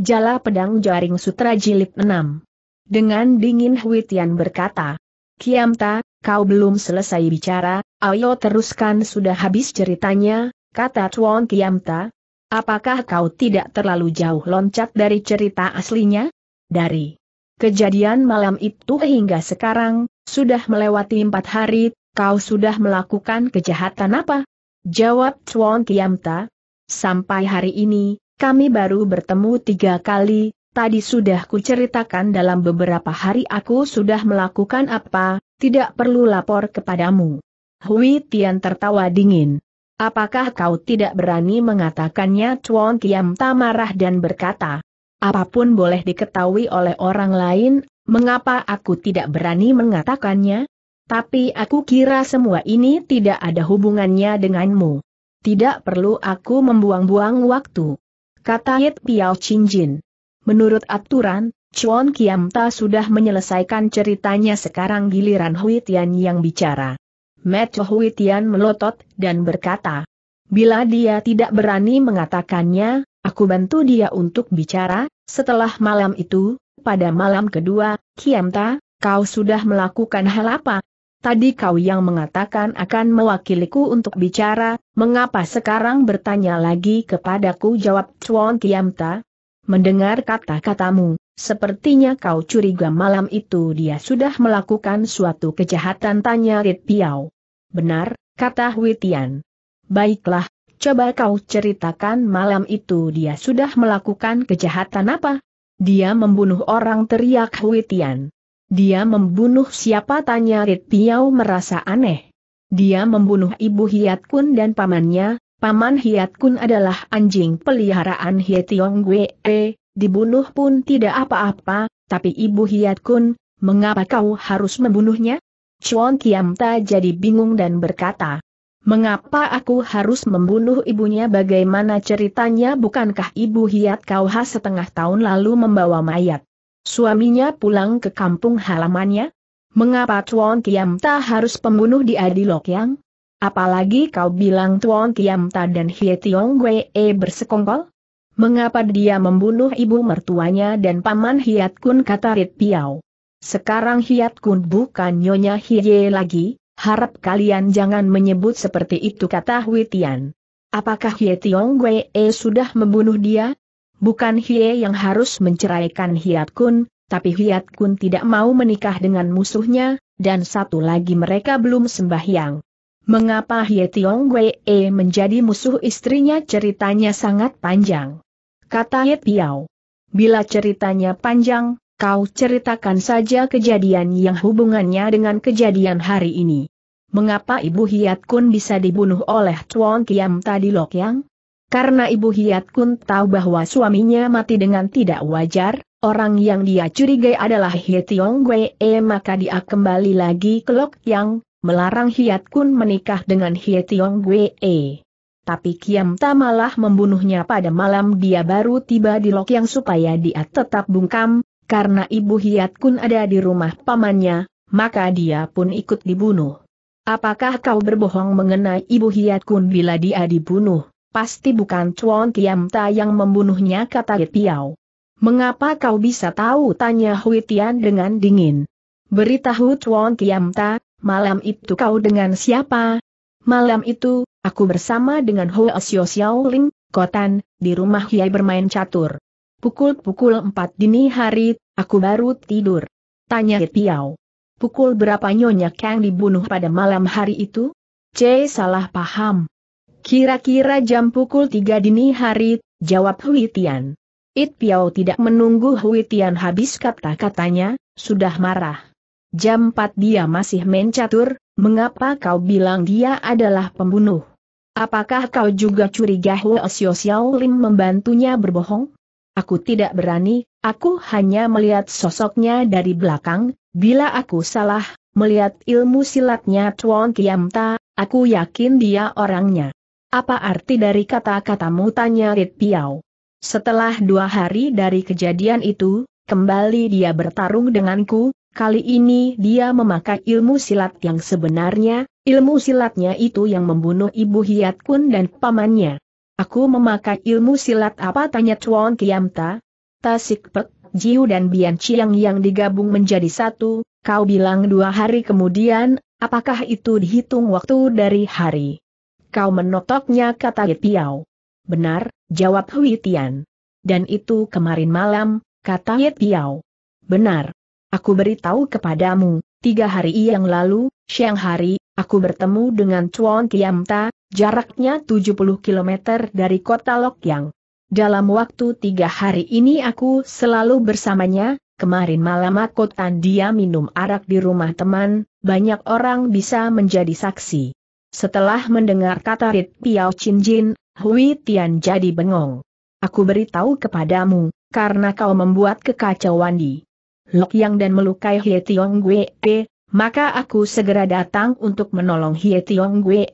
Jala Pedang Jaring Sutra Jilid 6. Dengan dingin Huitian berkata, Kiamta, kau belum selesai bicara, ayo teruskan sudah habis ceritanya, kata Tuan Kiamta. Apakah kau tidak terlalu jauh loncat dari cerita aslinya? Dari kejadian malam itu hingga sekarang, sudah melewati empat hari, kau sudah melakukan kejahatan apa? Jawab Tuan Kiamta. Sampai hari ini, kami baru bertemu tiga kali, tadi sudah kuceritakan dalam beberapa hari aku sudah melakukan apa, tidak perlu lapor kepadamu. Hui Tian tertawa dingin. Apakah kau tidak berani mengatakannya Chuan Kiam tamarah dan berkata, apapun boleh diketahui oleh orang lain, mengapa aku tidak berani mengatakannya? Tapi aku kira semua ini tidak ada hubungannya denganmu. Tidak perlu aku membuang-buang waktu kata Yit Piao Jin. Menurut aturan, Chuan Ta sudah menyelesaikan ceritanya sekarang giliran Hui Tian yang bicara. Met Hui Tian melotot dan berkata, Bila dia tidak berani mengatakannya, aku bantu dia untuk bicara, setelah malam itu, pada malam kedua, Ta, kau sudah melakukan hal apa? Tadi kau yang mengatakan akan mewakiliku untuk bicara, mengapa sekarang bertanya lagi kepadaku jawab Chuan Kiamta? Mendengar kata-katamu, sepertinya kau curiga malam itu dia sudah melakukan suatu kejahatan tanya Rit Piao. Benar, kata Huitian. Baiklah, coba kau ceritakan malam itu dia sudah melakukan kejahatan apa? Dia membunuh orang teriak Huitian. Dia membunuh siapa tanya Rit Piau merasa aneh. Dia membunuh ibu Hiat Kun dan pamannya, paman Hiat Kun adalah anjing peliharaan Wei, Gue, eh, dibunuh pun tidak apa-apa, tapi ibu Hiat Kun, mengapa kau harus membunuhnya? Chuan Ta jadi bingung dan berkata, Mengapa aku harus membunuh ibunya bagaimana ceritanya bukankah ibu hiat kau ha setengah tahun lalu membawa mayat? Suaminya pulang ke kampung halamannya? Mengapa Tuan Kiam Ta harus pembunuh di Yang? Apalagi kau bilang Tuan Kiam Ta dan Hie Tiong Wee bersekongkol? Mengapa dia membunuh ibu mertuanya dan paman Hiat Kun kata Rit Piao? Sekarang Hiat Kun bukan Nyonya Hie lagi, harap kalian jangan menyebut seperti itu kata Hui Tian. Apakah Hie Tiong Wee sudah membunuh dia? Bukan Hie yang harus menceraikan Hiat Kun, tapi Hiat Kun tidak mau menikah dengan musuhnya, dan satu lagi mereka belum sembahyang. Mengapa Hie Tiong Wei e menjadi musuh istrinya ceritanya sangat panjang. Kata Hie Piao. Bila ceritanya panjang, kau ceritakan saja kejadian yang hubungannya dengan kejadian hari ini. Mengapa Ibu Hiat Kun bisa dibunuh oleh Tuan Kiam tadi Lokyang? Karena Ibu Hiat Kun tahu bahwa suaminya mati dengan tidak wajar, orang yang dia curigai adalah Hiat Yong Wei, eh, maka dia kembali lagi ke Lok Yang, melarang Hiat Kun menikah dengan Hiat Yong Wei. Eh. Tapi Kiam Ta malah membunuhnya pada malam dia baru tiba di Lok Yang supaya dia tetap bungkam, karena Ibu Hiat Kun ada di rumah pamannya, maka dia pun ikut dibunuh. Apakah kau berbohong mengenai Ibu Hiat Kun bila dia dibunuh? Pasti bukan Chuan Kiam Ta yang membunuhnya kata Piao. Mengapa kau bisa tahu tanya Hui Tian dengan dingin. Beritahu Chuan Kiam Ta, malam itu kau dengan siapa? Malam itu, aku bersama dengan Ho Xiao Xiaoling, Kotan, di rumah Hiai bermain catur. Pukul-pukul empat dini hari, aku baru tidur. Tanya Piao. Pukul berapa Nyonya Kang dibunuh pada malam hari itu? C salah paham. Kira-kira jam pukul tiga dini hari, jawab Hui Tian. It Piao tidak menunggu Hui Tian habis kata-katanya, sudah marah. Jam empat dia masih mencatur, mengapa kau bilang dia adalah pembunuh? Apakah kau juga curiga Huo Xiao Xiao Lim membantunya berbohong? Aku tidak berani, aku hanya melihat sosoknya dari belakang, bila aku salah, melihat ilmu silatnya Tuan Kiamta, aku yakin dia orangnya. Apa arti dari kata-katamu tanya Rit Piao? Setelah dua hari dari kejadian itu, kembali dia bertarung denganku, kali ini dia memakai ilmu silat yang sebenarnya, ilmu silatnya itu yang membunuh ibu Hiat Kun dan pamannya. Aku memakai ilmu silat apa tanya Chuan Kiamta? Tasik Pek, Jiu dan Bian Chiang yang digabung menjadi satu, kau bilang dua hari kemudian, apakah itu dihitung waktu dari hari? Kau menotoknya kata Piao. Benar, jawab Hui Tian. Dan itu kemarin malam, kata Piao. Benar. Aku beritahu kepadamu, tiga hari yang lalu, siang hari, aku bertemu dengan Chuan Kiamta, jaraknya 70 km dari kota Lokyang. Dalam waktu tiga hari ini aku selalu bersamanya, kemarin malam aku dia minum arak di rumah teman, banyak orang bisa menjadi saksi. Setelah mendengar kata Rit Piao Chin Jin, Hui Tian jadi bengong. Aku beritahu kepadamu, karena kau membuat kekacauan di Lok Yang dan melukai Hie Tiong Gue maka aku segera datang untuk menolong Hie Tiong Gue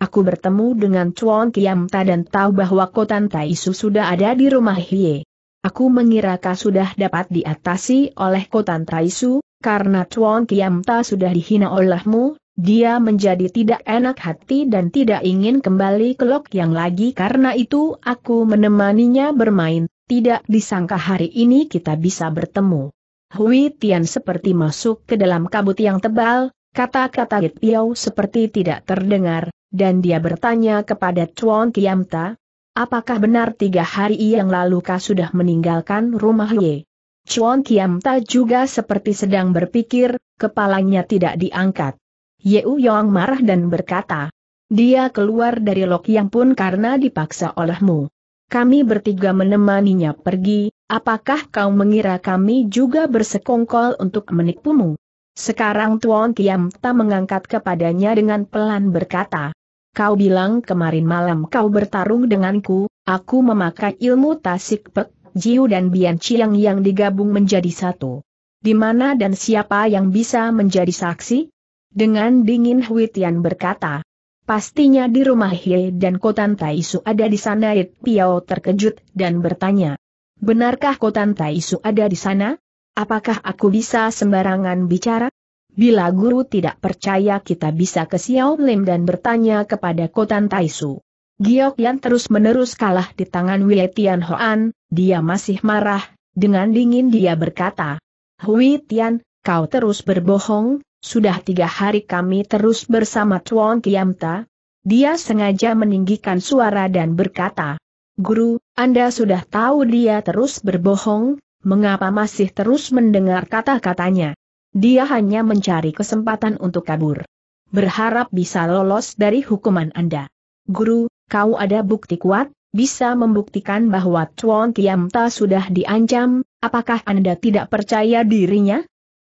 Aku bertemu dengan Chuan Ta dan tahu bahwa Kotan Taisu sudah ada di rumah Hie. Aku mengira kau sudah dapat diatasi oleh Kotan Taisu, karena Chuan Ta sudah dihina olehmu dia menjadi tidak enak hati dan tidak ingin kembali ke Lok yang lagi karena itu aku menemaninya bermain, tidak disangka hari ini kita bisa bertemu. Hui Tian seperti masuk ke dalam kabut yang tebal, kata-kata Git Piao seperti tidak terdengar, dan dia bertanya kepada Chuan Kiamta, apakah benar tiga hari yang lalu kau sudah meninggalkan rumah Ye? Chuan Kiamta juga seperti sedang berpikir, kepalanya tidak diangkat. Yeu Yong marah dan berkata, dia keluar dari Lok Yang pun karena dipaksa olehmu. Kami bertiga menemaninya pergi, apakah kau mengira kami juga bersekongkol untuk menipumu? Sekarang Tuan Kiam tak mengangkat kepadanya dengan pelan berkata, Kau bilang kemarin malam kau bertarung denganku, aku memakai ilmu Tasik Pek, Jiu dan Bian Chiang yang digabung menjadi satu. Di mana dan siapa yang bisa menjadi saksi? Dengan dingin Huitian berkata, Pastinya di rumah Hie dan Kotan Taisu ada di sana It Piao terkejut dan bertanya. Benarkah Kotan Taisu ada di sana? Apakah aku bisa sembarangan bicara? Bila guru tidak percaya kita bisa ke Xiao Lim dan bertanya kepada Kotan Taisu. Giok Yan terus-menerus kalah di tangan Wei Tian Hoan, dia masih marah, dengan dingin dia berkata. Hui Tian, kau terus berbohong, sudah tiga hari kami terus bersama Tuan Kiamta. Dia sengaja meninggikan suara dan berkata, Guru, Anda sudah tahu dia terus berbohong, mengapa masih terus mendengar kata-katanya? Dia hanya mencari kesempatan untuk kabur. Berharap bisa lolos dari hukuman Anda. Guru, kau ada bukti kuat, bisa membuktikan bahwa Tuan Kiamta sudah diancam, apakah Anda tidak percaya dirinya?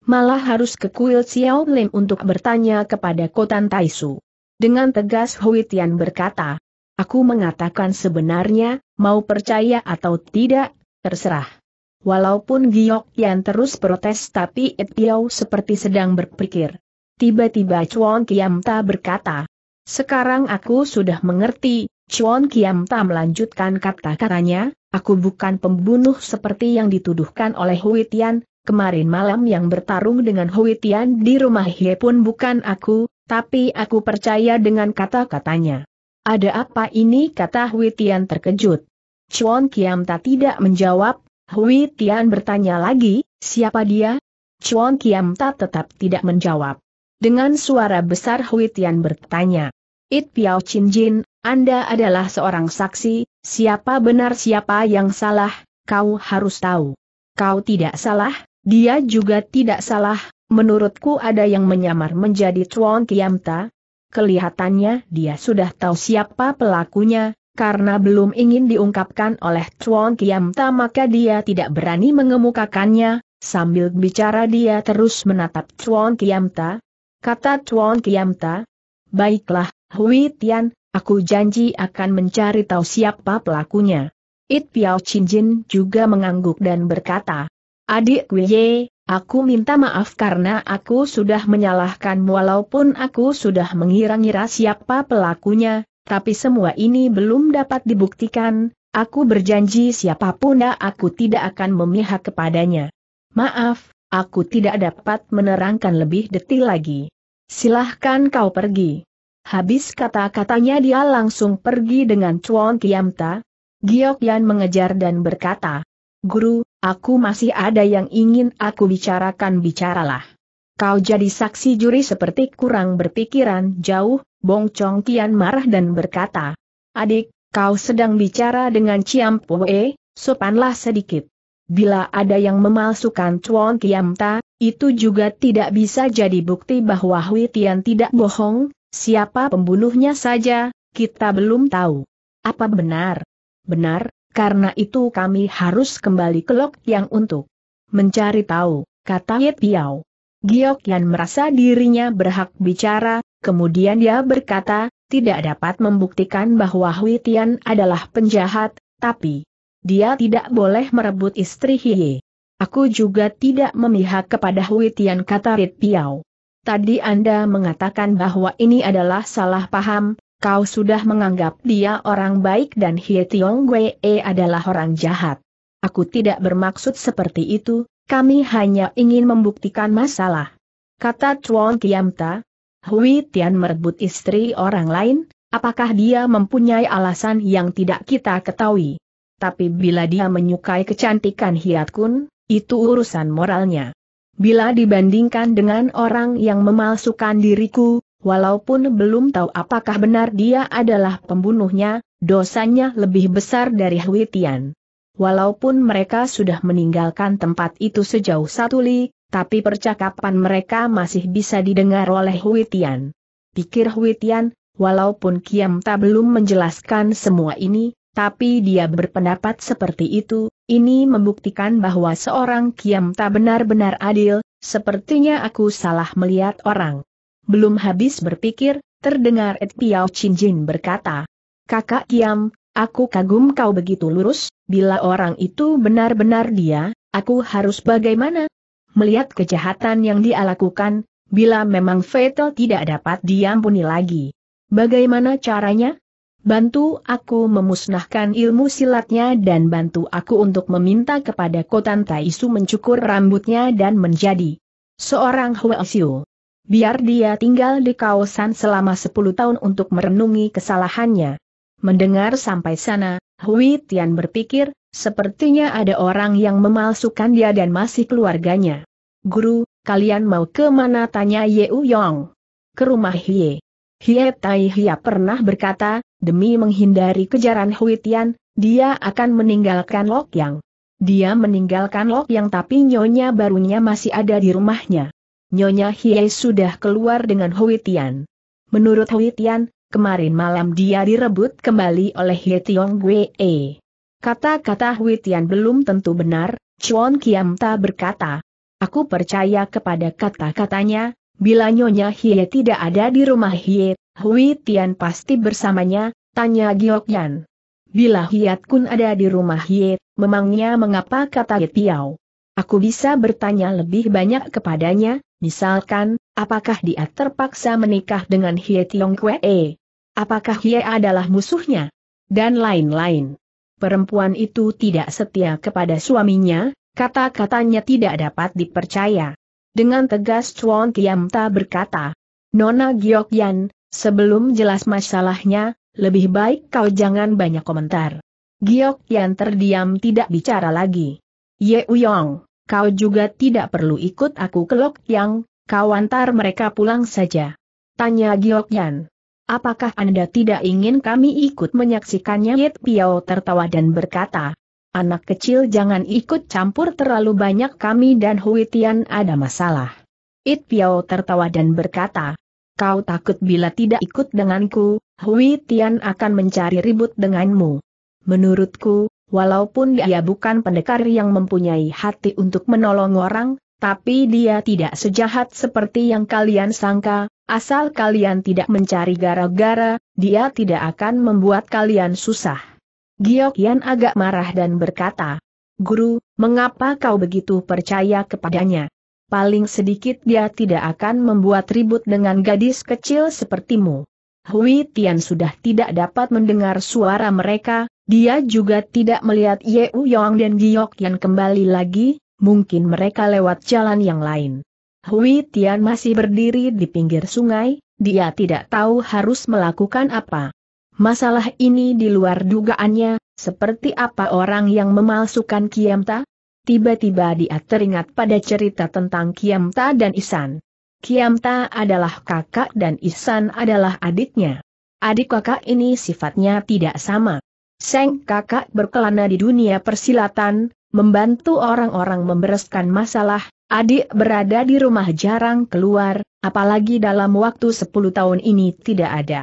malah harus ke kuil Xiao Lim untuk bertanya kepada Kotan Taisu. Dengan tegas Hui Tian berkata, Aku mengatakan sebenarnya, mau percaya atau tidak, terserah. Walaupun Giok Yan terus protes tapi Etiau seperti sedang berpikir. Tiba-tiba Chuan Kiamta berkata, Sekarang aku sudah mengerti, Chuan Kiamta melanjutkan kata-katanya, aku bukan pembunuh seperti yang dituduhkan oleh Hui Tian, kemarin malam yang bertarung dengan Hui Tian di rumah Hie pun bukan aku, tapi aku percaya dengan kata-katanya. Ada apa ini kata Hui Tian terkejut. Chuan Kiam Ta tidak menjawab, Hui Tian bertanya lagi, siapa dia? Chuan Kiam Ta tetap tidak menjawab. Dengan suara besar Hui Tian bertanya, It Piao Chin Jin, Anda adalah seorang saksi, siapa benar siapa yang salah, kau harus tahu. Kau tidak salah, dia juga tidak salah, menurutku ada yang menyamar menjadi Chuan Kiamta. Kelihatannya dia sudah tahu siapa pelakunya, karena belum ingin diungkapkan oleh Chuan Kiamta maka dia tidak berani mengemukakannya, sambil bicara dia terus menatap Chuan Kiamta. Kata Chuan Kiamta, Baiklah, Hui Tian, aku janji akan mencari tahu siapa pelakunya. It Piao Jin juga mengangguk dan berkata, Adik Kuye, aku minta maaf karena aku sudah menyalahkanmu walaupun aku sudah mengira-ngira siapa pelakunya, tapi semua ini belum dapat dibuktikan, aku berjanji siapapun ya, aku tidak akan memihak kepadanya. Maaf, aku tidak dapat menerangkan lebih detil lagi. Silahkan kau pergi. Habis kata-katanya dia langsung pergi dengan Chuan Kiamta. Giok Yan mengejar dan berkata, Guru, Aku masih ada yang ingin aku bicarakan bicaralah. Kau jadi saksi juri seperti kurang berpikiran jauh, Bong Chong Kian marah dan berkata. Adik, kau sedang bicara dengan Ciam Poe, sopanlah sedikit. Bila ada yang memalsukan Chuan Kiam Ta, itu juga tidak bisa jadi bukti bahwa Hui Tian tidak bohong, siapa pembunuhnya saja, kita belum tahu. Apa benar? Benar, karena itu kami harus kembali ke Lok Yang untuk mencari tahu, kata Ye Piao. Giok Yan merasa dirinya berhak bicara, kemudian dia berkata, tidak dapat membuktikan bahwa Hui Tian adalah penjahat, tapi dia tidak boleh merebut istri Hiye. Aku juga tidak memihak kepada Hui Tian kata Rit Piao. Tadi Anda mengatakan bahwa ini adalah salah paham, kau sudah menganggap dia orang baik dan Hie Tiong Wee adalah orang jahat. Aku tidak bermaksud seperti itu, kami hanya ingin membuktikan masalah. Kata Chuan Kiamta, Hui Tian merebut istri orang lain, apakah dia mempunyai alasan yang tidak kita ketahui? Tapi bila dia menyukai kecantikan Hiat Kun, itu urusan moralnya. Bila dibandingkan dengan orang yang memalsukan diriku, walaupun belum tahu apakah benar dia adalah pembunuhnya, dosanya lebih besar dari Hui Tian. Walaupun mereka sudah meninggalkan tempat itu sejauh satu li, tapi percakapan mereka masih bisa didengar oleh Hui Tian. Pikir Hui Tian, walaupun Kiam Ta belum menjelaskan semua ini, tapi dia berpendapat seperti itu, ini membuktikan bahwa seorang Kiam Ta benar-benar adil, sepertinya aku salah melihat orang. Belum habis berpikir, terdengar Ed Piao Chin Jin berkata, Kakak Kiam, aku kagum kau begitu lurus, bila orang itu benar-benar dia, aku harus bagaimana? Melihat kejahatan yang dia lakukan, bila memang fatal tidak dapat diampuni lagi. Bagaimana caranya? Bantu aku memusnahkan ilmu silatnya dan bantu aku untuk meminta kepada Kotan Taisu mencukur rambutnya dan menjadi seorang Xiu. Biar dia tinggal di kawasan selama 10 tahun untuk merenungi kesalahannya. Mendengar sampai sana, Hui Tian berpikir, sepertinya ada orang yang memalsukan dia dan masih keluarganya. Guru, kalian mau ke mana tanya Ye Yong? Ke rumah Hie. Hie Tai Hia pernah berkata, demi menghindari kejaran Hui Tian, dia akan meninggalkan Lok Yang. Dia meninggalkan Lok Yang tapi nyonya barunya masih ada di rumahnya. Nyonya Hiei sudah keluar dengan Huitian. Menurut Huitian, kemarin malam dia direbut kembali oleh Hie Tiong Gwee. Kata-kata Huitian belum tentu benar, Chuan Kiamta berkata. Aku percaya kepada kata-katanya, bila Nyonya Hiei tidak ada di rumah Hiei, Huitian pasti bersamanya, tanya Giok Yan. Bila Hiat Kun ada di rumah Hiei, memangnya mengapa kata Tiong? Aku bisa bertanya lebih banyak kepadanya, misalkan, apakah dia terpaksa menikah dengan Hie Tiong Kwee? Apakah Hie adalah musuhnya? Dan lain-lain. Perempuan itu tidak setia kepada suaminya, kata-katanya tidak dapat dipercaya. Dengan tegas Chuan Ta berkata, Nona Yan, sebelum jelas masalahnya, lebih baik kau jangan banyak komentar. Yan terdiam tidak bicara lagi. Ye Uyong, kau juga tidak perlu ikut aku ke Lok Yang, kau antar mereka pulang saja. Tanya Giok Yan. Apakah Anda tidak ingin kami ikut menyaksikannya? Yit Piao tertawa dan berkata, Anak kecil jangan ikut campur terlalu banyak kami dan Huitian ada masalah. It Piao tertawa dan berkata, Kau takut bila tidak ikut denganku, Hui Tian akan mencari ribut denganmu. Menurutku, Walaupun dia bukan pendekar yang mempunyai hati untuk menolong orang, tapi dia tidak sejahat seperti yang kalian sangka, asal kalian tidak mencari gara-gara, dia tidak akan membuat kalian susah. Giokian agak marah dan berkata, Guru, mengapa kau begitu percaya kepadanya? Paling sedikit dia tidak akan membuat ribut dengan gadis kecil sepertimu. Hui Tian sudah tidak dapat mendengar suara mereka, dia juga tidak melihat Ye Uyong dan Giok yang kembali lagi, mungkin mereka lewat jalan yang lain. Hui Tian masih berdiri di pinggir sungai, dia tidak tahu harus melakukan apa. Masalah ini di luar dugaannya, seperti apa orang yang memalsukan Kiamta? Tiba-tiba dia teringat pada cerita tentang Kiamta dan Isan. Kiamta adalah kakak dan Isan adalah adiknya. Adik kakak ini sifatnya tidak sama. Seng kakak berkelana di dunia persilatan, membantu orang-orang membereskan masalah, adik berada di rumah jarang keluar, apalagi dalam waktu 10 tahun ini tidak ada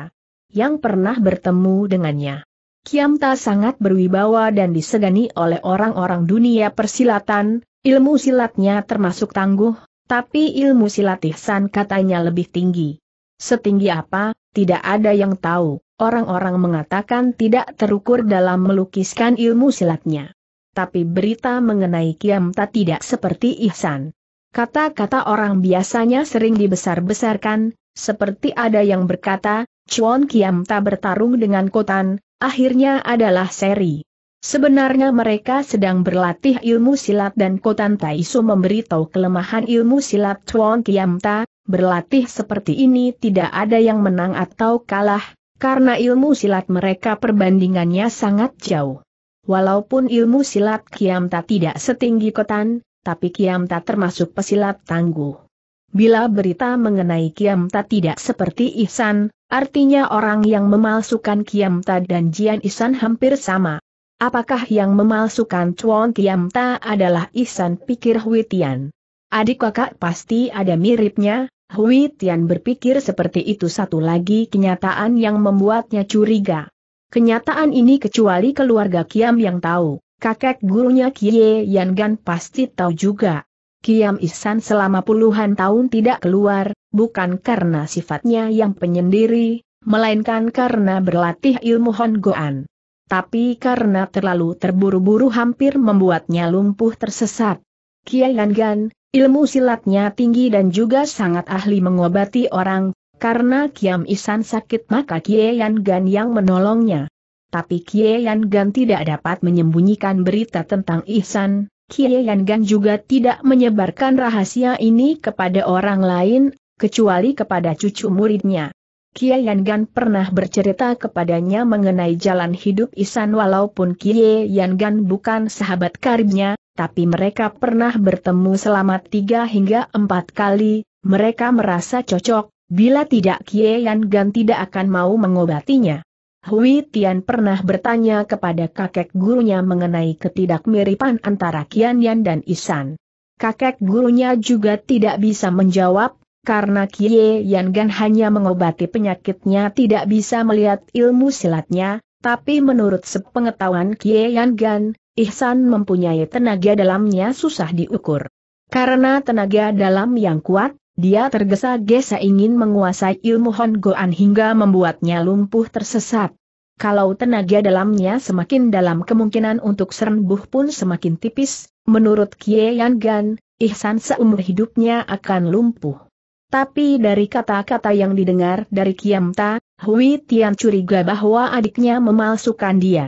yang pernah bertemu dengannya. Kiamta sangat berwibawa dan disegani oleh orang-orang dunia persilatan, ilmu silatnya termasuk tangguh, tapi ilmu silat ihsan katanya lebih tinggi. Setinggi apa, tidak ada yang tahu, orang-orang mengatakan tidak terukur dalam melukiskan ilmu silatnya. Tapi berita mengenai Kiamta tidak seperti Ihsan. Kata-kata orang biasanya sering dibesar-besarkan, seperti ada yang berkata, Chuan Kiamta bertarung dengan Kotan, akhirnya adalah seri. Sebenarnya mereka sedang berlatih ilmu silat dan Kotan Taisu memberitahu kelemahan ilmu silat Tuan Kiamta, berlatih seperti ini tidak ada yang menang atau kalah, karena ilmu silat mereka perbandingannya sangat jauh. Walaupun ilmu silat Kiamta tidak setinggi Kotan, tapi Kiamta termasuk pesilat tangguh. Bila berita mengenai Kiamta tidak seperti Ihsan, artinya orang yang memalsukan Kiamta dan Jian Ihsan hampir sama. Apakah yang memalsukan Chuan Kiam Ta adalah isan pikir Hui Tian? Adik kakak pasti ada miripnya, Hui Tian berpikir seperti itu satu lagi kenyataan yang membuatnya curiga. Kenyataan ini kecuali keluarga Kiam yang tahu, kakek gurunya Kie Yan Gan pasti tahu juga. Kiam Isan selama puluhan tahun tidak keluar, bukan karena sifatnya yang penyendiri, melainkan karena berlatih ilmu Goan tapi karena terlalu terburu-buru hampir membuatnya lumpuh tersesat. Kiai Gan, ilmu silatnya tinggi dan juga sangat ahli mengobati orang, karena Kiam Isan sakit maka Kiai Gan yang menolongnya. Tapi Kiai Gan tidak dapat menyembunyikan berita tentang Isan, Kiai Gan juga tidak menyebarkan rahasia ini kepada orang lain, kecuali kepada cucu muridnya. Kiai Gan pernah bercerita kepadanya mengenai jalan hidup Isan walaupun Kiai Gan bukan sahabat karibnya, tapi mereka pernah bertemu selama tiga hingga empat kali, mereka merasa cocok, bila tidak Kiai Gan tidak akan mau mengobatinya. Hui Tian pernah bertanya kepada kakek gurunya mengenai ketidakmiripan antara Kian Yan dan Isan. Kakek gurunya juga tidak bisa menjawab, karena Kie Yan Gan hanya mengobati penyakitnya tidak bisa melihat ilmu silatnya, tapi menurut sepengetahuan Kie Yan Gan, Ihsan mempunyai tenaga dalamnya susah diukur. Karena tenaga dalam yang kuat, dia tergesa-gesa ingin menguasai ilmu Hon Goan hingga membuatnya lumpuh tersesat. Kalau tenaga dalamnya semakin dalam kemungkinan untuk serembuh pun semakin tipis, menurut Kie Yan Gan, Ihsan seumur hidupnya akan lumpuh. Tapi dari kata-kata yang didengar dari Kiamta, Hui Tian curiga bahwa adiknya memalsukan dia.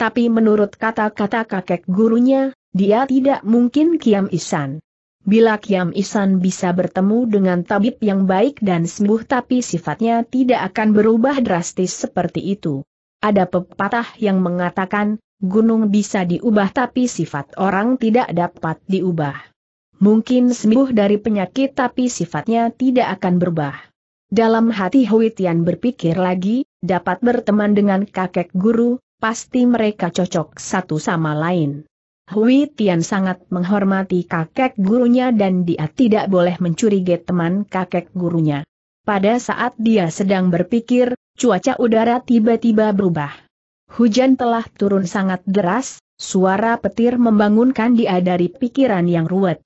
Tapi menurut kata-kata kakek gurunya, dia tidak mungkin Kiam Isan. Bila Kiam Isan bisa bertemu dengan tabib yang baik dan sembuh tapi sifatnya tidak akan berubah drastis seperti itu. Ada pepatah yang mengatakan, gunung bisa diubah tapi sifat orang tidak dapat diubah. Mungkin sembuh dari penyakit tapi sifatnya tidak akan berubah. Dalam hati Huitian berpikir lagi, dapat berteman dengan kakek guru, pasti mereka cocok satu sama lain. Huitian sangat menghormati kakek gurunya dan dia tidak boleh mencurigai teman kakek gurunya. Pada saat dia sedang berpikir, cuaca udara tiba-tiba berubah. Hujan telah turun sangat deras, suara petir membangunkan dia dari pikiran yang ruwet.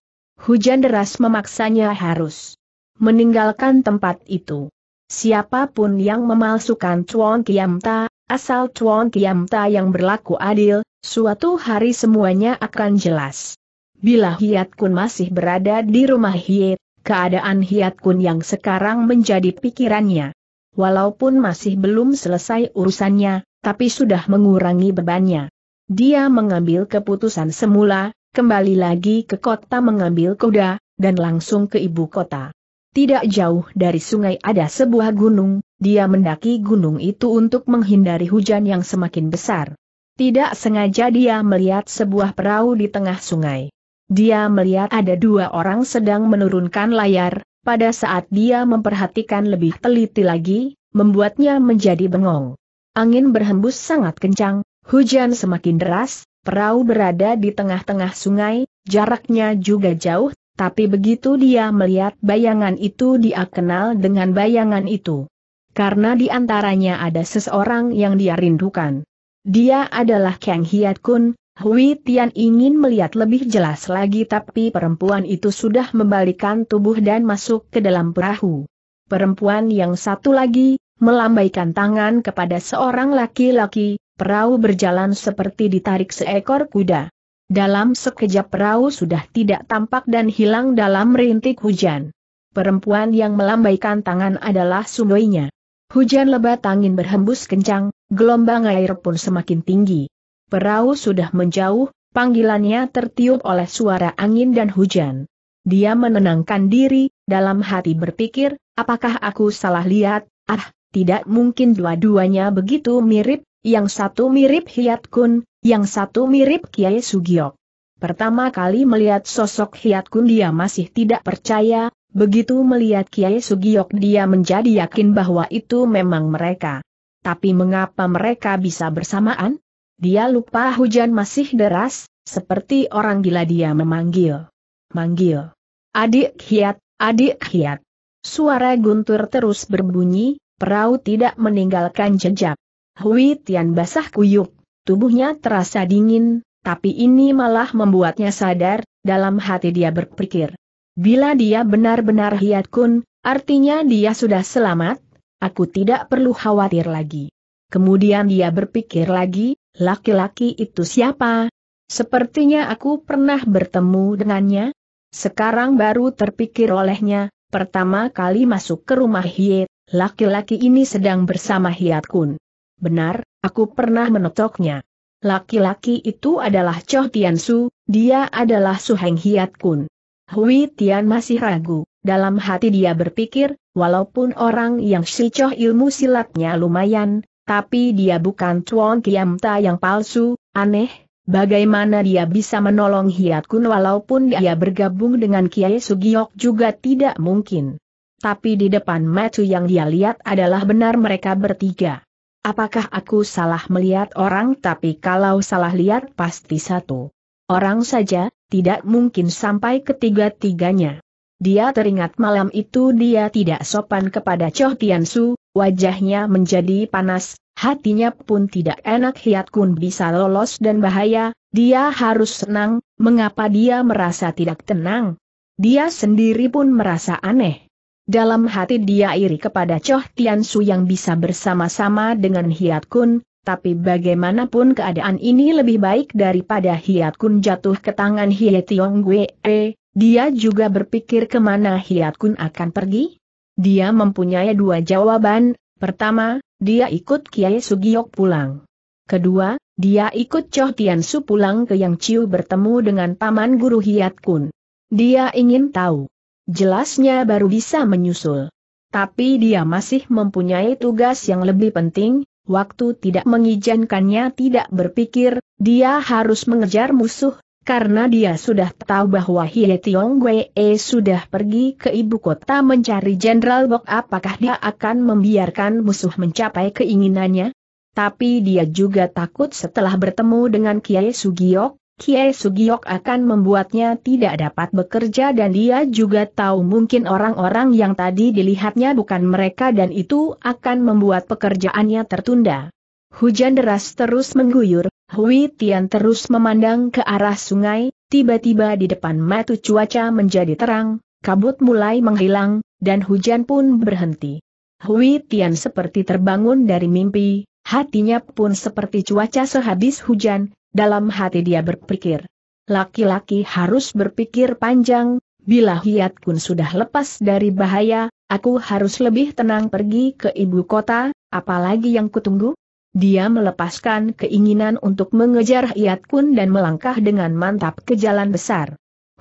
Hujan deras memaksanya harus meninggalkan tempat itu. Siapapun yang memalsukan Chuan Kiamta, asal Chuan Kiamta yang berlaku adil, suatu hari semuanya akan jelas. Bila Hiat Kun masih berada di rumah Hiat, keadaan Hiat Kun yang sekarang menjadi pikirannya. Walaupun masih belum selesai urusannya, tapi sudah mengurangi bebannya. Dia mengambil keputusan semula, kembali lagi ke kota mengambil kuda, dan langsung ke ibu kota. Tidak jauh dari sungai ada sebuah gunung, dia mendaki gunung itu untuk menghindari hujan yang semakin besar. Tidak sengaja dia melihat sebuah perahu di tengah sungai. Dia melihat ada dua orang sedang menurunkan layar, pada saat dia memperhatikan lebih teliti lagi, membuatnya menjadi bengong. Angin berhembus sangat kencang, hujan semakin deras, Perahu berada di tengah-tengah sungai, jaraknya juga jauh, tapi begitu dia melihat bayangan itu dia kenal dengan bayangan itu. Karena di antaranya ada seseorang yang dia rindukan. Dia adalah Kang Hiat Kun, Hui Tian ingin melihat lebih jelas lagi tapi perempuan itu sudah membalikan tubuh dan masuk ke dalam perahu. Perempuan yang satu lagi, melambaikan tangan kepada seorang laki-laki, perahu berjalan seperti ditarik seekor kuda. Dalam sekejap perahu sudah tidak tampak dan hilang dalam rintik hujan. Perempuan yang melambaikan tangan adalah sumoinya. Hujan lebat angin berhembus kencang, gelombang air pun semakin tinggi. Perahu sudah menjauh, panggilannya tertiup oleh suara angin dan hujan. Dia menenangkan diri, dalam hati berpikir, apakah aku salah lihat, ah, tidak mungkin dua-duanya begitu mirip, yang satu mirip Hiat Kun, yang satu mirip Kiai Sugiok. Pertama kali melihat sosok Hiat Kun dia masih tidak percaya, begitu melihat Kiai Sugiok dia menjadi yakin bahwa itu memang mereka. Tapi mengapa mereka bisa bersamaan? Dia lupa hujan masih deras, seperti orang gila dia memanggil. Manggil. Adik Hiat, adik Hiat. Suara guntur terus berbunyi, perahu tidak meninggalkan jejak. Hui Tian basah kuyuk, tubuhnya terasa dingin, tapi ini malah membuatnya sadar, dalam hati dia berpikir. Bila dia benar-benar hiat kun, artinya dia sudah selamat, aku tidak perlu khawatir lagi. Kemudian dia berpikir lagi, laki-laki itu siapa? Sepertinya aku pernah bertemu dengannya. Sekarang baru terpikir olehnya, pertama kali masuk ke rumah Hiet, laki-laki ini sedang bersama Hiat Kun. Benar, aku pernah menotoknya. Laki-laki itu adalah Choh Tian Su, dia adalah Su Heng Hiat Kun. Hui Tian masih ragu, dalam hati dia berpikir, walaupun orang yang si Choh ilmu silatnya lumayan, tapi dia bukan Chuan Kiam Ta yang palsu, aneh, Bagaimana dia bisa menolong Hiat Kun walaupun dia bergabung dengan Kiai Sugiyok juga tidak mungkin. Tapi di depan Macu yang dia lihat adalah benar mereka bertiga. Apakah aku salah melihat orang tapi kalau salah lihat pasti satu. Orang saja, tidak mungkin sampai ketiga-tiganya. Dia teringat malam itu dia tidak sopan kepada Choh Tian Su, wajahnya menjadi panas, hatinya pun tidak enak Hiat Kun bisa lolos dan bahaya, dia harus senang, mengapa dia merasa tidak tenang? Dia sendiri pun merasa aneh. Dalam hati dia iri kepada Choh Tian Su yang bisa bersama-sama dengan Hiat Kun, tapi bagaimanapun keadaan ini lebih baik daripada Hiat Kun jatuh ke tangan Hiat Tiong eh, Dia juga berpikir kemana Hiat Kun akan pergi? Dia mempunyai dua jawaban, pertama, dia ikut Kiai Sugiok pulang. Kedua, dia ikut Choh Tian Su pulang ke Yang Chiu bertemu dengan Paman Guru Hiat Kun. Dia ingin tahu jelasnya baru bisa menyusul. Tapi dia masih mempunyai tugas yang lebih penting, waktu tidak mengizinkannya tidak berpikir, dia harus mengejar musuh, karena dia sudah tahu bahwa Hie Tiong Wei e sudah pergi ke ibu kota mencari Jenderal Bok apakah dia akan membiarkan musuh mencapai keinginannya? Tapi dia juga takut setelah bertemu dengan Kiai Sugiok, Kie Sugiok akan membuatnya tidak dapat bekerja dan dia juga tahu mungkin orang-orang yang tadi dilihatnya bukan mereka dan itu akan membuat pekerjaannya tertunda. Hujan deras terus mengguyur, Hui Tian terus memandang ke arah sungai, tiba-tiba di depan mata cuaca menjadi terang, kabut mulai menghilang, dan hujan pun berhenti. Hui Tian seperti terbangun dari mimpi, hatinya pun seperti cuaca sehabis hujan, dalam hati dia berpikir, laki-laki harus berpikir panjang, bila Hiat Kun sudah lepas dari bahaya, aku harus lebih tenang pergi ke ibu kota, apalagi yang kutunggu? Dia melepaskan keinginan untuk mengejar Hiat Kun dan melangkah dengan mantap ke jalan besar.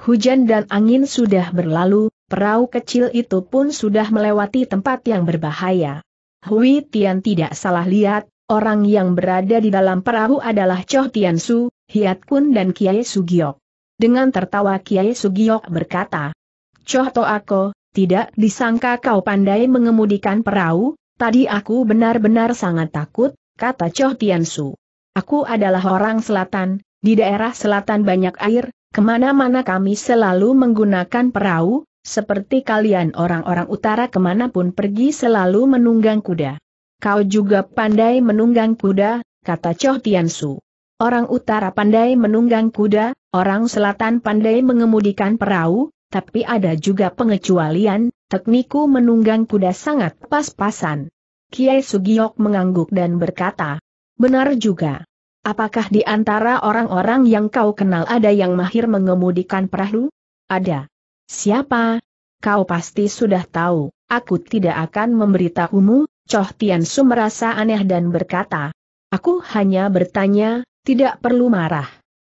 Hujan dan angin sudah berlalu, perahu kecil itu pun sudah melewati tempat yang berbahaya. Hui Tian tidak salah lihat, Orang yang berada di dalam perahu adalah Choh Tian Su, Hiat Kun dan Kiai Sugiok. Dengan tertawa Kiai Sugiok berkata, Choh Toako, tidak disangka kau pandai mengemudikan perahu, tadi aku benar-benar sangat takut, kata Choh Tian Su. Aku adalah orang selatan, di daerah selatan banyak air, kemana-mana kami selalu menggunakan perahu, seperti kalian orang-orang utara kemanapun pergi selalu menunggang kuda. Kau juga pandai menunggang kuda, kata Choh Tiansu. Orang utara pandai menunggang kuda, orang selatan pandai mengemudikan perahu, tapi ada juga pengecualian, tekniku menunggang kuda sangat pas-pasan. Kiai Sugiok mengangguk dan berkata, benar juga. Apakah di antara orang-orang yang kau kenal ada yang mahir mengemudikan perahu? Ada. Siapa? Kau pasti sudah tahu, aku tidak akan memberitahumu, Choh Tian Su merasa aneh dan berkata, Aku hanya bertanya, tidak perlu marah.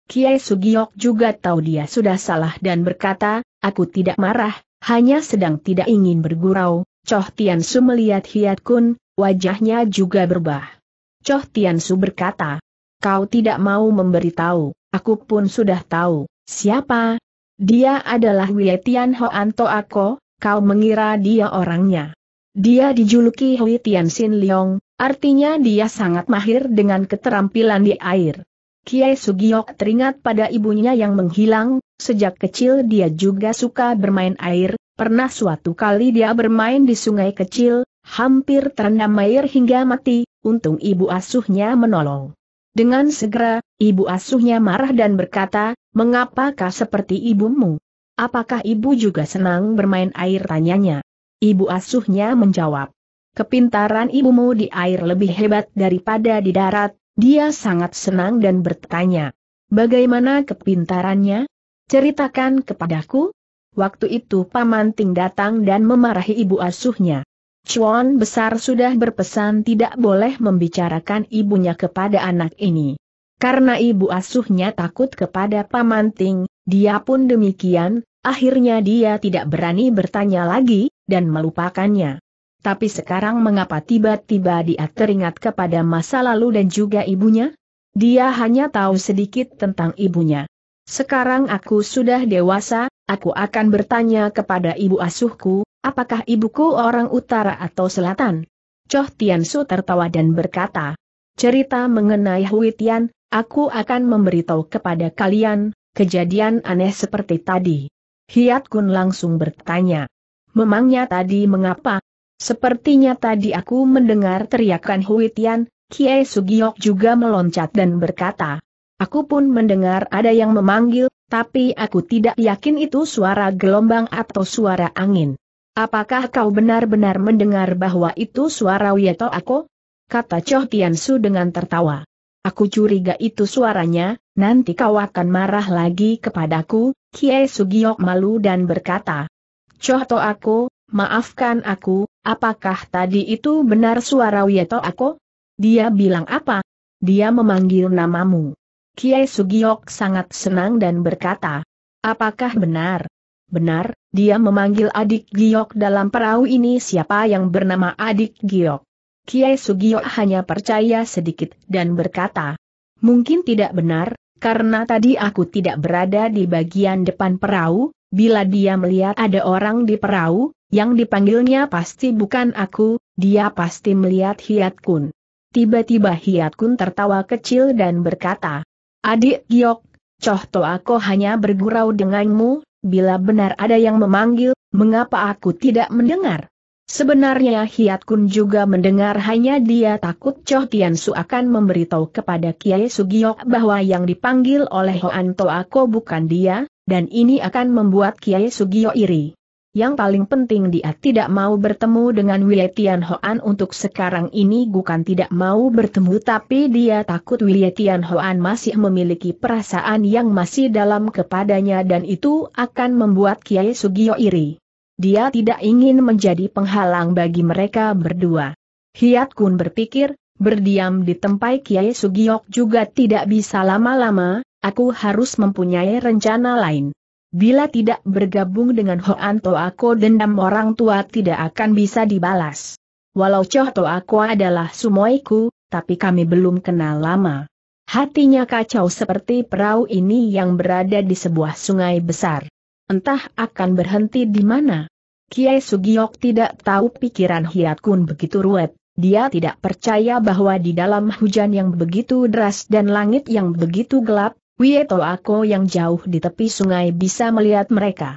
Kiai Sugiok juga tahu dia sudah salah dan berkata, aku tidak marah, hanya sedang tidak ingin bergurau. Choh Tian Su melihat Hiat Kun, wajahnya juga berubah. Choh Tian Su berkata, kau tidak mau memberitahu, aku pun sudah tahu, siapa? Dia adalah Wei Tian Ho Anto Ako, kau mengira dia orangnya. Dia dijuluki Hui Tian Sin Liong, artinya dia sangat mahir dengan keterampilan di air. Kiai Sugiok teringat pada ibunya yang menghilang, sejak kecil dia juga suka bermain air, pernah suatu kali dia bermain di sungai kecil, hampir terendam air hingga mati, untung ibu asuhnya menolong. Dengan segera, ibu asuhnya marah dan berkata, mengapakah seperti ibumu? Apakah ibu juga senang bermain air tanyanya? Ibu asuhnya menjawab. Kepintaran ibumu di air lebih hebat daripada di darat, dia sangat senang dan bertanya. Bagaimana kepintarannya? Ceritakan kepadaku. Waktu itu Paman Ting datang dan memarahi ibu asuhnya. Chuan besar sudah berpesan tidak boleh membicarakan ibunya kepada anak ini. Karena ibu asuhnya takut kepada Paman Ting, dia pun demikian, Akhirnya dia tidak berani bertanya lagi, dan melupakannya. Tapi sekarang mengapa tiba-tiba dia teringat kepada masa lalu dan juga ibunya? Dia hanya tahu sedikit tentang ibunya. Sekarang aku sudah dewasa, aku akan bertanya kepada ibu asuhku, apakah ibuku orang utara atau selatan? Choh Tian Su tertawa dan berkata, cerita mengenai Hui Tian, aku akan memberitahu kepada kalian, kejadian aneh seperti tadi. Hiat Kun langsung bertanya. Memangnya tadi mengapa? Sepertinya tadi aku mendengar teriakan Hui Tian, Kiai Sugiok juga meloncat dan berkata. Aku pun mendengar ada yang memanggil, tapi aku tidak yakin itu suara gelombang atau suara angin. Apakah kau benar-benar mendengar bahwa itu suara Wieto aku? Kata Tian Su dengan tertawa. Aku curiga itu suaranya, nanti kau akan marah lagi kepadaku, Kiai Sugiok malu dan berkata. Coto aku, maafkan aku, apakah tadi itu benar suara Wieto aku? Dia bilang apa? Dia memanggil namamu. Kiai Sugiok sangat senang dan berkata. Apakah benar? Benar, dia memanggil adik Giok dalam perahu ini siapa yang bernama adik Giok. Kiai Sugio hanya percaya sedikit dan berkata, mungkin tidak benar, karena tadi aku tidak berada di bagian depan perahu, bila dia melihat ada orang di perahu, yang dipanggilnya pasti bukan aku, dia pasti melihat Hiat Kun. Tiba-tiba Hiat Kun tertawa kecil dan berkata, Adik Giok, coh to aku hanya bergurau denganmu, bila benar ada yang memanggil, mengapa aku tidak mendengar? Sebenarnya Hiat Kun juga mendengar hanya dia takut Choh Tian Su akan memberitahu kepada Kiai Sugiok bahwa yang dipanggil oleh Hoan Toako bukan dia, dan ini akan membuat Kiai Sugiok iri. Yang paling penting dia tidak mau bertemu dengan Tian Hoan untuk sekarang ini bukan tidak mau bertemu tapi dia takut Tian Hoan masih memiliki perasaan yang masih dalam kepadanya dan itu akan membuat Kiai Sugiyo iri. Dia tidak ingin menjadi penghalang bagi mereka berdua. Hiat Kun berpikir, berdiam di tempat Kiai Sugiok juga tidak bisa lama-lama, aku harus mempunyai rencana lain. Bila tidak bergabung dengan Hoan Toako dendam orang tua tidak akan bisa dibalas. Walau Choh Toako adalah sumoiku, tapi kami belum kenal lama. Hatinya kacau seperti perahu ini yang berada di sebuah sungai besar. Entah akan berhenti di mana. Kiai Sugiok tidak tahu pikiran Hiat Kun begitu ruwet. Dia tidak percaya bahwa di dalam hujan yang begitu deras dan langit yang begitu gelap, Wieto Ako yang jauh di tepi sungai bisa melihat mereka.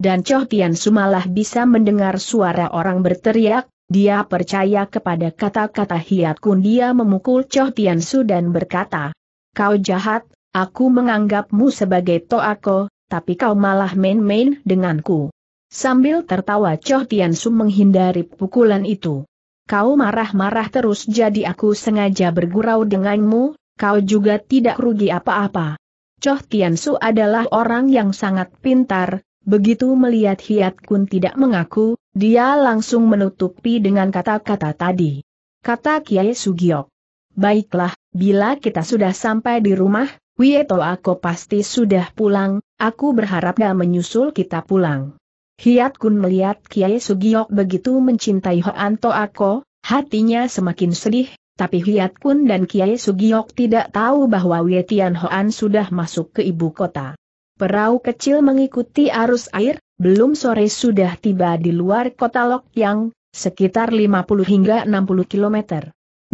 Dan Choh Tian Sumalah bisa mendengar suara orang berteriak, dia percaya kepada kata-kata Hiat Kun dia memukul Choh Tian Su dan berkata, Kau jahat, aku menganggapmu sebagai To Ako." tapi kau malah main-main denganku. Sambil tertawa Choh Tian Su menghindari pukulan itu. Kau marah-marah terus jadi aku sengaja bergurau denganmu, kau juga tidak rugi apa-apa. Choh Tian Su adalah orang yang sangat pintar, Begitu melihat Hiat Kun tidak mengaku, dia langsung menutupi dengan kata-kata tadi. Kata Kiai Sugiok. Baiklah, bila kita sudah sampai di rumah, Wieto aku pasti sudah pulang, Aku berharap dia menyusul kita pulang. Hiat Kun melihat Kiai Sugiok begitu mencintai Hoan Ako, hatinya semakin sedih, tapi Hiat Kun dan Kiai Sugiok tidak tahu bahwa Wietian Hoan sudah masuk ke ibu kota. Perahu kecil mengikuti arus air, belum sore sudah tiba di luar kota Lok Yang, sekitar 50 hingga 60 km.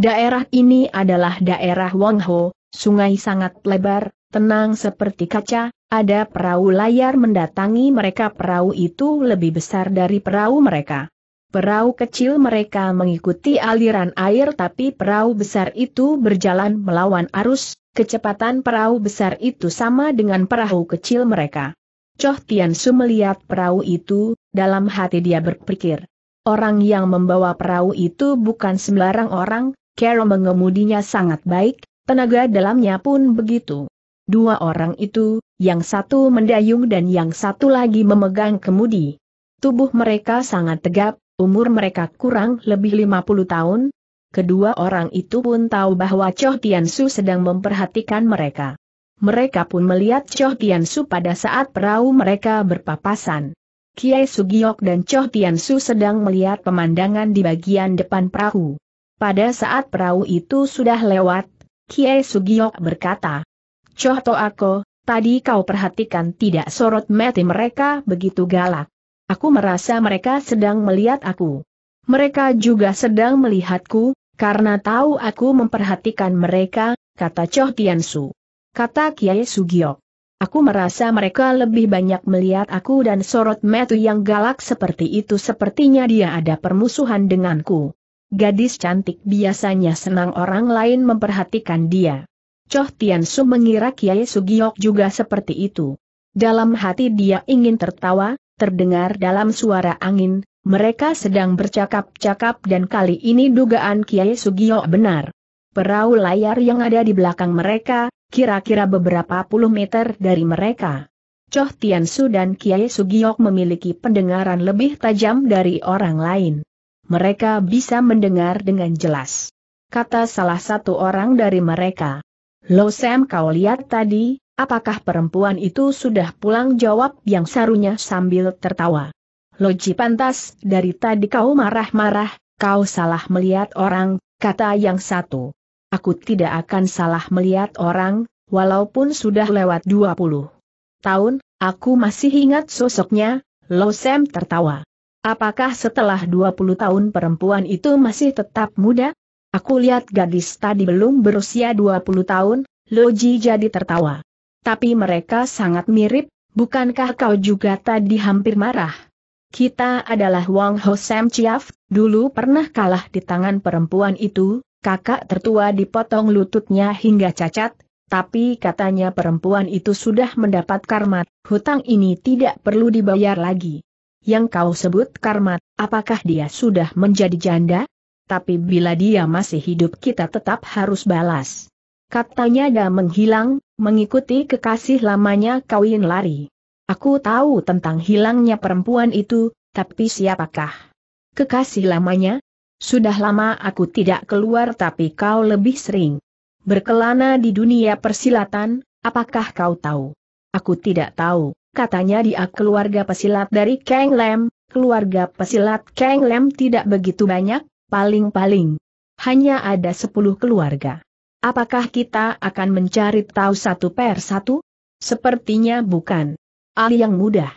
Daerah ini adalah daerah Wangho, sungai sangat lebar, tenang seperti kaca, ada perahu layar mendatangi mereka perahu itu lebih besar dari perahu mereka. Perahu kecil mereka mengikuti aliran air tapi perahu besar itu berjalan melawan arus, kecepatan perahu besar itu sama dengan perahu kecil mereka. Choh Tian Su melihat perahu itu, dalam hati dia berpikir. Orang yang membawa perahu itu bukan sembarang orang, Carol mengemudinya sangat baik, tenaga dalamnya pun begitu. Dua orang itu, yang satu mendayung dan yang satu lagi memegang kemudi. Tubuh mereka sangat tegap, umur mereka kurang lebih 50 tahun. Kedua orang itu pun tahu bahwa Choh Su sedang memperhatikan mereka. Mereka pun melihat Choh Su pada saat perahu mereka berpapasan. Kiai Sugiok dan Choh Su sedang melihat pemandangan di bagian depan perahu. Pada saat perahu itu sudah lewat, Kiai Sugiok berkata, Coh to aku, tadi kau perhatikan tidak sorot mati mereka begitu galak. Aku merasa mereka sedang melihat aku. Mereka juga sedang melihatku, karena tahu aku memperhatikan mereka, kata Choh Tiansu. Kata Kiai Sugiok. Aku merasa mereka lebih banyak melihat aku dan sorot metu yang galak seperti itu sepertinya dia ada permusuhan denganku. Gadis cantik biasanya senang orang lain memperhatikan dia. Choh Tian Su mengira Kiai Sugiok juga seperti itu. Dalam hati dia ingin tertawa, terdengar dalam suara angin, mereka sedang bercakap-cakap dan kali ini dugaan Kiai Sugiok benar. Perahu layar yang ada di belakang mereka, kira-kira beberapa puluh meter dari mereka. Choh Tian Su dan Kiai Sugiok memiliki pendengaran lebih tajam dari orang lain. Mereka bisa mendengar dengan jelas. Kata salah satu orang dari mereka. Lo Sam kau lihat tadi, apakah perempuan itu sudah pulang jawab yang sarunya sambil tertawa. Loji pantas, dari tadi kau marah-marah, kau salah melihat orang, kata yang satu. Aku tidak akan salah melihat orang, walaupun sudah lewat 20 tahun, aku masih ingat sosoknya, Lo Sam tertawa. Apakah setelah 20 tahun perempuan itu masih tetap muda? Aku lihat gadis tadi belum berusia 20 tahun, Loji jadi tertawa. Tapi mereka sangat mirip, bukankah kau juga tadi hampir marah? Kita adalah Wang Ho Sam Chiaf, dulu pernah kalah di tangan perempuan itu, kakak tertua dipotong lututnya hingga cacat, tapi katanya perempuan itu sudah mendapat karmat, hutang ini tidak perlu dibayar lagi. Yang kau sebut karmat, apakah dia sudah menjadi janda? tapi bila dia masih hidup kita tetap harus balas. Katanya dia menghilang, mengikuti kekasih lamanya kawin lari. Aku tahu tentang hilangnya perempuan itu, tapi siapakah? Kekasih lamanya? Sudah lama aku tidak keluar tapi kau lebih sering berkelana di dunia persilatan, apakah kau tahu? Aku tidak tahu, katanya dia keluarga pesilat dari Kang Lem, keluarga pesilat Kang Lem tidak begitu banyak, paling-paling. Hanya ada sepuluh keluarga. Apakah kita akan mencari tahu satu per satu? Sepertinya bukan. Ali ah, yang mudah.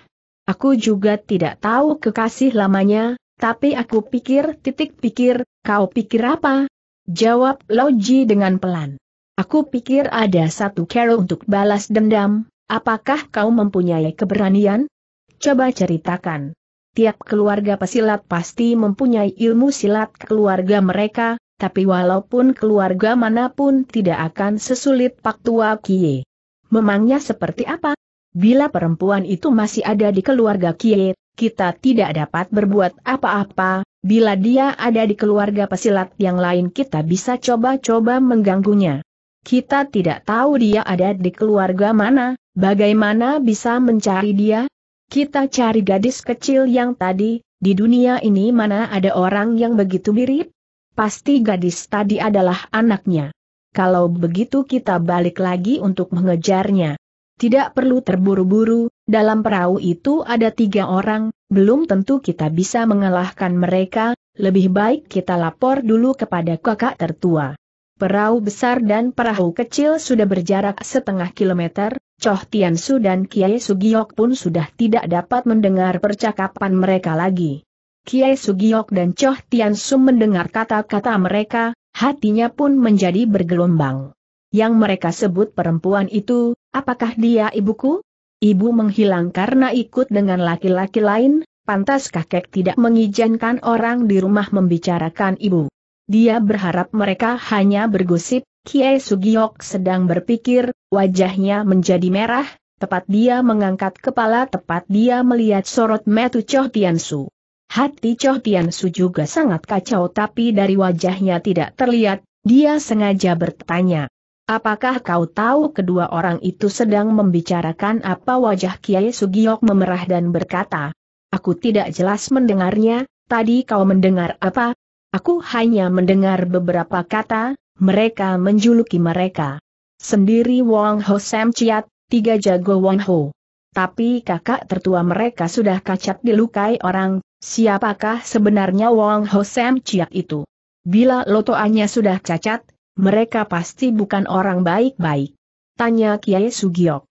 Aku juga tidak tahu kekasih lamanya, tapi aku pikir titik pikir, kau pikir apa? Jawab Loji dengan pelan. Aku pikir ada satu Carol untuk balas dendam, apakah kau mempunyai keberanian? Coba ceritakan tiap keluarga pesilat pasti mempunyai ilmu silat keluarga mereka, tapi walaupun keluarga manapun tidak akan sesulit Pak Tua Kie. Memangnya seperti apa? Bila perempuan itu masih ada di keluarga Kie, kita tidak dapat berbuat apa-apa, bila dia ada di keluarga pesilat yang lain kita bisa coba-coba mengganggunya. Kita tidak tahu dia ada di keluarga mana, bagaimana bisa mencari dia, kita cari gadis kecil yang tadi, di dunia ini mana ada orang yang begitu mirip? Pasti gadis tadi adalah anaknya. Kalau begitu kita balik lagi untuk mengejarnya. Tidak perlu terburu-buru, dalam perahu itu ada tiga orang, belum tentu kita bisa mengalahkan mereka, lebih baik kita lapor dulu kepada kakak tertua. Perahu besar dan perahu kecil sudah berjarak setengah kilometer, Choh Tian Su dan Kiai Sugiok pun sudah tidak dapat mendengar percakapan mereka lagi. Kiai Sugiok dan Choh Tian Su mendengar kata-kata mereka, hatinya pun menjadi bergelombang. Yang mereka sebut perempuan itu, apakah dia ibuku? Ibu menghilang karena ikut dengan laki-laki lain, pantas kakek tidak mengizinkan orang di rumah membicarakan ibu. Dia berharap mereka hanya bergosip, Kiai Sugiok sedang berpikir, wajahnya menjadi merah, tepat dia mengangkat kepala tepat dia melihat sorot metu Choh Tiansu. Hati Choh Tiansu juga sangat kacau tapi dari wajahnya tidak terlihat, dia sengaja bertanya. Apakah kau tahu kedua orang itu sedang membicarakan apa wajah Kiai Sugiok memerah dan berkata, Aku tidak jelas mendengarnya, tadi kau mendengar apa, Aku hanya mendengar beberapa kata, mereka menjuluki mereka. Sendiri Wang Ho Sam Ciat, tiga jago Wang Ho. Tapi kakak tertua mereka sudah kacat dilukai orang, siapakah sebenarnya Wang Ho Sam Ciat itu? Bila lotoannya sudah cacat, mereka pasti bukan orang baik-baik. Tanya Kiai Sugiok.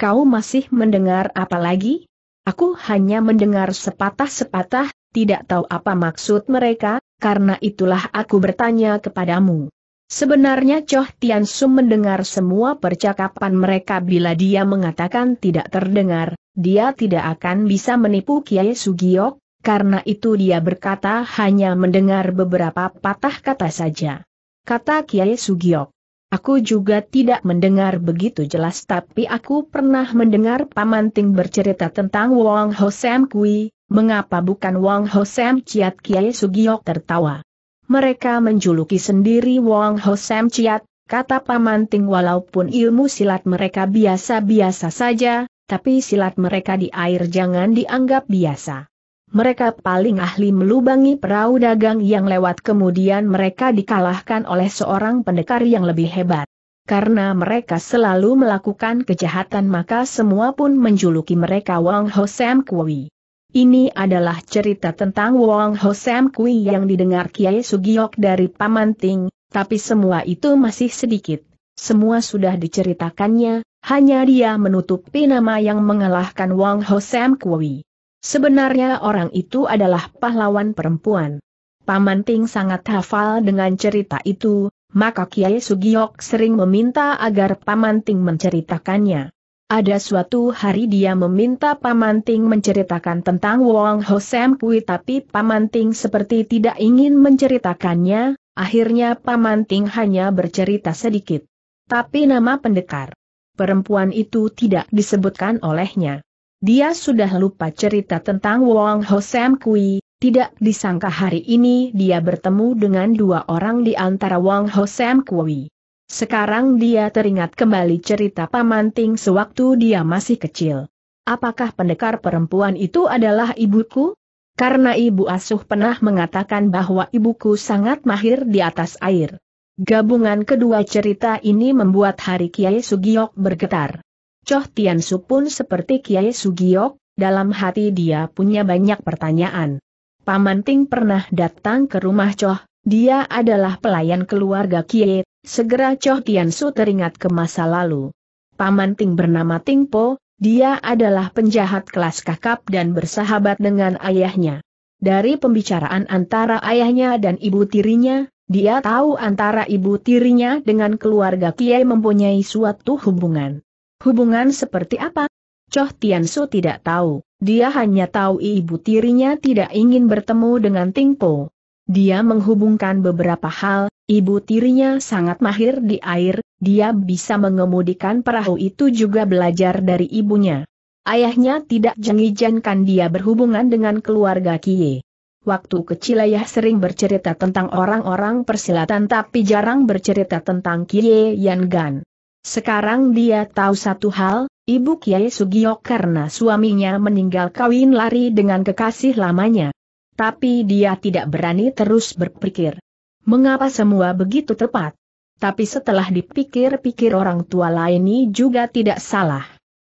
Kau masih mendengar apa lagi? Aku hanya mendengar sepatah-sepatah, tidak tahu apa maksud mereka, karena itulah aku bertanya kepadamu. Sebenarnya Choh Tian Sum mendengar semua percakapan mereka bila dia mengatakan tidak terdengar, dia tidak akan bisa menipu Kiai Sugiok, karena itu dia berkata hanya mendengar beberapa patah kata saja. Kata Kiai Sugiok. Aku juga tidak mendengar begitu jelas tapi aku pernah mendengar Paman Ting bercerita tentang Wong Ho Kui, Mengapa bukan Wang Hosem Ciat Kiai Sugiok tertawa? Mereka menjuluki sendiri Wang Hosem Ciat, kata Pamanting walaupun ilmu silat mereka biasa-biasa saja, tapi silat mereka di air jangan dianggap biasa. Mereka paling ahli melubangi perahu dagang yang lewat kemudian mereka dikalahkan oleh seorang pendekar yang lebih hebat. Karena mereka selalu melakukan kejahatan maka semua pun menjuluki mereka Wang Hosem Kui. Ini adalah cerita tentang Wong Hosem Kui yang didengar Kiai Sugiok dari Paman Ting, tapi semua itu masih sedikit. Semua sudah diceritakannya, hanya dia menutupi nama yang mengalahkan Wong Hosem Kui. Sebenarnya orang itu adalah pahlawan perempuan. Paman Ting sangat hafal dengan cerita itu, maka Kiai Sugiok sering meminta agar Paman Ting menceritakannya. Ada suatu hari dia meminta Pamanting menceritakan tentang Wong Sam Kui tapi Pamanting seperti tidak ingin menceritakannya, akhirnya Pamanting hanya bercerita sedikit. Tapi nama pendekar perempuan itu tidak disebutkan olehnya. Dia sudah lupa cerita tentang Wong Sam Kui, tidak disangka hari ini dia bertemu dengan dua orang di antara Wong Sam Kui. Sekarang dia teringat kembali cerita Paman Ting sewaktu dia masih kecil. Apakah pendekar perempuan itu adalah ibuku? Karena ibu asuh pernah mengatakan bahwa ibuku sangat mahir di atas air. Gabungan kedua cerita ini membuat hari Kiai Sugiyok bergetar. Choh Tian Su pun seperti Kiai Sugiyok, dalam hati dia punya banyak pertanyaan. Paman Ting pernah datang ke rumah Choh, dia adalah pelayan keluarga Kiai Segera Choh Tian Su teringat ke masa lalu. Paman Ting bernama Ting Po, dia adalah penjahat kelas kakap dan bersahabat dengan ayahnya. Dari pembicaraan antara ayahnya dan ibu tirinya, dia tahu antara ibu tirinya dengan keluarga Kiai mempunyai suatu hubungan. Hubungan seperti apa? Choh Tian Su tidak tahu, dia hanya tahu ibu tirinya tidak ingin bertemu dengan Ting Po. Dia menghubungkan beberapa hal, ibu tirinya sangat mahir di air, dia bisa mengemudikan perahu itu juga belajar dari ibunya. Ayahnya tidak jengijankan dia berhubungan dengan keluarga Kie. Waktu kecil ayah sering bercerita tentang orang-orang persilatan tapi jarang bercerita tentang Kie Yan Gan. Sekarang dia tahu satu hal, ibu Kiai Sugiyo karena suaminya meninggal kawin lari dengan kekasih lamanya. Tapi dia tidak berani terus berpikir. Mengapa semua begitu tepat? Tapi setelah dipikir-pikir orang tua lainnya juga tidak salah.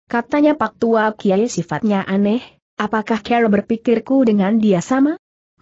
Katanya Pak Tua Kiai sifatnya aneh, apakah Carol berpikirku dengan dia sama?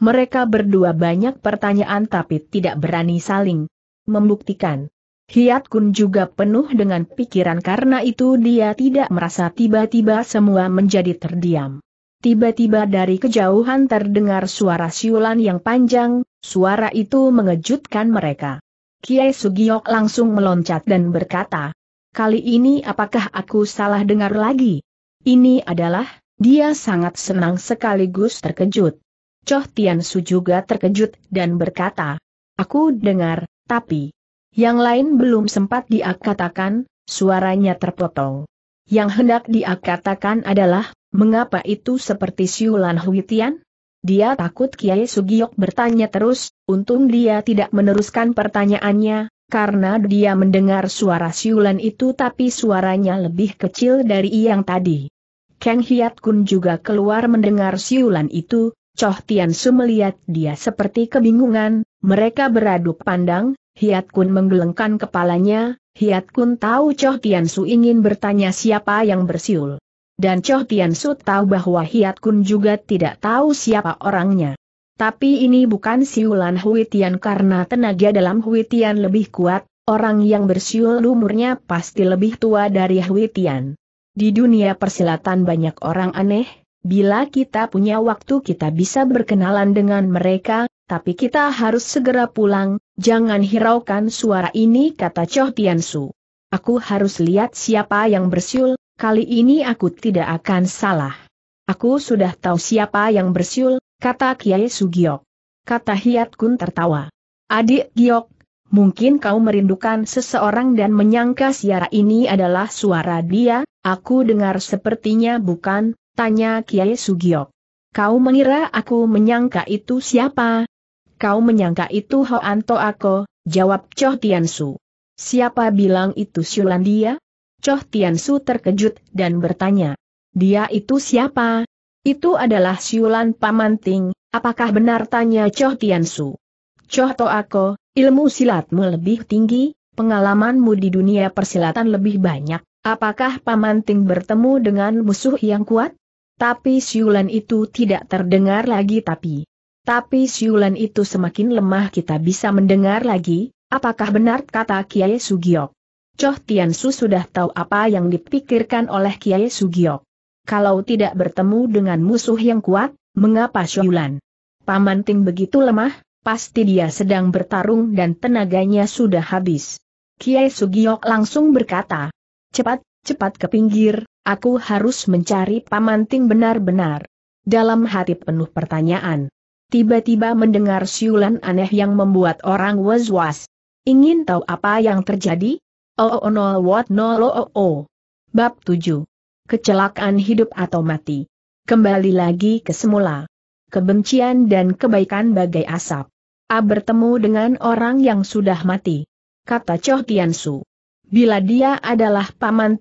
Mereka berdua banyak pertanyaan tapi tidak berani saling membuktikan. Hiat Kun juga penuh dengan pikiran karena itu dia tidak merasa tiba-tiba semua menjadi terdiam. Tiba-tiba dari kejauhan terdengar suara siulan yang panjang, suara itu mengejutkan mereka. Kiai Sugiok langsung meloncat dan berkata, Kali ini apakah aku salah dengar lagi? Ini adalah, dia sangat senang sekaligus terkejut. Choh Tian Su juga terkejut dan berkata, Aku dengar, tapi yang lain belum sempat diakatakan, suaranya terpotong. Yang hendak diakatakan adalah, Mengapa itu seperti siulan Huitian? Dia takut Kiai Sugiyok bertanya terus, untung dia tidak meneruskan pertanyaannya, karena dia mendengar suara siulan itu tapi suaranya lebih kecil dari yang tadi. Kang Hiat Kun juga keluar mendengar siulan itu, Choh Tian Su melihat dia seperti kebingungan, mereka beradu pandang, Hiat Kun menggelengkan kepalanya, Hiat Kun tahu Choh Tian Su ingin bertanya siapa yang bersiul. Dan Choh Tian Su tahu bahwa Hiat Kun juga tidak tahu siapa orangnya. Tapi ini bukan siulan Hui Tian karena tenaga dalam Hui Tian lebih kuat, orang yang bersiul umurnya pasti lebih tua dari Hui Tian. Di dunia persilatan banyak orang aneh, bila kita punya waktu kita bisa berkenalan dengan mereka, tapi kita harus segera pulang, jangan hiraukan suara ini kata Choh Tian Su. Aku harus lihat siapa yang bersiul, kali ini aku tidak akan salah. Aku sudah tahu siapa yang bersiul, kata Kiai Sugiok. Kata Hiat Kun tertawa. Adik Giok, mungkin kau merindukan seseorang dan menyangka siara ini adalah suara dia, aku dengar sepertinya bukan, tanya Kiai Sugiok. Kau mengira aku menyangka itu siapa? Kau menyangka itu Hoanto Ako, jawab Choh Su. Siapa bilang itu dia? Choh Tian Su terkejut dan bertanya. Dia itu siapa? Itu adalah siulan pamanting, apakah benar tanya Choh Tian Su? Choh Toako, ilmu silatmu lebih tinggi, pengalamanmu di dunia persilatan lebih banyak, apakah pamanting bertemu dengan musuh yang kuat? Tapi siulan itu tidak terdengar lagi tapi. Tapi siulan itu semakin lemah kita bisa mendengar lagi, apakah benar kata Kiai Sugiok? Tian Tiansu sudah tahu apa yang dipikirkan oleh Kiai Sugiok. Kalau tidak bertemu dengan musuh yang kuat, mengapa Syulan? Paman Ting begitu lemah, pasti dia sedang bertarung dan tenaganya sudah habis. Kiai Sugiok langsung berkata, cepat, cepat ke pinggir, aku harus mencari Paman Ting benar-benar. Dalam hati penuh pertanyaan. Tiba-tiba mendengar siulan aneh yang membuat orang was-was. Ingin tahu apa yang terjadi? Oh what oh oh oh. Bab 7. Kecelakaan hidup atau mati. Kembali lagi ke semula. Kebencian dan kebaikan bagai asap. A bertemu dengan orang yang sudah mati. Kata Choh Su. Bila dia adalah paman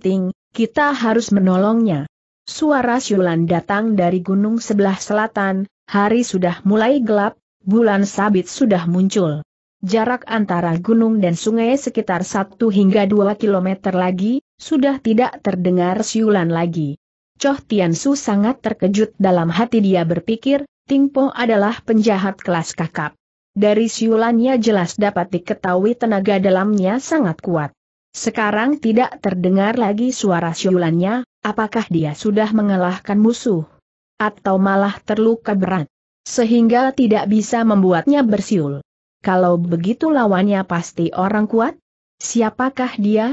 kita harus menolongnya. Suara siulan datang dari gunung sebelah selatan, hari sudah mulai gelap, bulan sabit sudah muncul. Jarak antara gunung dan sungai sekitar 1 hingga 2 km lagi, sudah tidak terdengar siulan lagi. Choh Su sangat terkejut dalam hati dia berpikir, Tingpo adalah penjahat kelas kakap. Dari siulannya jelas dapat diketahui tenaga dalamnya sangat kuat. Sekarang tidak terdengar lagi suara siulannya, apakah dia sudah mengalahkan musuh? Atau malah terluka berat? Sehingga tidak bisa membuatnya bersiul kalau begitu lawannya pasti orang kuat? Siapakah dia?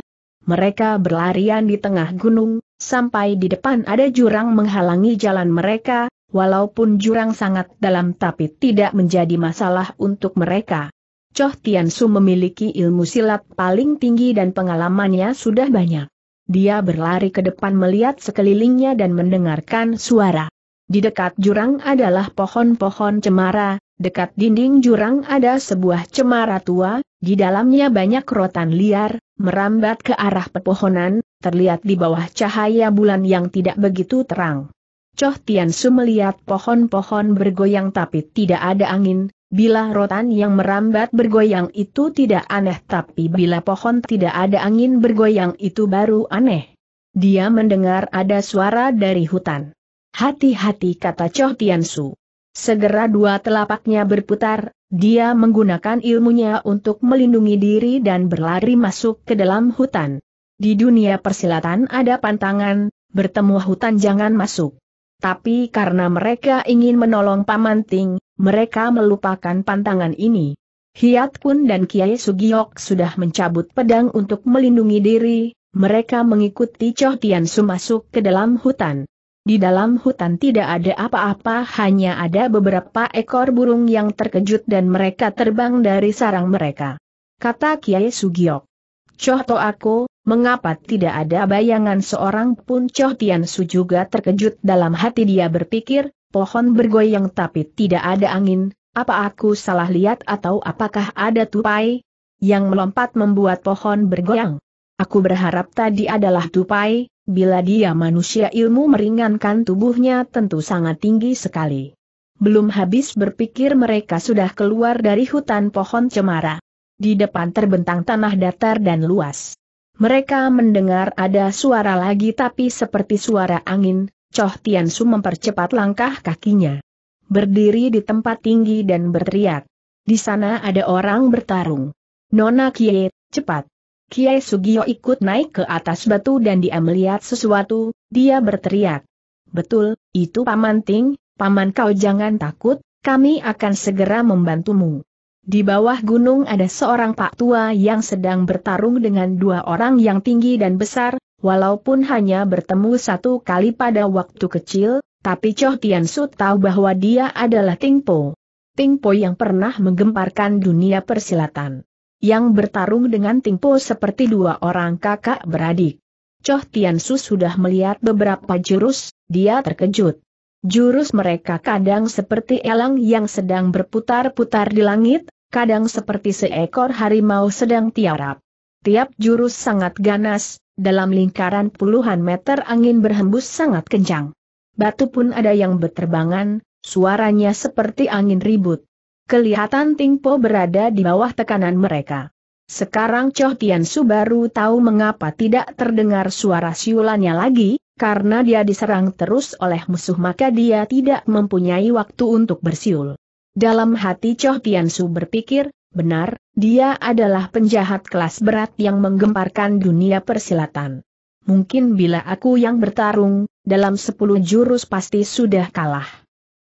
Mereka berlarian di tengah gunung, sampai di depan ada jurang menghalangi jalan mereka, walaupun jurang sangat dalam tapi tidak menjadi masalah untuk mereka. Choh Su memiliki ilmu silat paling tinggi dan pengalamannya sudah banyak. Dia berlari ke depan melihat sekelilingnya dan mendengarkan suara. Di dekat jurang adalah pohon-pohon cemara, Dekat dinding jurang ada sebuah cemara tua, di dalamnya banyak rotan liar, merambat ke arah pepohonan, terlihat di bawah cahaya bulan yang tidak begitu terang. Choh Tiansu melihat pohon-pohon bergoyang tapi tidak ada angin, bila rotan yang merambat bergoyang itu tidak aneh tapi bila pohon tidak ada angin bergoyang itu baru aneh. Dia mendengar ada suara dari hutan. Hati-hati kata Choh Su. Segera dua telapaknya berputar, dia menggunakan ilmunya untuk melindungi diri dan berlari masuk ke dalam hutan. Di dunia persilatan ada pantangan, bertemu hutan jangan masuk. Tapi karena mereka ingin menolong Pamanting, mereka melupakan pantangan ini. Hiat Pun dan Kiai Sugiok sudah mencabut pedang untuk melindungi diri, mereka mengikuti Choh Tian Su masuk ke dalam hutan. Di dalam hutan tidak ada apa-apa, hanya ada beberapa ekor burung yang terkejut dan mereka terbang dari sarang mereka. Kata Kiai Sugiok. Coh aku, mengapa tidak ada bayangan seorang pun Coh Tian Su juga terkejut dalam hati dia berpikir, pohon bergoyang tapi tidak ada angin, apa aku salah lihat atau apakah ada tupai yang melompat membuat pohon bergoyang? Aku berharap tadi adalah tupai, Bila dia manusia ilmu meringankan tubuhnya tentu sangat tinggi sekali. Belum habis berpikir mereka sudah keluar dari hutan pohon cemara. Di depan terbentang tanah datar dan luas. Mereka mendengar ada suara lagi tapi seperti suara angin, Choh Tian Su mempercepat langkah kakinya. Berdiri di tempat tinggi dan berteriak. Di sana ada orang bertarung. Nona Kie, cepat. Kiai Sugio ikut naik ke atas batu dan dia melihat sesuatu, dia berteriak. Betul, itu Paman Ting, Paman kau jangan takut, kami akan segera membantumu. Di bawah gunung ada seorang pak tua yang sedang bertarung dengan dua orang yang tinggi dan besar, walaupun hanya bertemu satu kali pada waktu kecil, tapi Choh Tian Su tahu bahwa dia adalah Ting Po. Ting Po yang pernah menggemparkan dunia persilatan yang bertarung dengan Tingpo seperti dua orang kakak beradik. Choh Tiansu sudah melihat beberapa jurus, dia terkejut. Jurus mereka kadang seperti elang yang sedang berputar-putar di langit, kadang seperti seekor harimau sedang tiarap. Tiap jurus sangat ganas, dalam lingkaran puluhan meter angin berhembus sangat kencang. Batu pun ada yang berterbangan, suaranya seperti angin ribut. Kelihatan Tingpo berada di bawah tekanan mereka. Sekarang Choh Tian Su baru tahu mengapa tidak terdengar suara siulannya lagi, karena dia diserang terus oleh musuh maka dia tidak mempunyai waktu untuk bersiul. Dalam hati Choh Tian Su berpikir, benar, dia adalah penjahat kelas berat yang menggemparkan dunia persilatan. Mungkin bila aku yang bertarung, dalam sepuluh jurus pasti sudah kalah.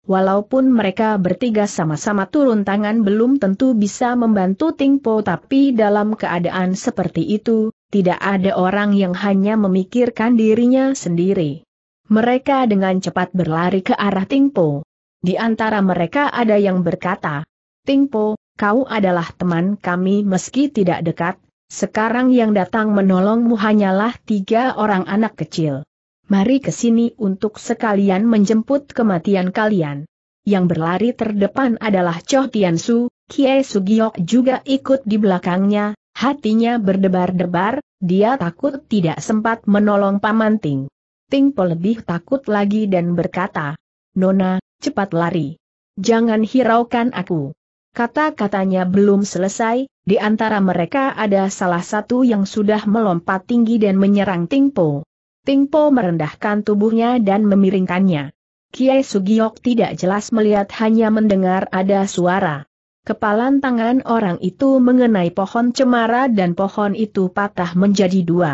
Walaupun mereka bertiga sama-sama turun tangan belum tentu bisa membantu Ting Po tapi dalam keadaan seperti itu, tidak ada orang yang hanya memikirkan dirinya sendiri. Mereka dengan cepat berlari ke arah Ting Po. Di antara mereka ada yang berkata, Ting Po, kau adalah teman kami meski tidak dekat, sekarang yang datang menolongmu hanyalah tiga orang anak kecil mari ke sini untuk sekalian menjemput kematian kalian. Yang berlari terdepan adalah Choh Su, Kie Sugiok juga ikut di belakangnya, hatinya berdebar-debar, dia takut tidak sempat menolong Paman Ting. Ting Po lebih takut lagi dan berkata, Nona, cepat lari. Jangan hiraukan aku. Kata-katanya belum selesai, di antara mereka ada salah satu yang sudah melompat tinggi dan menyerang Tingpo. Tingpo merendahkan tubuhnya dan memiringkannya. Kiai Sugiok tidak jelas melihat hanya mendengar ada suara. Kepalan tangan orang itu mengenai pohon cemara dan pohon itu patah menjadi dua.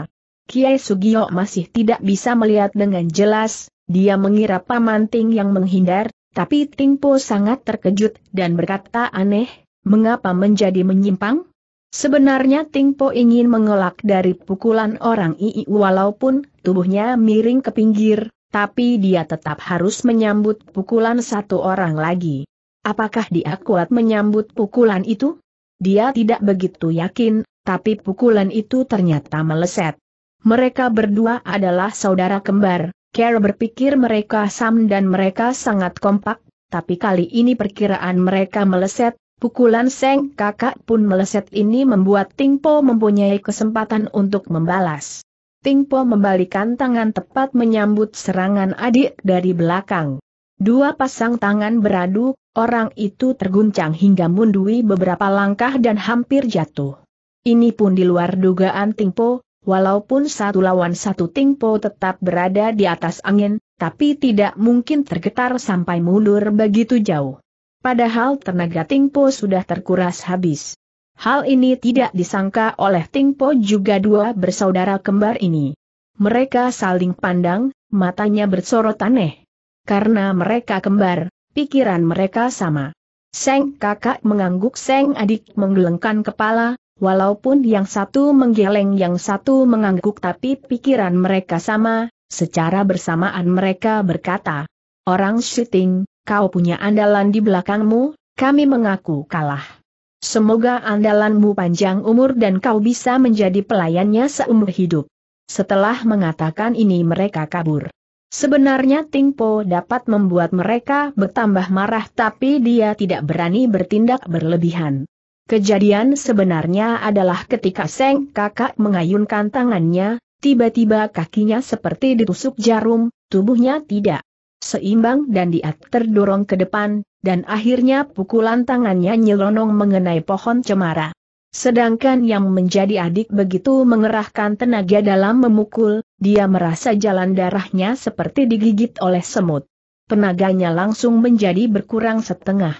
Kiai Sugiok masih tidak bisa melihat dengan jelas, dia mengira Paman Ting yang menghindar, tapi Tingpo sangat terkejut dan berkata aneh, mengapa menjadi menyimpang? Sebenarnya Tingpo ingin mengelak dari pukulan orang II walaupun tubuhnya miring ke pinggir, tapi dia tetap harus menyambut pukulan satu orang lagi. Apakah dia kuat menyambut pukulan itu? Dia tidak begitu yakin, tapi pukulan itu ternyata meleset. Mereka berdua adalah saudara kembar, Kerr berpikir mereka sam dan mereka sangat kompak, tapi kali ini perkiraan mereka meleset, Pukulan Seng kakak pun meleset ini membuat Tingpo mempunyai kesempatan untuk membalas. Tingpo membalikan tangan tepat menyambut serangan adik dari belakang. Dua pasang tangan beradu, orang itu terguncang hingga mundui beberapa langkah dan hampir jatuh. Ini pun di luar dugaan Tingpo, walaupun satu lawan satu Tingpo tetap berada di atas angin, tapi tidak mungkin tergetar sampai mundur begitu jauh. Padahal tenaga Tingpo sudah terkuras habis. Hal ini tidak disangka oleh Tingpo juga dua bersaudara kembar ini. Mereka saling pandang, matanya bersorot aneh. Karena mereka kembar, pikiran mereka sama. Seng kakak mengangguk Seng adik menggelengkan kepala, walaupun yang satu menggeleng yang satu mengangguk tapi pikiran mereka sama, secara bersamaan mereka berkata. Orang syuting, kau punya andalan di belakangmu, kami mengaku kalah. Semoga andalanmu panjang umur dan kau bisa menjadi pelayannya seumur hidup. Setelah mengatakan ini mereka kabur. Sebenarnya Tingpo dapat membuat mereka bertambah marah tapi dia tidak berani bertindak berlebihan. Kejadian sebenarnya adalah ketika Seng kakak mengayunkan tangannya, tiba-tiba kakinya seperti ditusuk jarum, tubuhnya tidak seimbang dan dia terdorong ke depan, dan akhirnya pukulan tangannya nyelonong mengenai pohon cemara. Sedangkan yang menjadi adik begitu mengerahkan tenaga dalam memukul, dia merasa jalan darahnya seperti digigit oleh semut. Tenaganya langsung menjadi berkurang setengah.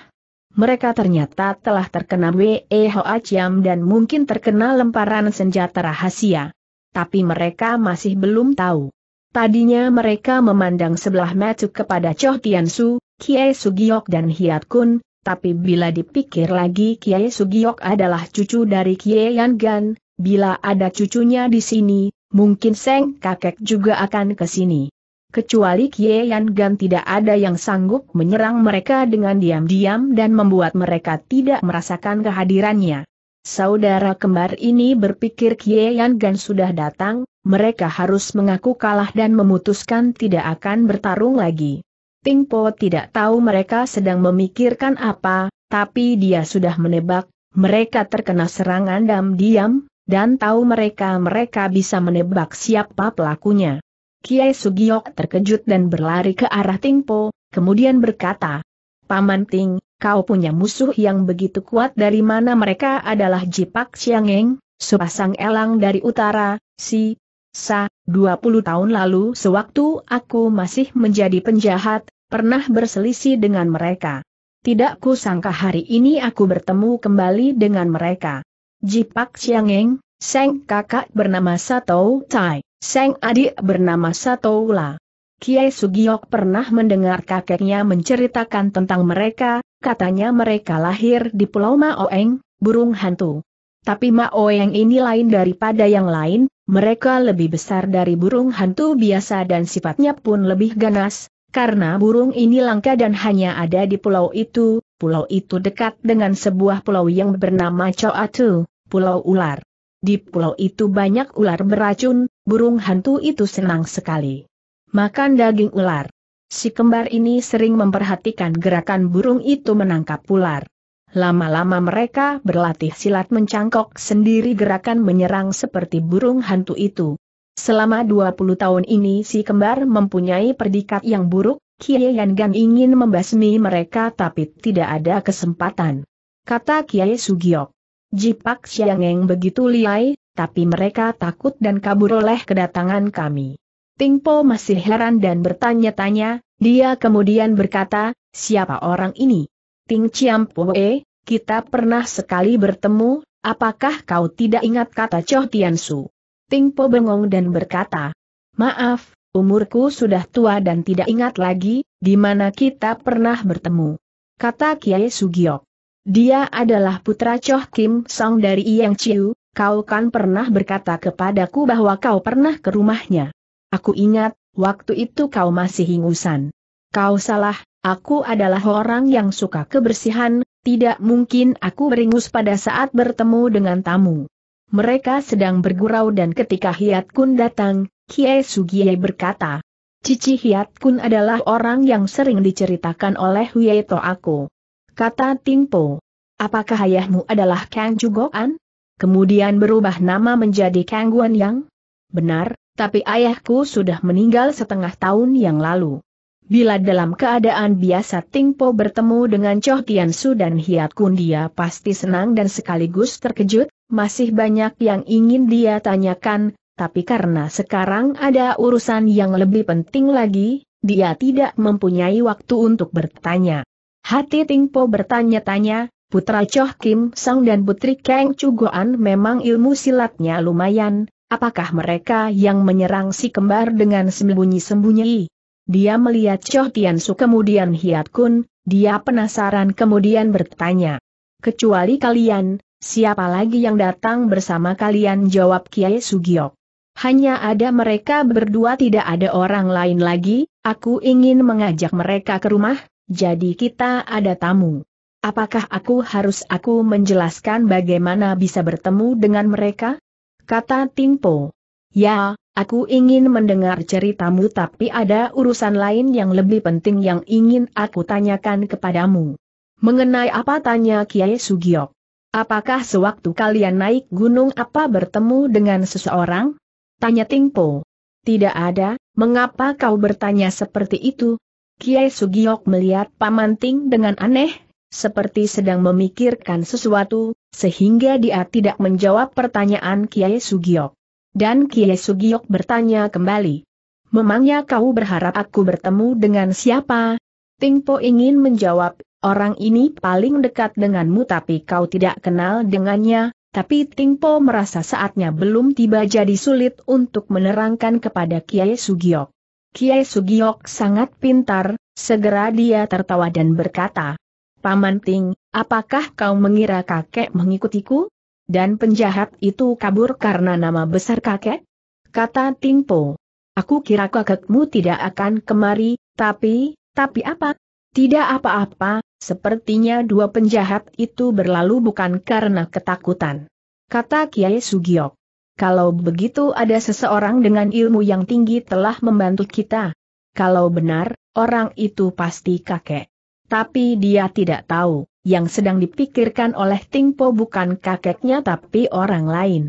Mereka ternyata telah terkena Weho Aciam dan mungkin terkena lemparan senjata rahasia. Tapi mereka masih belum tahu. Tadinya mereka memandang sebelah mata kepada Choh Tian Su, Kiai Sugiok dan Hiat Kun, tapi bila dipikir lagi Kiai Sugiok adalah cucu dari Kiai Yan Gan, bila ada cucunya di sini, mungkin Seng kakek juga akan ke sini. Kecuali Kiai Yan Gan tidak ada yang sanggup menyerang mereka dengan diam-diam dan membuat mereka tidak merasakan kehadirannya. Saudara kembar ini berpikir Kiai Yan Gan sudah datang, mereka harus mengaku kalah dan memutuskan tidak akan bertarung lagi. Ting Po tidak tahu mereka sedang memikirkan apa, tapi dia sudah menebak, mereka terkena serangan dam diam dan tahu mereka-mereka bisa menebak siapa pelakunya. Kiai Sugiok terkejut dan berlari ke arah Ting Po, kemudian berkata, Paman Ting, kau punya musuh yang begitu kuat dari mana mereka adalah Jipak Siangeng, sepasang elang dari utara, si Sa, 20 tahun lalu sewaktu aku masih menjadi penjahat, pernah berselisih dengan mereka. Tidak kusangka hari ini aku bertemu kembali dengan mereka. Jipak Siangeng, Seng kakak bernama Sato Tai, Seng adik bernama Sato La. Kiai Sugiok pernah mendengar kakeknya menceritakan tentang mereka, katanya mereka lahir di Pulau Maoeng, burung hantu. Tapi Maoeng ini lain daripada yang lain, mereka lebih besar dari burung hantu biasa dan sifatnya pun lebih ganas, karena burung ini langka dan hanya ada di pulau itu, pulau itu dekat dengan sebuah pulau yang bernama Coatu, Pulau Ular. Di pulau itu banyak ular beracun, burung hantu itu senang sekali. Makan daging ular. Si kembar ini sering memperhatikan gerakan burung itu menangkap ular. Lama-lama mereka berlatih silat mencangkok sendiri gerakan menyerang seperti burung hantu itu. Selama 20 tahun ini si kembar mempunyai perdikat yang buruk, Kiai Gan ingin membasmi mereka tapi tidak ada kesempatan. Kata Kiai Sugiok. Jipak Siangeng begitu liai, tapi mereka takut dan kabur oleh kedatangan kami. Tingpo masih heran dan bertanya-tanya, dia kemudian berkata, siapa orang ini? Ting Chiam Poe, kita pernah sekali bertemu, apakah kau tidak ingat kata Choh Tian Su? Ting Po bengong dan berkata, Maaf, umurku sudah tua dan tidak ingat lagi, di mana kita pernah bertemu. Kata Kiai Sugiok. Dia adalah putra Choh Kim Song dari Iyang Chiu, kau kan pernah berkata kepadaku bahwa kau pernah ke rumahnya. Aku ingat, waktu itu kau masih ingusan. Kau salah, Aku adalah orang yang suka kebersihan, tidak mungkin aku beringus pada saat bertemu dengan tamu. Mereka sedang bergurau dan ketika Hiat Kun datang, Kie Sugie berkata, Cici Hiat Kun adalah orang yang sering diceritakan oleh Wieto aku. Kata Timpo, apakah ayahmu adalah Kang Jugoan? Kemudian berubah nama menjadi Kang Guan Yang? Benar, tapi ayahku sudah meninggal setengah tahun yang lalu. Bila dalam keadaan biasa Tingpo bertemu dengan Choh Tian Su dan Hiat Kun dia pasti senang dan sekaligus terkejut, masih banyak yang ingin dia tanyakan, tapi karena sekarang ada urusan yang lebih penting lagi, dia tidak mempunyai waktu untuk bertanya. Hati Tingpo bertanya-tanya, putra Choh Kim Sang dan putri Kang Chugoan memang ilmu silatnya lumayan, apakah mereka yang menyerang si kembar dengan sembunyi-sembunyi? Dia melihat Choh Tiansu kemudian Hiat Kun, dia penasaran kemudian bertanya. Kecuali kalian, siapa lagi yang datang bersama kalian jawab Kiai Sugiok. Hanya ada mereka berdua tidak ada orang lain lagi, aku ingin mengajak mereka ke rumah, jadi kita ada tamu. Apakah aku harus aku menjelaskan bagaimana bisa bertemu dengan mereka? Kata Timpo. Ya, aku ingin mendengar ceritamu tapi ada urusan lain yang lebih penting yang ingin aku tanyakan kepadamu. Mengenai apa tanya Kiai Sugiok? Apakah sewaktu kalian naik gunung apa bertemu dengan seseorang? Tanya Tingpo. Tidak ada, mengapa kau bertanya seperti itu? Kiai Sugiok melihat Paman Ting dengan aneh, seperti sedang memikirkan sesuatu, sehingga dia tidak menjawab pertanyaan Kiai Sugiok. Dan Kie Sugiok bertanya kembali. Memangnya kau berharap aku bertemu dengan siapa? Tingpo ingin menjawab, orang ini paling dekat denganmu tapi kau tidak kenal dengannya, tapi Tingpo merasa saatnya belum tiba jadi sulit untuk menerangkan kepada Kiai Sugiok. Kiai Sugiok sangat pintar, segera dia tertawa dan berkata, Paman Ting, apakah kau mengira kakek mengikutiku? Dan penjahat itu kabur karena nama besar kakek? Kata Po. Aku kira kakekmu tidak akan kemari, tapi, tapi apa? Tidak apa-apa, sepertinya dua penjahat itu berlalu bukan karena ketakutan. Kata Kiai Sugiok. Kalau begitu ada seseorang dengan ilmu yang tinggi telah membantu kita. Kalau benar, orang itu pasti kakek. Tapi dia tidak tahu, yang sedang dipikirkan oleh Tingpo bukan kakeknya tapi orang lain.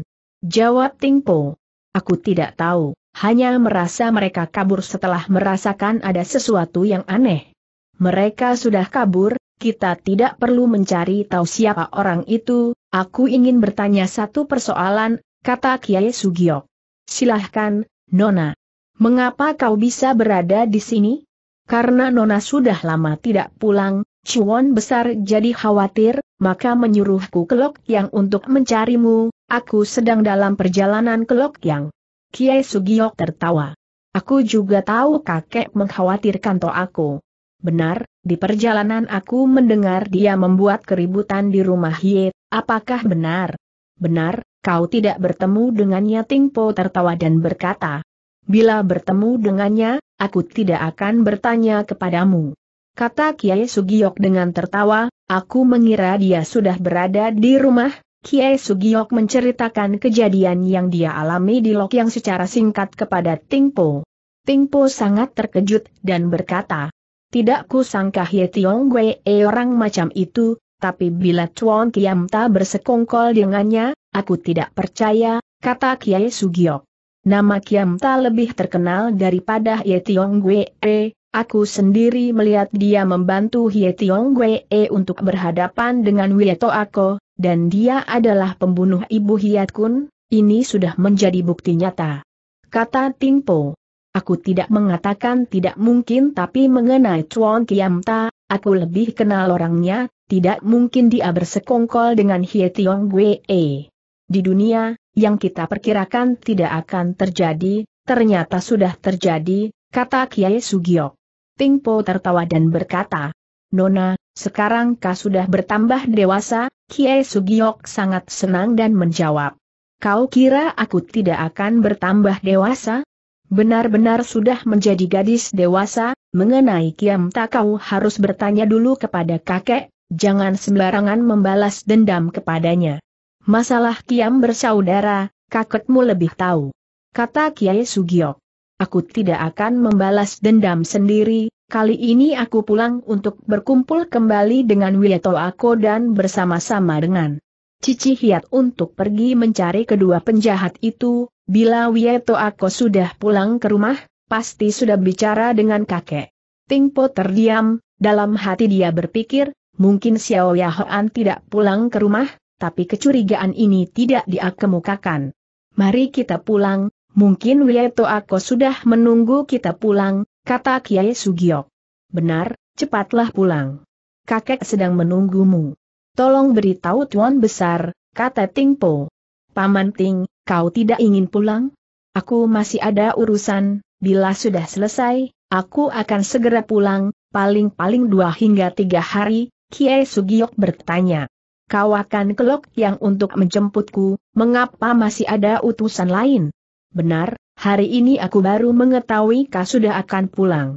Jawab Tingpo. Aku tidak tahu, hanya merasa mereka kabur setelah merasakan ada sesuatu yang aneh. Mereka sudah kabur, kita tidak perlu mencari tahu siapa orang itu, aku ingin bertanya satu persoalan, kata Kiai Sugiok. Silahkan, Nona. Mengapa kau bisa berada di sini? Karena Nona sudah lama tidak pulang, Chuan besar jadi khawatir, maka menyuruhku ke Lok yang untuk mencarimu, aku sedang dalam perjalanan ke Lok yang. Kiai Sugiok tertawa. Aku juga tahu kakek mengkhawatirkan to aku. Benar, di perjalanan aku mendengar dia membuat keributan di rumah Hie, apakah benar? Benar, kau tidak bertemu dengannya Tingpo tertawa dan berkata. Bila bertemu dengannya, aku tidak akan bertanya kepadamu. Kata Kiai Sugiyok dengan tertawa, aku mengira dia sudah berada di rumah, Kiai Sugiyok menceritakan kejadian yang dia alami di Lok yang secara singkat kepada Tingpo. Tingpo sangat terkejut dan berkata, tidak ku sangka Ye Tiong Gwe e orang macam itu, tapi bila Chuan Kiamta bersekongkol dengannya, aku tidak percaya, kata Kiai Sugiyok. Nama Kiam Ta lebih terkenal daripada Ye Tiong E, aku sendiri melihat dia membantu Ye Tiong E untuk berhadapan dengan Wieto Ako, dan dia adalah pembunuh ibu Hiat Kun, ini sudah menjadi bukti nyata. Kata Ting Po. Aku tidak mengatakan tidak mungkin tapi mengenai Chuan Kiam Ta, aku lebih kenal orangnya, tidak mungkin dia bersekongkol dengan Hie Tiong E. Di dunia, yang kita perkirakan tidak akan terjadi, ternyata sudah terjadi, kata Kiai Sugio. Pingpo tertawa dan berkata, Nona, sekarang kau sudah bertambah dewasa, Kiai Sugiok sangat senang dan menjawab. Kau kira aku tidak akan bertambah dewasa? Benar-benar sudah menjadi gadis dewasa, mengenai Kiam tak kau harus bertanya dulu kepada kakek, jangan sembarangan membalas dendam kepadanya. Masalah Kiam bersaudara, kakekmu lebih tahu. Kata Kiai Sugio. Aku tidak akan membalas dendam sendiri, kali ini aku pulang untuk berkumpul kembali dengan Wieto Ako dan bersama-sama dengan Cici Hiat untuk pergi mencari kedua penjahat itu, bila Wieto Ako sudah pulang ke rumah, pasti sudah bicara dengan kakek. Tingpo terdiam, dalam hati dia berpikir, mungkin Xiao Yahoan tidak pulang ke rumah, tapi kecurigaan ini tidak diakemukakan. Mari kita pulang, mungkin Wieto Ako sudah menunggu kita pulang, kata Kiai Sugiok. Benar, cepatlah pulang. Kakek sedang menunggumu. Tolong beritahu Tuan Besar, kata Ting Po. Paman Ting, kau tidak ingin pulang? Aku masih ada urusan, bila sudah selesai, aku akan segera pulang, paling-paling dua hingga tiga hari, Kiai Sugiok bertanya kau akan kelok yang untuk menjemputku, mengapa masih ada utusan lain? Benar, hari ini aku baru mengetahui kau sudah akan pulang.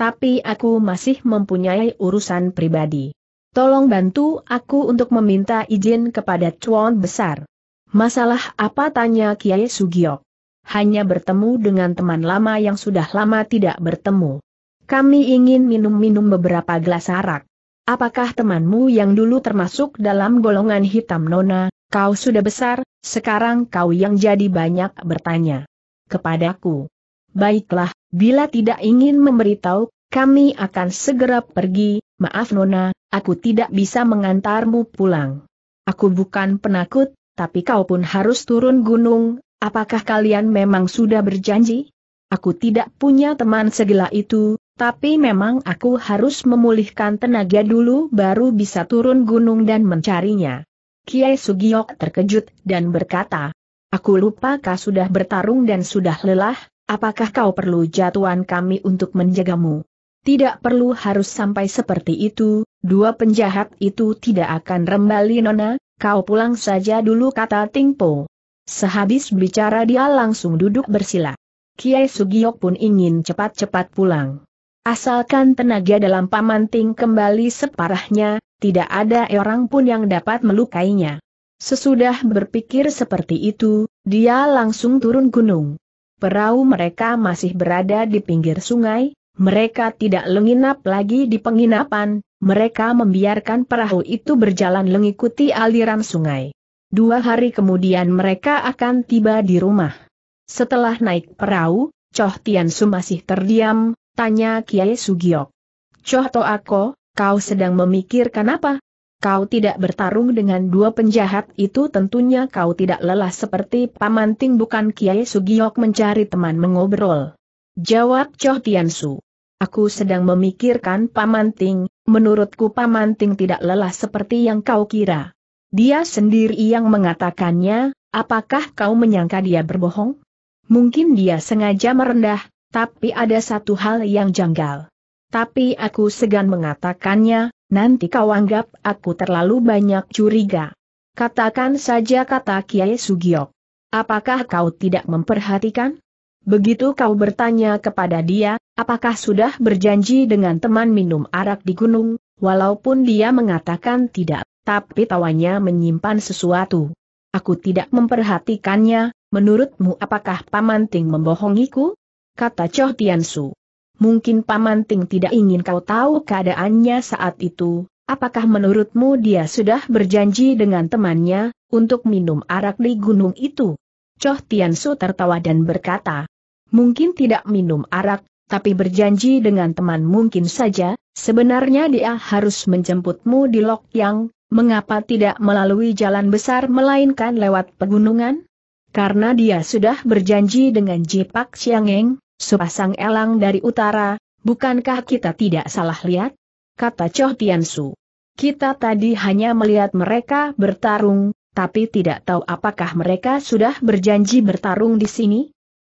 Tapi aku masih mempunyai urusan pribadi. Tolong bantu aku untuk meminta izin kepada Cuan Besar. Masalah apa tanya Kiai Sugiok? Hanya bertemu dengan teman lama yang sudah lama tidak bertemu. Kami ingin minum-minum beberapa gelas arak. Apakah temanmu yang dulu termasuk dalam golongan hitam Nona, kau sudah besar, sekarang kau yang jadi banyak bertanya kepadaku. Baiklah, bila tidak ingin memberitahu, kami akan segera pergi, maaf Nona, aku tidak bisa mengantarmu pulang. Aku bukan penakut, tapi kau pun harus turun gunung, apakah kalian memang sudah berjanji? Aku tidak punya teman segala itu, tapi memang aku harus memulihkan tenaga dulu baru bisa turun gunung dan mencarinya. Kiai Sugiok terkejut dan berkata, Aku lupa kau sudah bertarung dan sudah lelah, apakah kau perlu jatuhan kami untuk menjagamu? Tidak perlu harus sampai seperti itu, dua penjahat itu tidak akan rembali nona, kau pulang saja dulu kata Tingpo. Sehabis bicara dia langsung duduk bersila. Kiai Sugiok pun ingin cepat-cepat pulang. Asalkan tenaga dalam pamanting kembali separahnya, tidak ada orang pun yang dapat melukainya. Sesudah berpikir seperti itu, dia langsung turun gunung. Perahu mereka masih berada di pinggir sungai, mereka tidak menginap lagi di penginapan, mereka membiarkan perahu itu berjalan mengikuti aliran sungai. Dua hari kemudian mereka akan tiba di rumah. Setelah naik perahu, Choh Tian Su masih terdiam, Tanya Kiai Sugiok. Coh to aku, kau sedang memikirkan apa? Kau tidak bertarung dengan dua penjahat itu tentunya kau tidak lelah seperti pamanting bukan Kiai Sugiok mencari teman mengobrol. Jawab Coh Tiansu. Aku sedang memikirkan pamanting, menurutku pamanting tidak lelah seperti yang kau kira. Dia sendiri yang mengatakannya, apakah kau menyangka dia berbohong? Mungkin dia sengaja merendah, tapi ada satu hal yang janggal. Tapi aku segan mengatakannya, nanti kau anggap aku terlalu banyak curiga. Katakan saja kata Kiai Sugiok. Apakah kau tidak memperhatikan? Begitu kau bertanya kepada dia, apakah sudah berjanji dengan teman minum arak di gunung, walaupun dia mengatakan tidak, tapi tawanya menyimpan sesuatu. Aku tidak memperhatikannya, menurutmu apakah Paman Ting membohongiku? kata Tian Su. Mungkin Paman Ting tidak ingin kau tahu keadaannya saat itu, apakah menurutmu dia sudah berjanji dengan temannya, untuk minum arak di gunung itu? Choh Su tertawa dan berkata, mungkin tidak minum arak, tapi berjanji dengan teman mungkin saja, sebenarnya dia harus menjemputmu di Lok Yang, mengapa tidak melalui jalan besar melainkan lewat pegunungan? Karena dia sudah berjanji dengan Jipak Siangeng, Sepasang elang dari utara, bukankah kita tidak salah lihat? Kata Choh Tiansu. Kita tadi hanya melihat mereka bertarung, tapi tidak tahu apakah mereka sudah berjanji bertarung di sini?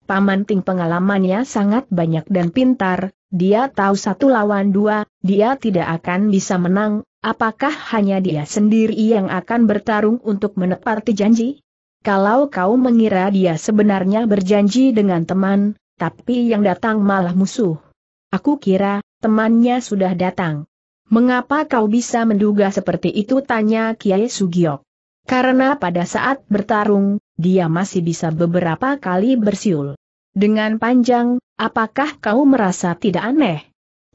Paman Ting pengalamannya sangat banyak dan pintar, dia tahu satu lawan dua, dia tidak akan bisa menang, apakah hanya dia sendiri yang akan bertarung untuk menepati janji? Kalau kau mengira dia sebenarnya berjanji dengan teman, tapi yang datang malah musuh. Aku kira, temannya sudah datang. Mengapa kau bisa menduga seperti itu tanya Kiai Sugiok. Karena pada saat bertarung, dia masih bisa beberapa kali bersiul. Dengan panjang, apakah kau merasa tidak aneh?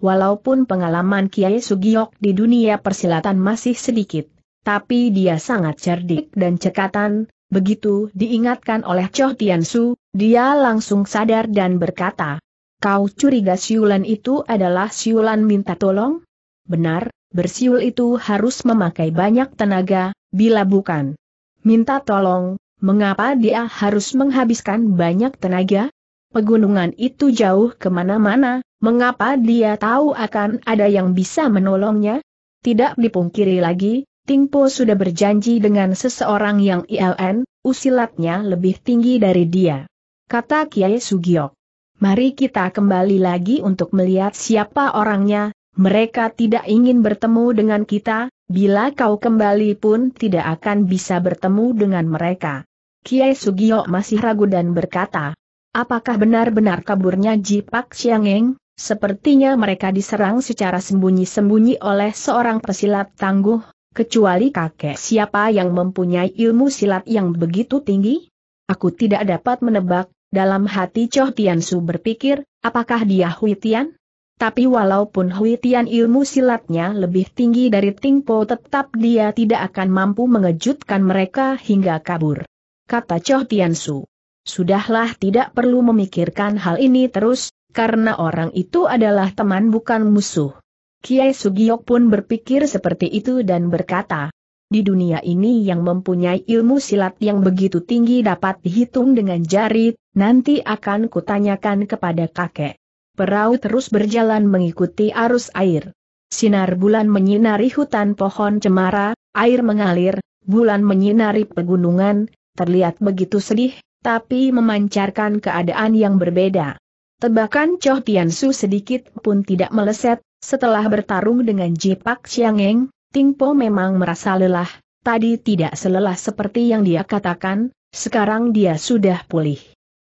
Walaupun pengalaman Kiai Sugiok di dunia persilatan masih sedikit, tapi dia sangat cerdik dan cekatan, begitu diingatkan oleh Choh Su, dia langsung sadar dan berkata, Kau curiga siulan itu adalah siulan minta tolong? Benar, bersiul itu harus memakai banyak tenaga, bila bukan. Minta tolong, mengapa dia harus menghabiskan banyak tenaga? Pegunungan itu jauh kemana-mana, mengapa dia tahu akan ada yang bisa menolongnya? Tidak dipungkiri lagi, Tingpo sudah berjanji dengan seseorang yang ILN, usilatnya lebih tinggi dari dia kata Kiai Sugio, Mari kita kembali lagi untuk melihat siapa orangnya, mereka tidak ingin bertemu dengan kita, bila kau kembali pun tidak akan bisa bertemu dengan mereka. Kiai Sugio masih ragu dan berkata, apakah benar-benar kaburnya Jipak Siangeng? Sepertinya mereka diserang secara sembunyi-sembunyi oleh seorang pesilat tangguh, kecuali kakek siapa yang mempunyai ilmu silat yang begitu tinggi? Aku tidak dapat menebak, dalam hati Choh Tiansu berpikir, apakah dia Hui Tian? Tapi walaupun Hui Tian ilmu silatnya lebih tinggi dari Ting Po tetap dia tidak akan mampu mengejutkan mereka hingga kabur. Kata Choh Tiansu. Sudahlah tidak perlu memikirkan hal ini terus, karena orang itu adalah teman bukan musuh. Kiai Sugiok pun berpikir seperti itu dan berkata, di dunia ini yang mempunyai ilmu silat yang begitu tinggi dapat dihitung dengan jari, nanti akan kutanyakan kepada kakek. Perahu terus berjalan mengikuti arus air. Sinar bulan menyinari hutan pohon cemara, air mengalir, bulan menyinari pegunungan, terlihat begitu sedih, tapi memancarkan keadaan yang berbeda. Tebakan Choh Su sedikit pun tidak meleset, setelah bertarung dengan Jipak Siangeng, Tingpo memang merasa lelah, tadi tidak selelah seperti yang dia katakan, sekarang dia sudah pulih.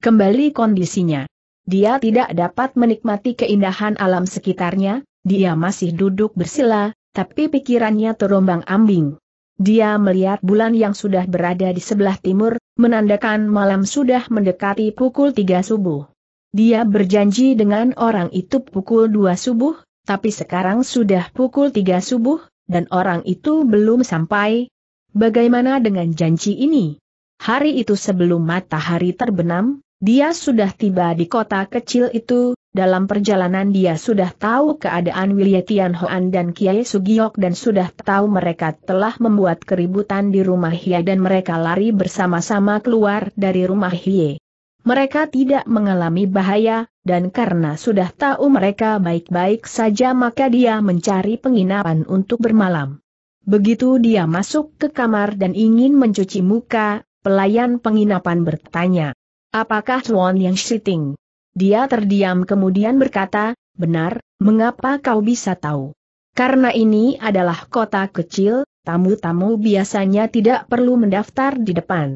Kembali kondisinya. Dia tidak dapat menikmati keindahan alam sekitarnya, dia masih duduk bersila, tapi pikirannya terombang ambing. Dia melihat bulan yang sudah berada di sebelah timur, menandakan malam sudah mendekati pukul 3 subuh. Dia berjanji dengan orang itu pukul 2 subuh, tapi sekarang sudah pukul 3 subuh, dan orang itu belum sampai. Bagaimana dengan janji ini? Hari itu sebelum matahari terbenam, dia sudah tiba di kota kecil itu, dalam perjalanan dia sudah tahu keadaan Willy Tian Hoan dan Kiai Sugiok dan sudah tahu mereka telah membuat keributan di rumah Hie dan mereka lari bersama-sama keluar dari rumah Hie mereka tidak mengalami bahaya, dan karena sudah tahu mereka baik-baik saja maka dia mencari penginapan untuk bermalam. Begitu dia masuk ke kamar dan ingin mencuci muka, pelayan penginapan bertanya, Apakah Tuan yang Shiting? Dia terdiam kemudian berkata, benar, mengapa kau bisa tahu? Karena ini adalah kota kecil, tamu-tamu biasanya tidak perlu mendaftar di depan.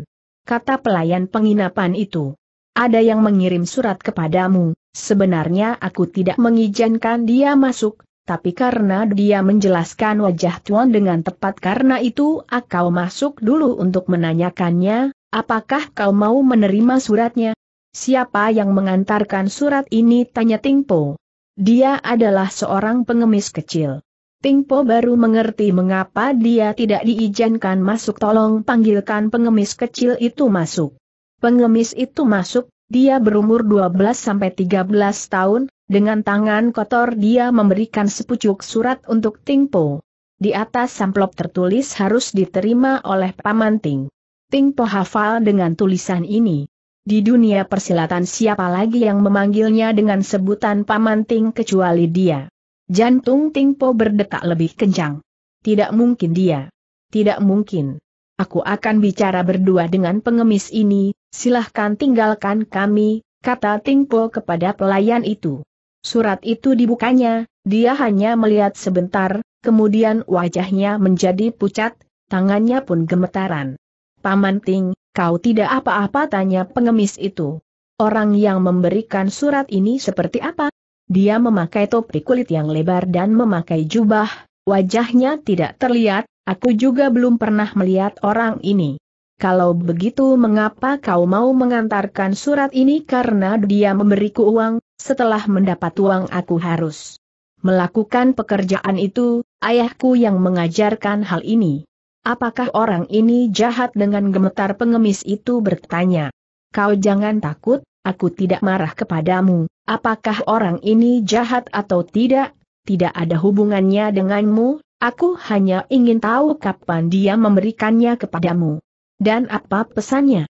Kata pelayan penginapan itu ada yang mengirim surat kepadamu, sebenarnya aku tidak mengizinkan dia masuk, tapi karena dia menjelaskan wajah Tuan dengan tepat karena itu aku masuk dulu untuk menanyakannya, apakah kau mau menerima suratnya? Siapa yang mengantarkan surat ini? Tanya Tingpo. Dia adalah seorang pengemis kecil. Tingpo baru mengerti mengapa dia tidak diizinkan masuk tolong panggilkan pengemis kecil itu masuk. Pengemis itu masuk, dia berumur 12-13 tahun, dengan tangan kotor dia memberikan sepucuk surat untuk Tingpo. Di atas samplop tertulis harus diterima oleh Paman Ting. Tingpo hafal dengan tulisan ini. Di dunia persilatan siapa lagi yang memanggilnya dengan sebutan Paman Ting kecuali dia. Jantung Tingpo berdetak lebih kencang. Tidak mungkin dia. Tidak mungkin. Aku akan bicara berdua dengan pengemis ini, silahkan tinggalkan kami, kata Tingpo kepada pelayan itu. Surat itu dibukanya, dia hanya melihat sebentar, kemudian wajahnya menjadi pucat, tangannya pun gemetaran. Paman Ting, kau tidak apa-apa tanya pengemis itu. Orang yang memberikan surat ini seperti apa? Dia memakai topi kulit yang lebar dan memakai jubah, wajahnya tidak terlihat, aku juga belum pernah melihat orang ini. Kalau begitu mengapa kau mau mengantarkan surat ini karena dia memberiku uang, setelah mendapat uang aku harus melakukan pekerjaan itu, ayahku yang mengajarkan hal ini. Apakah orang ini jahat dengan gemetar pengemis itu bertanya. Kau jangan takut, aku tidak marah kepadamu, apakah orang ini jahat atau tidak, tidak ada hubungannya denganmu, aku hanya ingin tahu kapan dia memberikannya kepadamu. Dan apa pesannya?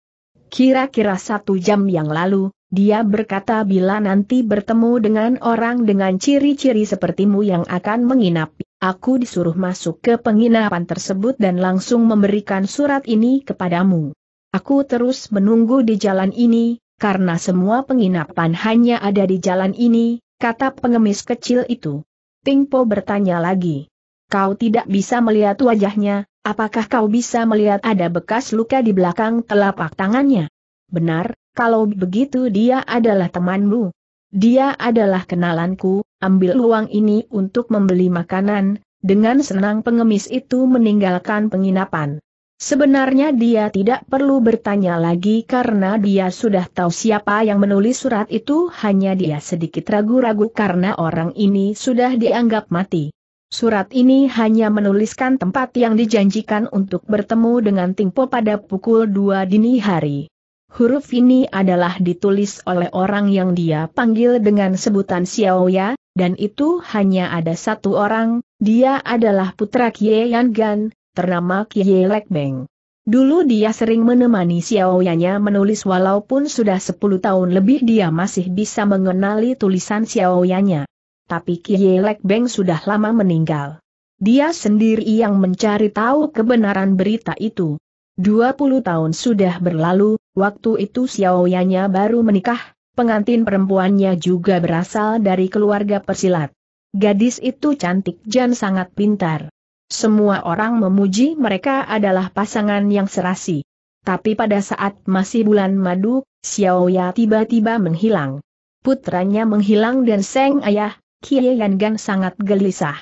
Kira-kira satu jam yang lalu, dia berkata bila nanti bertemu dengan orang dengan ciri-ciri sepertimu yang akan menginap, aku disuruh masuk ke penginapan tersebut dan langsung memberikan surat ini kepadamu. Aku terus menunggu di jalan ini, karena semua penginapan hanya ada di jalan ini, kata pengemis kecil itu. Pingpo bertanya lagi. Kau tidak bisa melihat wajahnya, Apakah kau bisa melihat ada bekas luka di belakang telapak tangannya? Benar, kalau begitu dia adalah temanmu. Dia adalah kenalanku, ambil uang ini untuk membeli makanan, dengan senang pengemis itu meninggalkan penginapan. Sebenarnya dia tidak perlu bertanya lagi karena dia sudah tahu siapa yang menulis surat itu hanya dia sedikit ragu-ragu karena orang ini sudah dianggap mati. Surat ini hanya menuliskan tempat yang dijanjikan untuk bertemu dengan Tingpo pada pukul 2 dini hari. Huruf ini adalah ditulis oleh orang yang dia panggil dengan sebutan Xiao Xiaoya, dan itu hanya ada satu orang, dia adalah putra Kie Yan Gan, ternama Kie Lek Beng. Dulu dia sering menemani Xiao Xiaoyanya menulis walaupun sudah 10 tahun lebih dia masih bisa mengenali tulisan Xiao Xiaoyanya tapi Kie Lek Beng sudah lama meninggal. Dia sendiri yang mencari tahu kebenaran berita itu. 20 tahun sudah berlalu, waktu itu Xiaoyanya baru menikah, pengantin perempuannya juga berasal dari keluarga persilat. Gadis itu cantik dan sangat pintar. Semua orang memuji mereka adalah pasangan yang serasi. Tapi pada saat masih bulan madu, Xiaoya tiba-tiba menghilang. Putranya menghilang dan Seng Ayah, Kie Yan Gan sangat gelisah.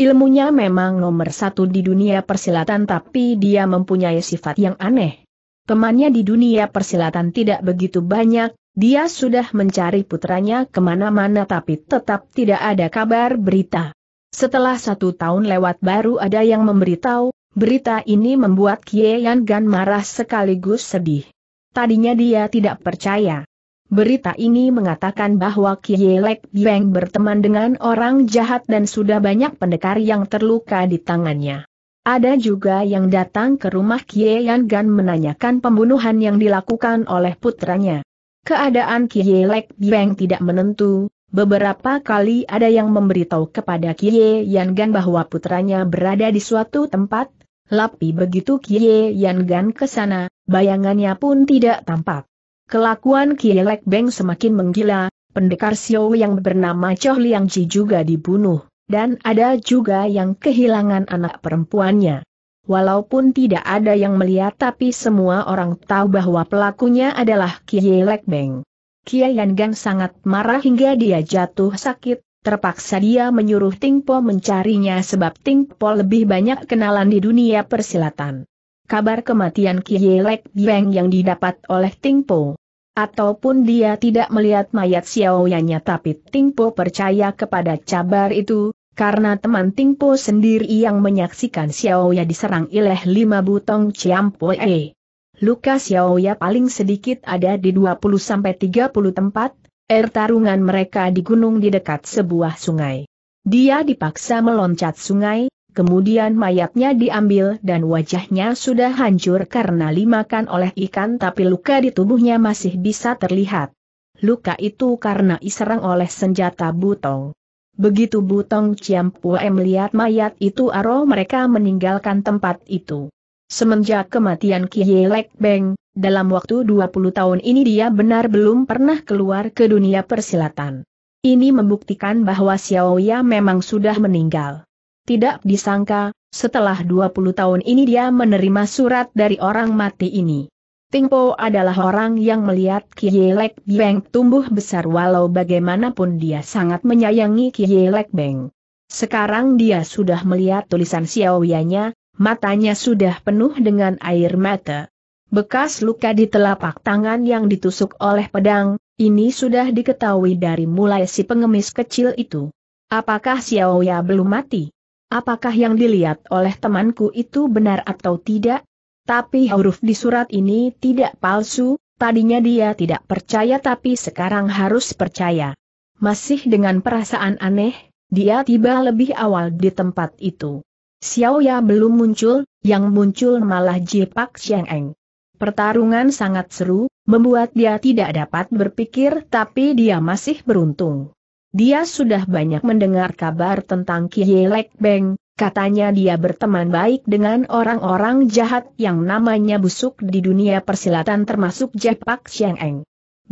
Ilmunya memang nomor satu di dunia persilatan tapi dia mempunyai sifat yang aneh. Temannya di dunia persilatan tidak begitu banyak, dia sudah mencari putranya kemana-mana tapi tetap tidak ada kabar berita. Setelah satu tahun lewat baru ada yang memberitahu, berita ini membuat Kie Yan Gan marah sekaligus sedih. Tadinya dia tidak percaya. Berita ini mengatakan bahwa Kielek Bieng berteman dengan orang jahat dan sudah banyak pendekar yang terluka di tangannya. Ada juga yang datang ke rumah Yan Gan menanyakan pembunuhan yang dilakukan oleh putranya. Keadaan Kielek Bieng tidak menentu, Beberapa kali ada yang memberitahu kepada Kie Gan bahwa putranya berada di suatu tempat, lapi begitu Kie Gan ke sana, bayangannya pun tidak tampak. Kelakuan Kielek Beng semakin menggila, pendekar Xiao yang bernama Choh Liang Ji juga dibunuh, dan ada juga yang kehilangan anak perempuannya. Walaupun tidak ada yang melihat tapi semua orang tahu bahwa pelakunya adalah Kiai Beng. Kiai Gang sangat marah hingga dia jatuh sakit, terpaksa dia menyuruh Tingpo mencarinya sebab Tingpo lebih banyak kenalan di dunia persilatan kabar kematian Kielek Bieng yang didapat oleh Tingpo. Ataupun dia tidak melihat mayat Xiao Yanya tapi Tingpo percaya kepada cabar itu, karena teman Tingpo sendiri yang menyaksikan Xiao Xiaoya diserang oleh lima butong Ciampoe. Luka Xiaoya paling sedikit ada di 20-30 tempat, air tarungan mereka di gunung di dekat sebuah sungai. Dia dipaksa meloncat sungai, Kemudian mayatnya diambil dan wajahnya sudah hancur karena dimakan oleh ikan tapi luka di tubuhnya masih bisa terlihat. Luka itu karena diserang oleh senjata butong. Begitu butong Ciampue melihat mayat itu aro mereka meninggalkan tempat itu. Semenjak kematian Kielek Beng, dalam waktu 20 tahun ini dia benar belum pernah keluar ke dunia persilatan. Ini membuktikan bahwa Xiaoya memang sudah meninggal. Tidak disangka, setelah 20 tahun ini dia menerima surat dari orang mati ini. Tingpo adalah orang yang melihat Lek Beng tumbuh besar walau bagaimanapun dia sangat menyayangi Lek Beng. Sekarang dia sudah melihat tulisan Xiaoyanya, matanya sudah penuh dengan air mata. Bekas luka di telapak tangan yang ditusuk oleh pedang, ini sudah diketahui dari mulai si pengemis kecil itu. Apakah Xiaoya belum mati? Apakah yang dilihat oleh temanku itu benar atau tidak? Tapi huruf di surat ini tidak palsu, tadinya dia tidak percaya tapi sekarang harus percaya. Masih dengan perasaan aneh, dia tiba lebih awal di tempat itu. Xiao Ya belum muncul, yang muncul malah Pak Jipak Eng. Pertarungan sangat seru, membuat dia tidak dapat berpikir tapi dia masih beruntung. Dia sudah banyak mendengar kabar tentang Kielek Beng, katanya dia berteman baik dengan orang-orang jahat yang namanya busuk di dunia persilatan termasuk Jepak Siang Eng.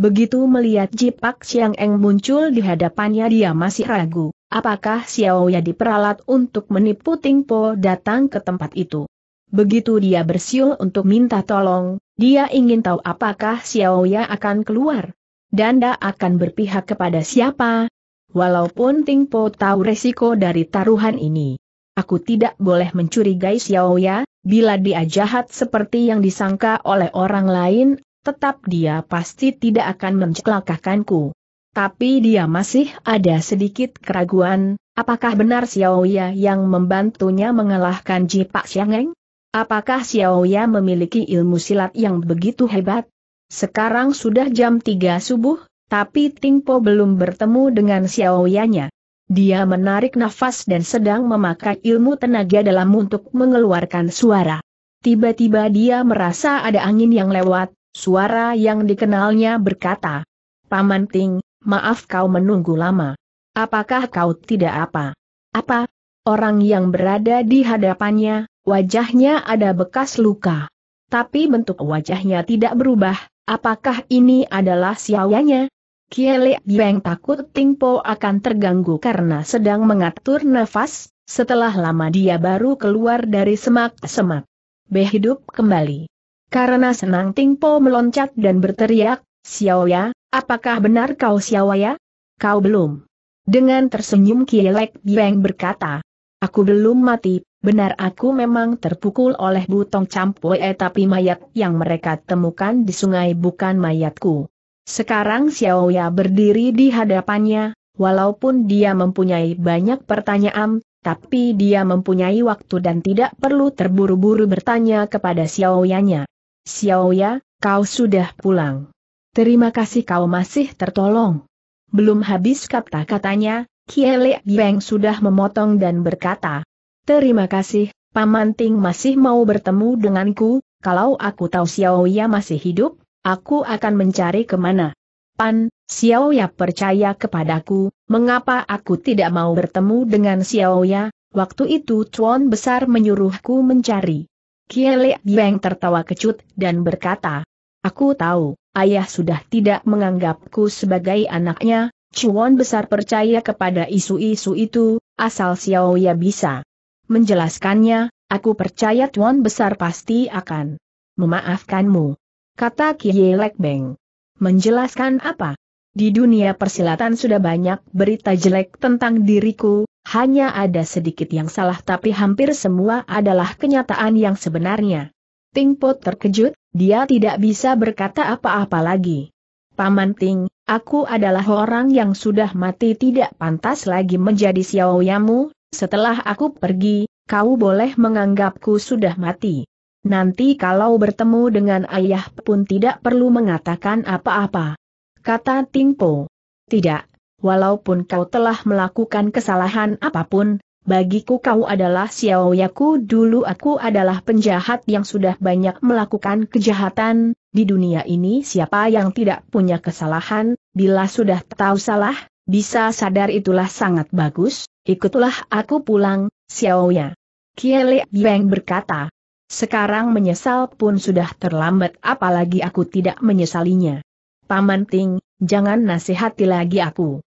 Begitu melihat Jipak Siang Eng muncul di hadapannya dia masih ragu, apakah Xiao Ya diperalat untuk menipu Ting Po datang ke tempat itu. Begitu dia bersiul untuk minta tolong, dia ingin tahu apakah Xiao Ya akan keluar. Danda akan berpihak kepada siapa, Walaupun Ting Po tahu resiko dari taruhan ini. Aku tidak boleh mencurigai Ya, bila dia jahat seperti yang disangka oleh orang lain, tetap dia pasti tidak akan mencelakakanku. Tapi dia masih ada sedikit keraguan, apakah benar Ya yang membantunya mengalahkan Ji Pak Xiangeng? Apakah Ya memiliki ilmu silat yang begitu hebat? Sekarang sudah jam 3 subuh, tapi Tingpo belum bertemu dengan Xiaoyanya. Dia menarik nafas dan sedang memakai ilmu tenaga dalam untuk mengeluarkan suara. Tiba-tiba dia merasa ada angin yang lewat, suara yang dikenalnya berkata, Paman Ting, maaf kau menunggu lama. Apakah kau tidak apa? Apa? Orang yang berada di hadapannya, wajahnya ada bekas luka. Tapi bentuk wajahnya tidak berubah, apakah ini adalah siawanya? Kiele Biang takut Tingpo akan terganggu karena sedang mengatur nafas, setelah lama dia baru keluar dari semak-semak. Behidup kembali. Karena senang Tingpo meloncat dan berteriak, Xiaoya, apakah benar kau Xiaoya? Kau belum. Dengan tersenyum Kielek Bieng berkata, Aku belum mati, benar aku memang terpukul oleh butong campur, tapi mayat yang mereka temukan di sungai bukan mayatku. Sekarang Xiao Ya berdiri di hadapannya, walaupun dia mempunyai banyak pertanyaan, tapi dia mempunyai waktu dan tidak perlu terburu-buru bertanya kepada Xiao Ya-nya. Xiao Ya, kau sudah pulang. Terima kasih kau masih tertolong. Belum habis kata-katanya, Kiele Beng sudah memotong dan berkata, Terima kasih, Paman Ting masih mau bertemu denganku, kalau aku tahu Xiao Ya masih hidup, Aku akan mencari kemana. Pan, Xiao Ya percaya kepadaku, mengapa aku tidak mau bertemu dengan Xiao Ya? waktu itu Chuan Besar menyuruhku mencari. Kiele Beng tertawa kecut dan berkata, Aku tahu, ayah sudah tidak menganggapku sebagai anaknya, Chuan Besar percaya kepada isu-isu itu, asal Xiao Ya bisa. Menjelaskannya, aku percaya Chuan Besar pasti akan memaafkanmu kata Kie Beng. Menjelaskan apa? Di dunia persilatan sudah banyak berita jelek tentang diriku, hanya ada sedikit yang salah tapi hampir semua adalah kenyataan yang sebenarnya. ting pot terkejut, dia tidak bisa berkata apa-apa lagi. Paman Ting, aku adalah orang yang sudah mati tidak pantas lagi menjadi Xiaoyamu, setelah aku pergi, kau boleh menganggapku sudah mati. Nanti kalau bertemu dengan ayah pun tidak perlu mengatakan apa-apa. Kata Tingpo. Tidak, walaupun kau telah melakukan kesalahan apapun, bagiku kau adalah Xiaoyaku dulu aku adalah penjahat yang sudah banyak melakukan kejahatan, di dunia ini siapa yang tidak punya kesalahan, bila sudah tahu salah, bisa sadar itulah sangat bagus, ikutlah aku pulang, Xiaoya. Kiele Beng berkata, sekarang menyesal pun sudah terlambat apalagi aku tidak menyesalinya. Paman Ting, jangan nasihati lagi aku.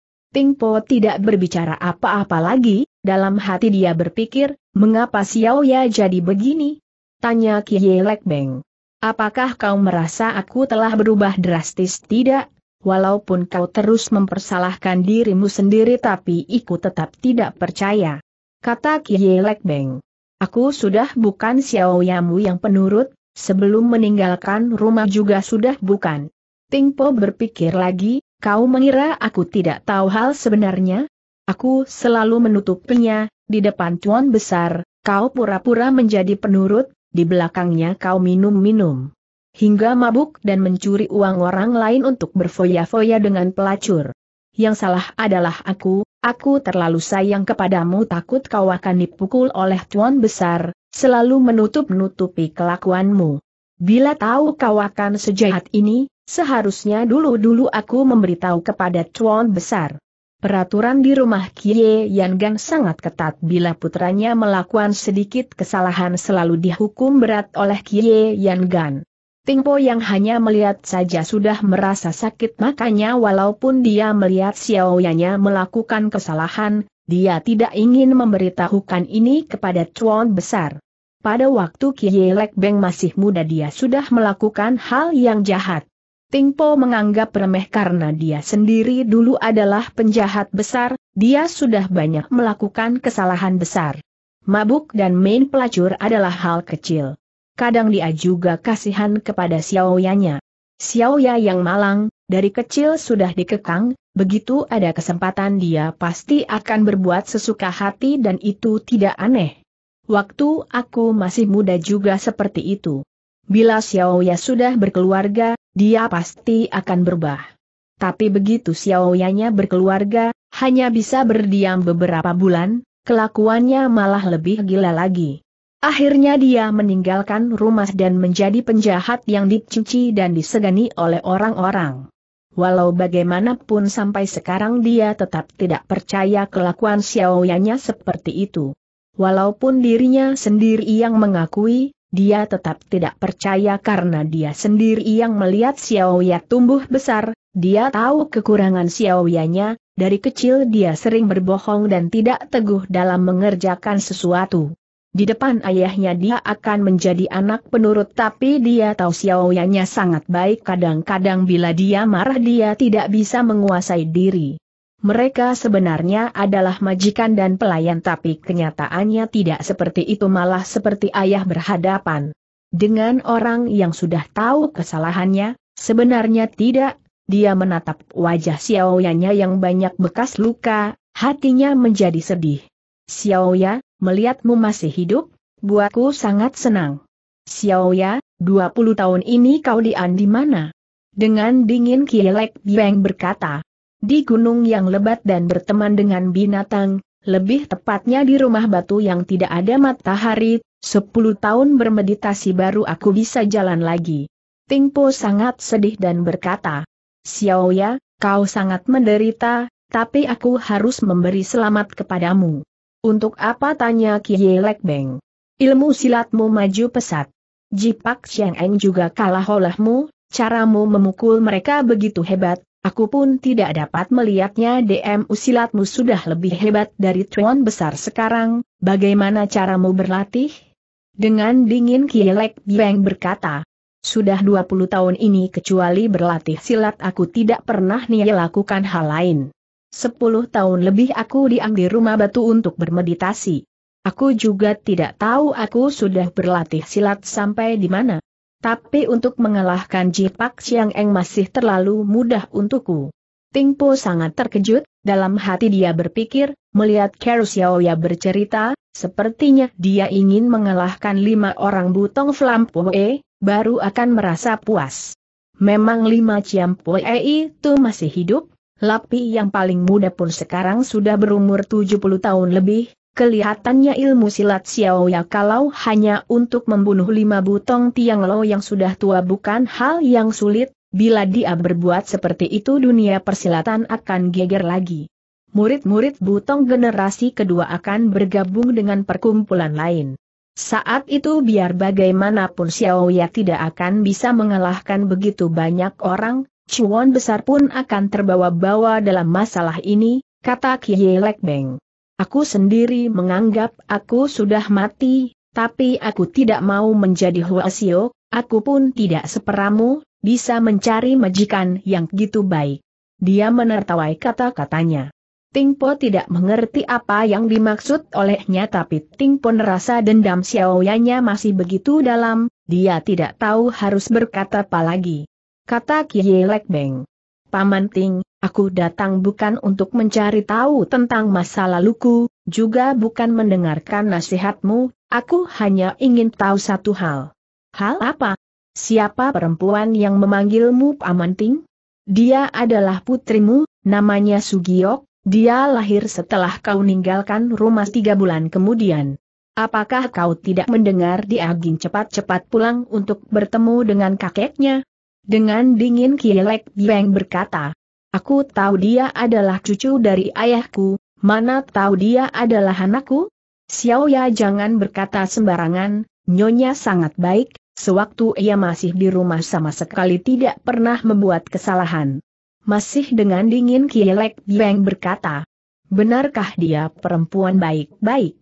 Po tidak berbicara apa-apa lagi, dalam hati dia berpikir, mengapa Xiao Ya jadi begini? Tanya Lek Beng. Apakah kau merasa aku telah berubah drastis tidak? Walaupun kau terus mempersalahkan dirimu sendiri tapi iku tetap tidak percaya. Kata Lek Beng. Aku sudah bukan Xiao Yamu yang penurut, sebelum meninggalkan rumah juga sudah bukan. Tingpo berpikir lagi, kau mengira aku tidak tahu hal sebenarnya? Aku selalu menutupinya, di depan tuan besar, kau pura-pura menjadi penurut, di belakangnya kau minum-minum. Hingga mabuk dan mencuri uang orang lain untuk berfoya-foya dengan pelacur. Yang salah adalah aku, Aku terlalu sayang kepadamu takut kau akan dipukul oleh tuan besar, selalu menutup-nutupi kelakuanmu. Bila tahu kau akan sejahat ini, seharusnya dulu-dulu aku memberitahu kepada tuan besar. Peraturan di rumah Kie Yan Gang sangat ketat bila putranya melakukan sedikit kesalahan selalu dihukum berat oleh Kie Yan Gan. Tingpo yang hanya melihat saja sudah merasa sakit makanya walaupun dia melihat Xiaoyanya melakukan kesalahan, dia tidak ingin memberitahukan ini kepada Chuan Besar. Pada waktu Kie Beng masih muda dia sudah melakukan hal yang jahat. Tingpo menganggap remeh karena dia sendiri dulu adalah penjahat besar, dia sudah banyak melakukan kesalahan besar. Mabuk dan main pelacur adalah hal kecil kadang dia juga kasihan kepada Xiaoyanya. Xiaoya yang malang, dari kecil sudah dikekang, begitu ada kesempatan dia pasti akan berbuat sesuka hati dan itu tidak aneh. Waktu aku masih muda juga seperti itu. Bila Xiaoya sudah berkeluarga, dia pasti akan berubah. Tapi begitu Xiaoyanya berkeluarga, hanya bisa berdiam beberapa bulan, kelakuannya malah lebih gila lagi. Akhirnya dia meninggalkan rumah dan menjadi penjahat yang dicuci dan disegani oleh orang-orang. Walau bagaimanapun sampai sekarang dia tetap tidak percaya kelakuan Xiaoyanya seperti itu. Walaupun dirinya sendiri yang mengakui, dia tetap tidak percaya karena dia sendiri yang melihat Xiaoya tumbuh besar, dia tahu kekurangan Xiaoyanya, dari kecil dia sering berbohong dan tidak teguh dalam mengerjakan sesuatu. Di depan ayahnya dia akan menjadi anak penurut tapi dia tahu Siawayanya sangat baik kadang-kadang bila dia marah dia tidak bisa menguasai diri. Mereka sebenarnya adalah majikan dan pelayan tapi kenyataannya tidak seperti itu malah seperti ayah berhadapan. Dengan orang yang sudah tahu kesalahannya, sebenarnya tidak, dia menatap wajah Siawayanya yang banyak bekas luka, hatinya menjadi sedih. Xiaoya, melihatmu masih hidup, buatku sangat senang. Xiaoya, 20 tahun ini kau dian di mana? Dengan dingin Kielek Biang berkata. Di gunung yang lebat dan berteman dengan binatang, lebih tepatnya di rumah batu yang tidak ada matahari, 10 tahun bermeditasi baru aku bisa jalan lagi. Tingpo sangat sedih dan berkata, Xiaoya, kau sangat menderita, tapi aku harus memberi selamat kepadamu. Untuk apa tanya Kie Lek Beng? Ilmu silatmu maju pesat. Jipak Cheng Eng juga kalah olehmu, caramu memukul mereka begitu hebat, aku pun tidak dapat melihatnya DM silatmu sudah lebih hebat dari tuan besar sekarang, bagaimana caramu berlatih? Dengan dingin Lek Beng berkata, sudah 20 tahun ini kecuali berlatih silat aku tidak pernah nih lakukan hal lain. Sepuluh tahun lebih aku diam di rumah batu untuk bermeditasi. Aku juga tidak tahu aku sudah berlatih silat sampai di mana. Tapi untuk mengalahkan Jipak Siang Eng masih terlalu mudah untukku. Po sangat terkejut, dalam hati dia berpikir, melihat Xiaoya bercerita, sepertinya dia ingin mengalahkan lima orang butong Flam Flampoe, baru akan merasa puas. Memang lima Ciampoe itu masih hidup, Lapi yang paling muda pun sekarang sudah berumur 70 tahun lebih, kelihatannya ilmu silat Xiao Ya kalau hanya untuk membunuh lima butong Tiang Lo yang sudah tua bukan hal yang sulit, bila dia berbuat seperti itu dunia persilatan akan geger lagi. Murid-murid butong generasi kedua akan bergabung dengan perkumpulan lain. Saat itu biar bagaimanapun Xiao Ya tidak akan bisa mengalahkan begitu banyak orang, Cuan besar pun akan terbawa-bawa dalam masalah ini, kata Kiye Beng. Aku sendiri menganggap aku sudah mati, tapi aku tidak mau menjadi Huasio, aku pun tidak seperamu, bisa mencari majikan yang gitu baik. Dia menertawai kata-katanya. Tingpo tidak mengerti apa yang dimaksud olehnya tapi Tingpo merasa dendam Xiaoyanya masih begitu dalam, dia tidak tahu harus berkata apa lagi kata Kielek beng Paman Ting, aku datang bukan untuk mencari tahu tentang masa laluku, juga bukan mendengarkan nasihatmu, aku hanya ingin tahu satu hal. Hal apa? Siapa perempuan yang memanggilmu Paman Ting? Dia adalah putrimu, namanya Sugiok, dia lahir setelah kau ninggalkan rumah tiga bulan kemudian. Apakah kau tidak mendengar dia agin cepat-cepat pulang untuk bertemu dengan kakeknya? Dengan dingin Kielek Biang berkata, Aku tahu dia adalah cucu dari ayahku, mana tahu dia adalah anakku? Xiao Ya jangan berkata sembarangan, nyonya sangat baik, sewaktu ia masih di rumah sama sekali tidak pernah membuat kesalahan. Masih dengan dingin Kielek Biang berkata, Benarkah dia perempuan baik-baik?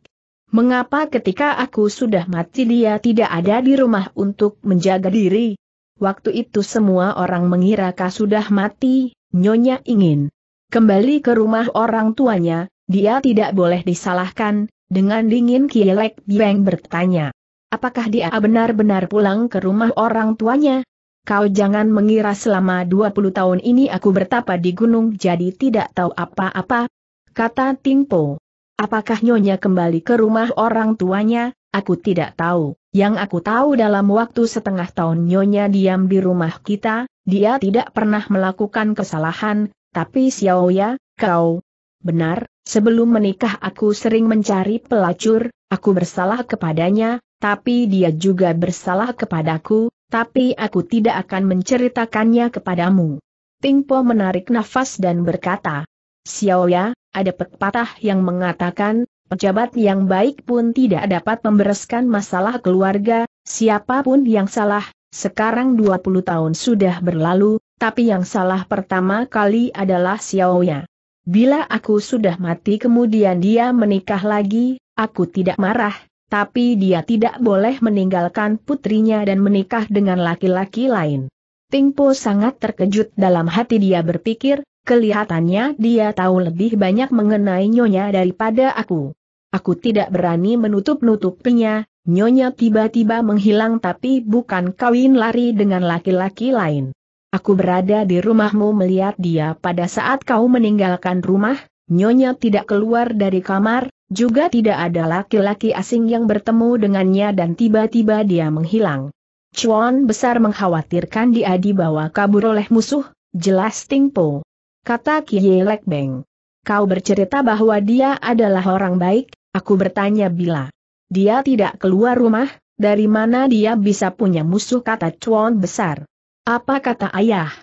Mengapa ketika aku sudah mati dia tidak ada di rumah untuk menjaga diri? Waktu itu semua orang mengira kau sudah mati, Nyonya ingin kembali ke rumah orang tuanya, dia tidak boleh disalahkan, dengan dingin Kielek Bieng bertanya. Apakah dia benar-benar pulang ke rumah orang tuanya? Kau jangan mengira selama 20 tahun ini aku bertapa di gunung jadi tidak tahu apa-apa, kata Tingpo. Apakah Nyonya kembali ke rumah orang tuanya, aku tidak tahu. Yang aku tahu dalam waktu setengah tahun Nyonya diam di rumah kita, dia tidak pernah melakukan kesalahan, tapi Xiaoya, kau. Benar, sebelum menikah aku sering mencari pelacur, aku bersalah kepadanya, tapi dia juga bersalah kepadaku, tapi aku tidak akan menceritakannya kepadamu. Tingpo menarik nafas dan berkata, Xiaoya, ada pepatah yang mengatakan, pejabat yang baik pun tidak dapat membereskan masalah keluarga, siapapun yang salah, sekarang 20 tahun sudah berlalu, tapi yang salah pertama kali adalah Xiaoya. Bila aku sudah mati kemudian dia menikah lagi, aku tidak marah, tapi dia tidak boleh meninggalkan putrinya dan menikah dengan laki-laki lain. Tingpo sangat terkejut dalam hati dia berpikir, Kelihatannya dia tahu lebih banyak mengenai nyonya daripada aku. Aku tidak berani menutup nutupnya. Nyonya tiba-tiba menghilang tapi bukan kawin lari dengan laki-laki lain. Aku berada di rumahmu melihat dia pada saat kau meninggalkan rumah, Nyonya tidak keluar dari kamar, juga tidak ada laki-laki asing yang bertemu dengannya dan tiba-tiba dia menghilang. Chuan besar mengkhawatirkan dia dibawa kabur oleh musuh, jelas Tingpo. Kata Kie Lekbeng. Kau bercerita bahwa dia adalah orang baik, Aku bertanya bila dia tidak keluar rumah, dari mana dia bisa punya musuh kata cuan besar. Apa kata ayah?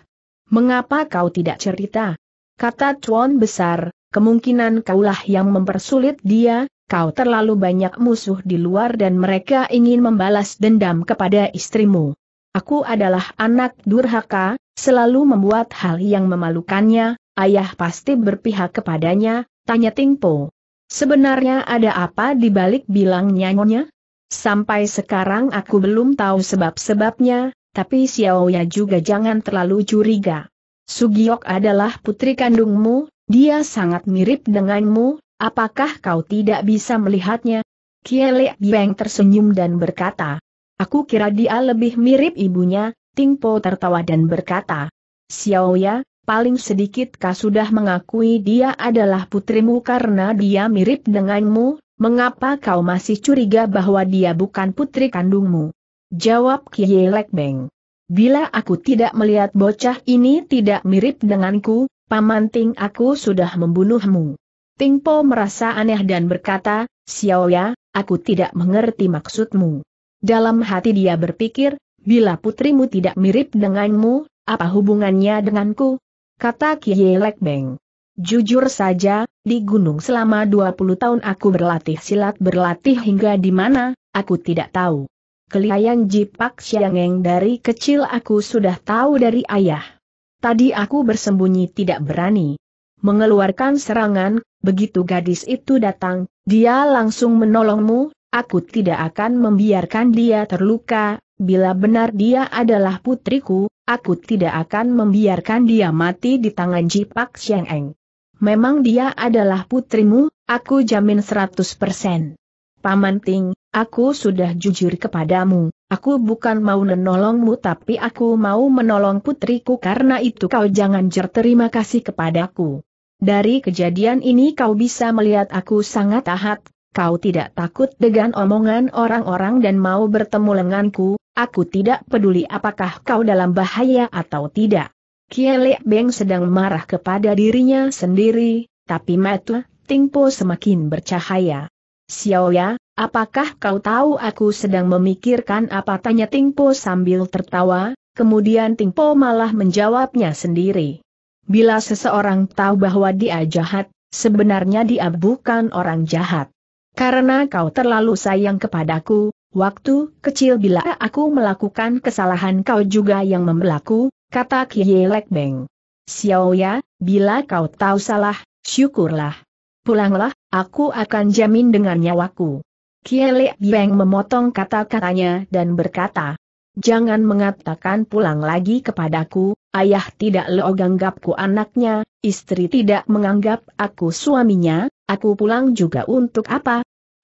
Mengapa kau tidak cerita? Kata cuan besar, kemungkinan kaulah yang mempersulit dia, kau terlalu banyak musuh di luar dan mereka ingin membalas dendam kepada istrimu. Aku adalah anak durhaka, selalu membuat hal yang memalukannya, ayah pasti berpihak kepadanya, tanya Tingpo. Sebenarnya ada apa di balik bilang nyanyonya? Sampai sekarang aku belum tahu sebab-sebabnya, tapi Xiao Xiaoya juga jangan terlalu curiga. Sugiok adalah putri kandungmu, dia sangat mirip denganmu, apakah kau tidak bisa melihatnya? Kielek Beng tersenyum dan berkata, Aku kira dia lebih mirip ibunya, Ting Po tertawa dan berkata, Xiao Xiaoya, paling sedikit kau sudah mengakui dia adalah putrimu karena dia mirip denganmu, mengapa kau masih curiga bahwa dia bukan putri kandungmu? Jawab Lek Beng. Bila aku tidak melihat bocah ini tidak mirip denganku, Paman pamanting aku sudah membunuhmu. Tingpo merasa aneh dan berkata, Ya, aku tidak mengerti maksudmu. Dalam hati dia berpikir, bila putrimu tidak mirip denganmu, apa hubungannya denganku? kata Lek Beng. Jujur saja, di gunung selama 20 tahun aku berlatih silat berlatih hingga di mana, aku tidak tahu. Kelihayan Jipak Siangeng dari kecil aku sudah tahu dari ayah. Tadi aku bersembunyi tidak berani. Mengeluarkan serangan, begitu gadis itu datang, dia langsung menolongmu, aku tidak akan membiarkan dia terluka, bila benar dia adalah putriku, aku tidak akan membiarkan dia mati di tangan Jipak Xiang Eng. Memang dia adalah putrimu, aku jamin 100%. Paman Ting, aku sudah jujur kepadamu, aku bukan mau menolongmu tapi aku mau menolong putriku karena itu kau jangan terima kasih kepadaku. Dari kejadian ini kau bisa melihat aku sangat ahad, kau tidak takut dengan omongan orang-orang dan mau bertemu lenganku, Aku tidak peduli apakah kau dalam bahaya atau tidak. Kielek Beng sedang marah kepada dirinya sendiri, tapi mata Tingpo semakin bercahaya. Xiaoya, apakah kau tahu aku sedang memikirkan apa tanya Tingpo sambil tertawa, kemudian Tingpo malah menjawabnya sendiri. Bila seseorang tahu bahwa dia jahat, sebenarnya dia bukan orang jahat. Karena kau terlalu sayang kepadaku, Waktu kecil bila aku melakukan kesalahan kau juga yang membelaku, kata Kiye Lek Beng. Xiao ya, bila kau tahu salah, syukurlah. Pulanglah, aku akan jamin dengan nyawaku. Kiye Lek Beng memotong kata-katanya dan berkata, Jangan mengatakan pulang lagi kepadaku, ayah tidak leoganggapku anaknya, istri tidak menganggap aku suaminya, aku pulang juga untuk apa,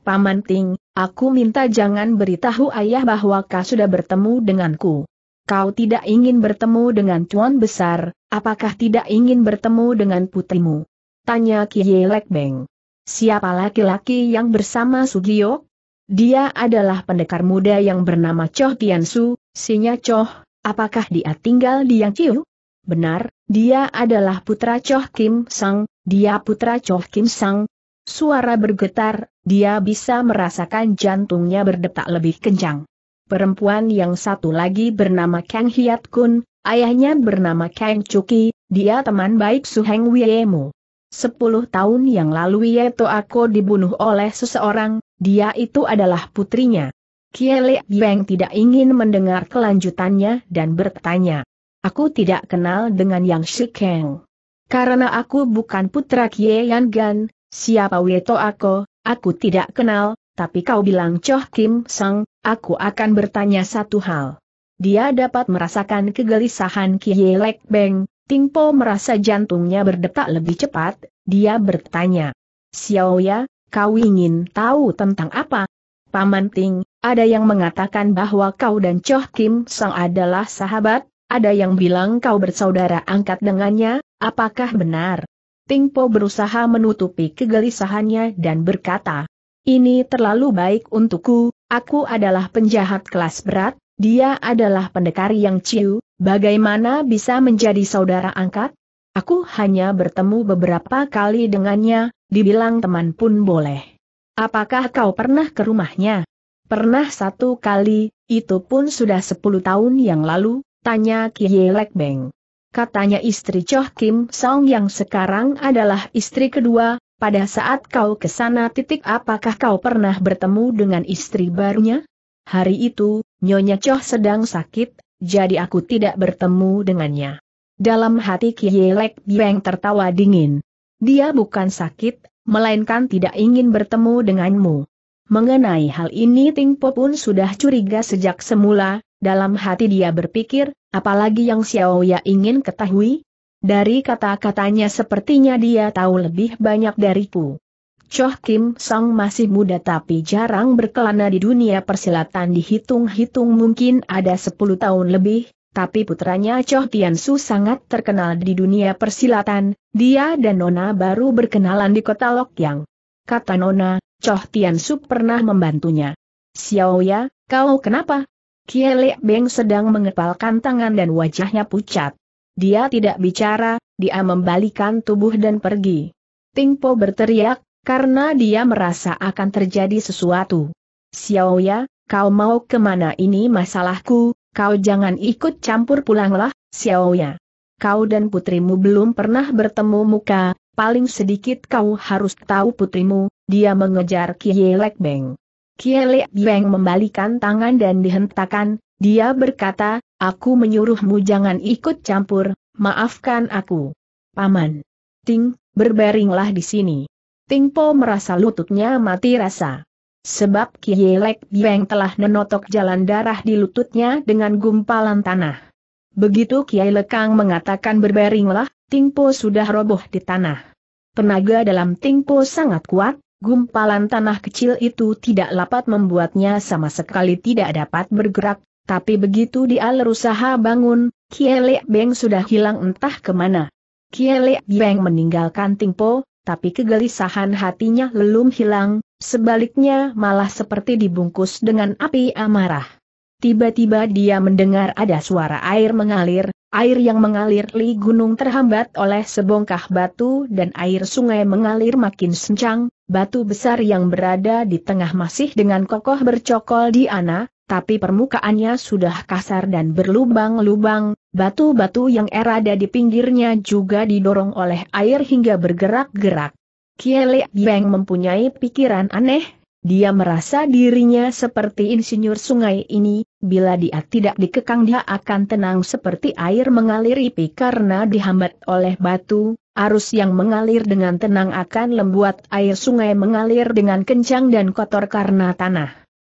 Paman Ting, aku minta jangan beritahu ayah bahwa kau sudah bertemu denganku. Kau tidak ingin bertemu dengan Cuan Besar, apakah tidak ingin bertemu dengan putrimu? Tanya Kiye Beng. Siapa laki-laki yang bersama Sugio? Dia adalah pendekar muda yang bernama Choh Tiansu, sinya Choh, apakah dia tinggal di Yangqiu? Benar, dia adalah putra Choh Kim Sang, dia putra Choh Kim Sang. Suara bergetar, dia bisa merasakan jantungnya berdetak lebih kencang. Perempuan yang satu lagi bernama Kang Hiat Kun, ayahnya bernama Kang Chuki, dia teman baik Su Heng Wiemu. Sepuluh tahun yang lalu Yeto Ako dibunuh oleh seseorang, dia itu adalah putrinya. Kiele Beng tidak ingin mendengar kelanjutannya dan bertanya. Aku tidak kenal dengan Yang Shikeng. Karena aku bukan putra Kie Yan Gan, siapa Weto Ako, Aku tidak kenal, tapi kau bilang Choh Kim Sang, aku akan bertanya satu hal. Dia dapat merasakan kegelisahan Kie Lek Beng, Tingpo merasa jantungnya berdetak lebih cepat, dia bertanya. Xiao Ya, kau ingin tahu tentang apa? Paman Ting, ada yang mengatakan bahwa kau dan Choh Kim Sang adalah sahabat, ada yang bilang kau bersaudara angkat dengannya, apakah benar? Po berusaha menutupi kegelisahannya dan berkata, ini terlalu baik untukku, aku adalah penjahat kelas berat, dia adalah pendekar yang ciu, bagaimana bisa menjadi saudara angkat? Aku hanya bertemu beberapa kali dengannya, dibilang teman pun boleh. Apakah kau pernah ke rumahnya? Pernah satu kali, itu pun sudah sepuluh tahun yang lalu, tanya Kiye Lekbeng katanya istri Choh Kim Song yang sekarang adalah istri kedua, pada saat kau ke sana titik apakah kau pernah bertemu dengan istri barunya? Hari itu, Nyonya Choh sedang sakit, jadi aku tidak bertemu dengannya. Dalam hati Kielek Bieng tertawa dingin. Dia bukan sakit, melainkan tidak ingin bertemu denganmu. Mengenai hal ini Ting Po pun sudah curiga sejak semula, dalam hati dia berpikir, apalagi yang Xiao Xiaoya ingin ketahui? Dari kata-katanya sepertinya dia tahu lebih banyak dariku. Choh Kim Song masih muda tapi jarang berkelana di dunia persilatan dihitung-hitung mungkin ada 10 tahun lebih, tapi putranya Choh Tian Su sangat terkenal di dunia persilatan, dia dan Nona baru berkenalan di kota Yang. Kata Nona, Choh Tian Su pernah membantunya. Xiao Xiaoya, kau kenapa? Kiele Beng sedang mengepalkan tangan dan wajahnya pucat. Dia tidak bicara, dia membalikan tubuh dan pergi. Tingpo berteriak, karena dia merasa akan terjadi sesuatu. Xiaoya, kau mau kemana ini masalahku, kau jangan ikut campur pulanglah, Xiaoya. Kau dan putrimu belum pernah bertemu muka, paling sedikit kau harus tahu putrimu, dia mengejar Kielek Beng. Kiele Beng membalikan tangan dan dihentakan, dia berkata, aku menyuruhmu jangan ikut campur, maafkan aku. Paman. Ting, berbaringlah di sini. Tingpo merasa lututnya mati rasa. Sebab Kielek Beng telah menotok jalan darah di lututnya dengan gumpalan tanah. Begitu Kiai Lekang mengatakan berbaringlah, Tingpo sudah roboh di tanah. Tenaga dalam Tingpo sangat kuat, Gumpalan tanah kecil itu tidak dapat membuatnya sama sekali tidak dapat bergerak, tapi begitu dia berusaha bangun, Kiele Beng sudah hilang entah kemana. Kiele Beng meninggalkan Tingpo, tapi kegelisahan hatinya belum hilang, sebaliknya malah seperti dibungkus dengan api amarah. Tiba-tiba dia mendengar ada suara air mengalir, air yang mengalir li gunung terhambat oleh sebongkah batu dan air sungai mengalir makin sencang, batu besar yang berada di tengah masih dengan kokoh bercokol di ana, tapi permukaannya sudah kasar dan berlubang-lubang, batu-batu yang erada di pinggirnya juga didorong oleh air hingga bergerak-gerak. Kiele Beng mempunyai pikiran aneh, dia merasa dirinya seperti insinyur sungai ini, bila dia tidak dikekang dia akan tenang seperti air mengalir ipi karena dihambat oleh batu, arus yang mengalir dengan tenang akan membuat air sungai mengalir dengan kencang dan kotor karena tanah.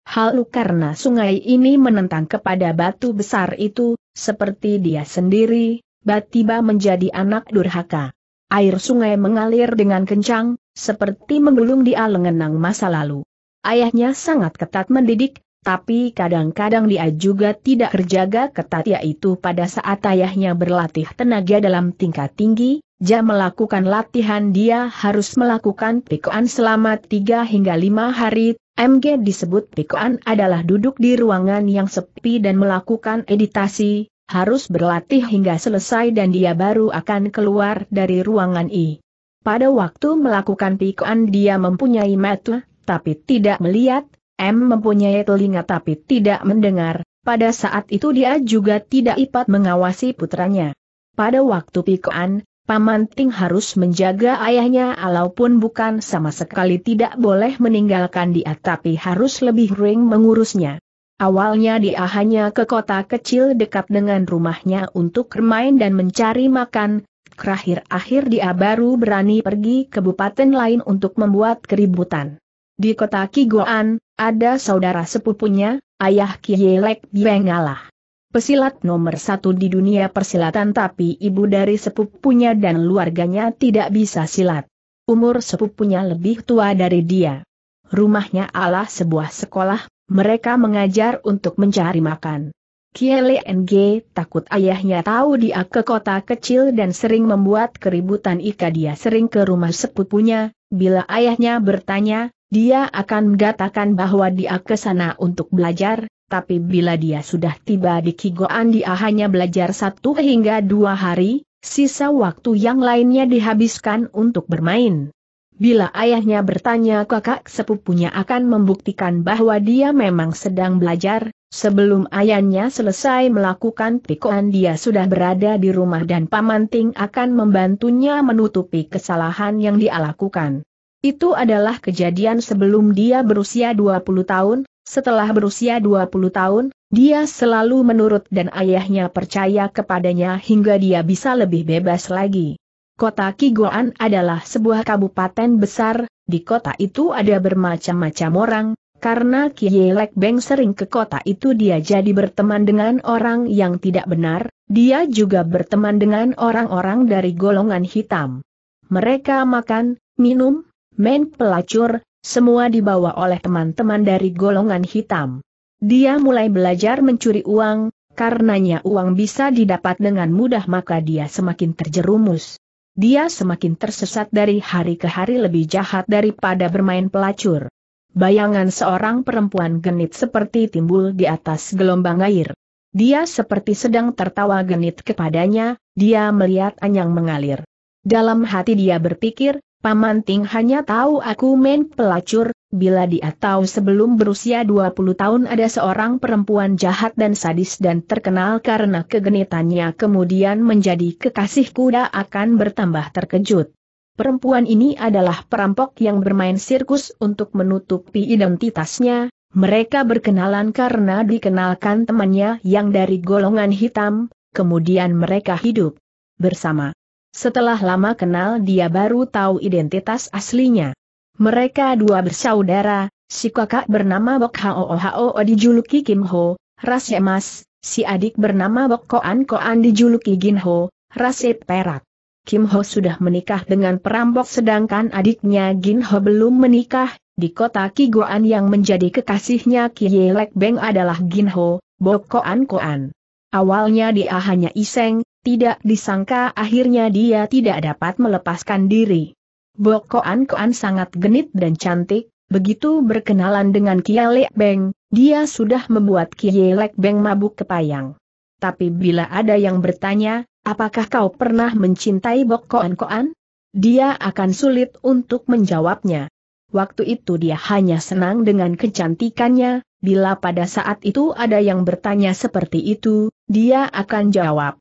Halu karena sungai ini menentang kepada batu besar itu, seperti dia sendiri, batiba menjadi anak durhaka. Air sungai mengalir dengan kencang, seperti menggulung dia lengenang masa lalu. Ayahnya sangat ketat mendidik, tapi kadang-kadang dia juga tidak terjaga ketat yaitu pada saat ayahnya berlatih tenaga dalam tingkat tinggi, jam melakukan latihan dia harus melakukan pikuan selama 3 hingga 5 hari, MG disebut pikuan adalah duduk di ruangan yang sepi dan melakukan editasi, harus berlatih hingga selesai dan dia baru akan keluar dari ruangan I. Pada waktu melakukan pikuan dia mempunyai mata, tapi tidak melihat, M mempunyai telinga tapi tidak mendengar, pada saat itu dia juga tidak ipat mengawasi putranya. Pada waktu pikoan, Paman Ting harus menjaga ayahnya alaupun bukan sama sekali tidak boleh meninggalkan dia tapi harus lebih ring mengurusnya. Awalnya dia hanya ke kota kecil dekat dengan rumahnya untuk bermain dan mencari makan, terakhir-akhir dia baru berani pergi ke bupaten lain untuk membuat keributan. Di kota Kigoan, ada saudara sepupunya, ayah Kielek Biengalah. Pesilat nomor satu di dunia persilatan tapi ibu dari sepupunya dan keluarganya tidak bisa silat. Umur sepupunya lebih tua dari dia. Rumahnya Allah sebuah sekolah, mereka mengajar untuk mencari makan. Kiele Ng takut ayahnya tahu dia ke kota kecil dan sering membuat keributan Ika dia sering ke rumah sepupunya, bila ayahnya bertanya, dia akan mengatakan bahwa dia ke sana untuk belajar, tapi bila dia sudah tiba di Kigoan dia hanya belajar satu hingga dua hari, sisa waktu yang lainnya dihabiskan untuk bermain. Bila ayahnya bertanya kakak sepupunya akan membuktikan bahwa dia memang sedang belajar, sebelum ayahnya selesai melakukan pikoan dia sudah berada di rumah dan Pamanting akan membantunya menutupi kesalahan yang dia lakukan. Itu adalah kejadian sebelum dia berusia 20 tahun, setelah berusia 20 tahun, dia selalu menurut dan ayahnya percaya kepadanya hingga dia bisa lebih bebas lagi. Kota Kigoan adalah sebuah kabupaten besar, di kota itu ada bermacam-macam orang, karena Kielek Beng sering ke kota itu dia jadi berteman dengan orang yang tidak benar, dia juga berteman dengan orang-orang dari golongan hitam. Mereka makan, minum, main pelacur, semua dibawa oleh teman-teman dari golongan hitam. Dia mulai belajar mencuri uang, karenanya uang bisa didapat dengan mudah maka dia semakin terjerumus. Dia semakin tersesat dari hari ke hari lebih jahat daripada bermain pelacur. Bayangan seorang perempuan genit seperti timbul di atas gelombang air. Dia seperti sedang tertawa genit kepadanya, dia melihat anyang mengalir. Dalam hati dia berpikir, Paman Ting hanya tahu aku main pelacur, bila dia tahu sebelum berusia 20 tahun ada seorang perempuan jahat dan sadis dan terkenal karena kegenitannya kemudian menjadi kekasih kuda akan bertambah terkejut. Perempuan ini adalah perampok yang bermain sirkus untuk menutupi identitasnya, mereka berkenalan karena dikenalkan temannya yang dari golongan hitam, kemudian mereka hidup bersama. Setelah lama kenal dia baru tahu identitas aslinya. Mereka dua bersaudara, si kakak bernama Bok Hao Hao dijuluki Kim Ho, ras emas, si adik bernama Bok Koan Koan dijuluki Gin Ho, ras perak. Kim Ho sudah menikah dengan perampok sedangkan adiknya Gin Ho belum menikah, di kota Kigoan yang menjadi kekasihnya Kiye Lek Beng adalah Gin Ho, Bok Koan Koan. Awalnya dia hanya iseng, tidak disangka akhirnya dia tidak dapat melepaskan diri. Bokoan Koan sangat genit dan cantik, begitu berkenalan dengan Kielek Beng, dia sudah membuat Kielek Beng mabuk kepayang. Tapi bila ada yang bertanya, apakah kau pernah mencintai Bokoan Koan? Dia akan sulit untuk menjawabnya. Waktu itu dia hanya senang dengan kecantikannya, bila pada saat itu ada yang bertanya seperti itu, dia akan jawab,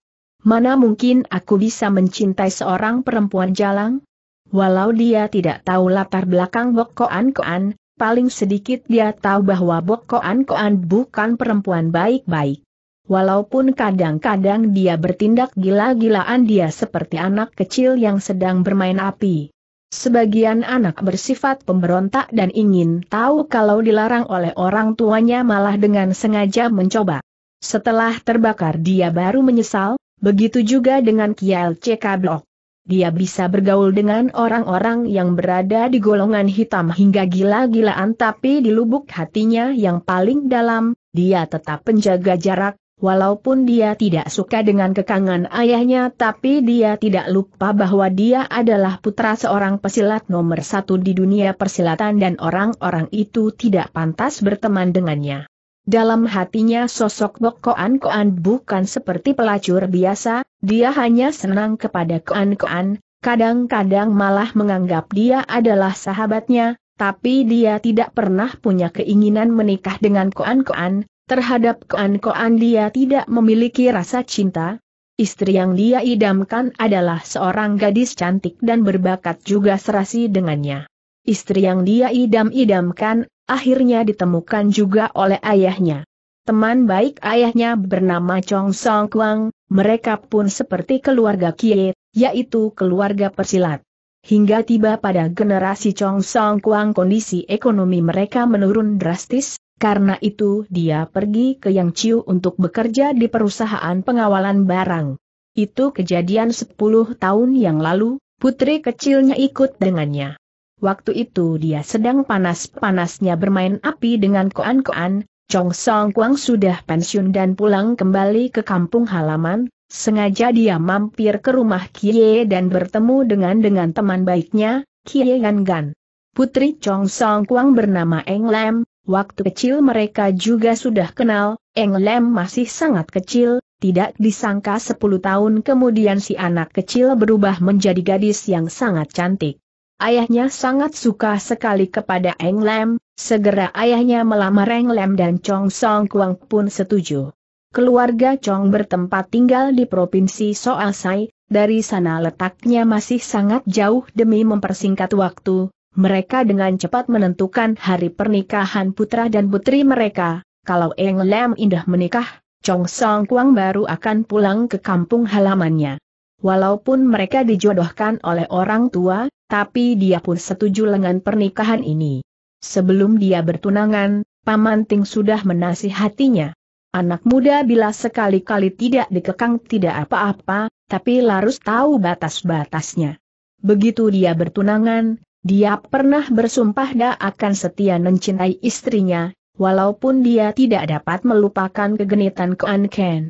Mana mungkin aku bisa mencintai seorang perempuan jalang? Walau dia tidak tahu latar belakang bokkoan Koan paling sedikit dia tahu bahwa bokkoan Koan bukan perempuan baik-baik. Walaupun kadang-kadang dia bertindak gila-gilaan dia seperti anak kecil yang sedang bermain api. Sebagian anak bersifat pemberontak dan ingin tahu kalau dilarang oleh orang tuanya malah dengan sengaja mencoba. Setelah terbakar dia baru menyesal, Begitu juga dengan CK Blok. Dia bisa bergaul dengan orang-orang yang berada di golongan hitam hingga gila-gilaan tapi di lubuk hatinya yang paling dalam, dia tetap penjaga jarak, walaupun dia tidak suka dengan kekangan ayahnya tapi dia tidak lupa bahwa dia adalah putra seorang pesilat nomor satu di dunia persilatan dan orang-orang itu tidak pantas berteman dengannya. Dalam hatinya sosok Bok Koan Koan bukan seperti pelacur biasa, dia hanya senang kepada Koan Koan, kadang-kadang malah menganggap dia adalah sahabatnya, tapi dia tidak pernah punya keinginan menikah dengan Koan Koan, terhadap Koan Koan dia tidak memiliki rasa cinta. Istri yang dia idamkan adalah seorang gadis cantik dan berbakat juga serasi dengannya. Istri yang dia idam-idamkan akhirnya ditemukan juga oleh ayahnya. Teman baik ayahnya bernama Chong Song Kwang, mereka pun seperti keluarga Kie, yaitu keluarga persilat. Hingga tiba pada generasi Chong Song Kwang kondisi ekonomi mereka menurun drastis, karena itu dia pergi ke Yang Chiu untuk bekerja di perusahaan pengawalan barang. Itu kejadian 10 tahun yang lalu, putri kecilnya ikut dengannya. Waktu itu dia sedang panas-panasnya bermain api dengan koan-koan, Chong Song Kuang sudah pensiun dan pulang kembali ke kampung halaman, sengaja dia mampir ke rumah Kie dan bertemu dengan dengan teman baiknya, Kie Gan Gan. Putri Chong Song Kuang bernama Eng Lam. waktu kecil mereka juga sudah kenal, Eng Lam masih sangat kecil, tidak disangka 10 tahun kemudian si anak kecil berubah menjadi gadis yang sangat cantik. Ayahnya sangat suka sekali kepada Eng Lem, segera ayahnya melamar Eng Lem dan Chong Song Kuang pun setuju. Keluarga Chong bertempat tinggal di Provinsi Soasai, dari sana letaknya masih sangat jauh demi mempersingkat waktu, mereka dengan cepat menentukan hari pernikahan putra dan putri mereka, kalau Eng Lem indah menikah, Chong Song Kuang baru akan pulang ke kampung halamannya. Walaupun mereka dijodohkan oleh orang tua, tapi dia pun setuju lengan pernikahan ini. Sebelum dia bertunangan, Paman Ting sudah menasihatinya. Anak muda bila sekali-kali tidak dikekang tidak apa-apa, tapi Larus tahu batas-batasnya. Begitu dia bertunangan, dia pernah bersumpah dia akan setia mencintai istrinya, walaupun dia tidak dapat melupakan kegenitan Kean Ken.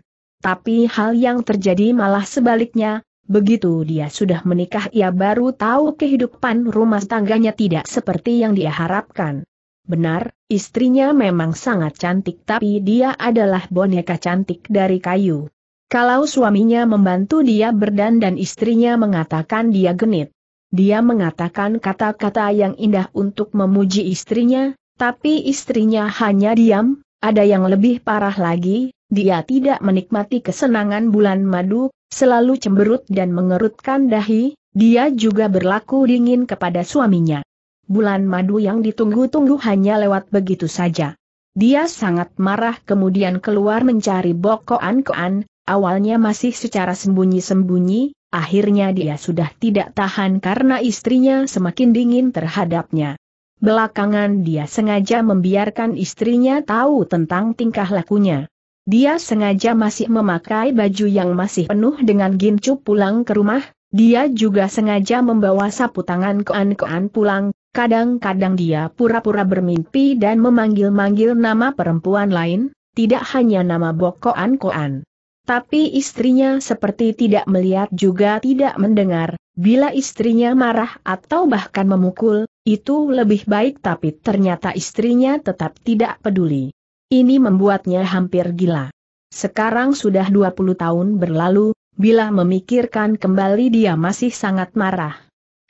Tapi hal yang terjadi malah sebaliknya, begitu dia sudah menikah ia baru tahu kehidupan rumah tangganya tidak seperti yang dia harapkan. Benar, istrinya memang sangat cantik tapi dia adalah boneka cantik dari kayu. Kalau suaminya membantu dia berdan dan istrinya mengatakan dia genit. Dia mengatakan kata-kata yang indah untuk memuji istrinya, tapi istrinya hanya diam, ada yang lebih parah lagi, dia tidak menikmati kesenangan bulan madu, selalu cemberut dan mengerutkan dahi, dia juga berlaku dingin kepada suaminya. Bulan madu yang ditunggu-tunggu hanya lewat begitu saja. Dia sangat marah kemudian keluar mencari bokoan-koan, awalnya masih secara sembunyi-sembunyi, akhirnya dia sudah tidak tahan karena istrinya semakin dingin terhadapnya. Belakangan dia sengaja membiarkan istrinya tahu tentang tingkah lakunya. Dia sengaja masih memakai baju yang masih penuh dengan gincu pulang ke rumah, dia juga sengaja membawa sapu tangan koan-koan pulang, kadang-kadang dia pura-pura bermimpi dan memanggil-manggil nama perempuan lain, tidak hanya nama bokoan koan. Tapi istrinya seperti tidak melihat juga tidak mendengar, bila istrinya marah atau bahkan memukul, itu lebih baik tapi ternyata istrinya tetap tidak peduli. Ini membuatnya hampir gila. Sekarang sudah 20 tahun berlalu, bila memikirkan kembali dia masih sangat marah.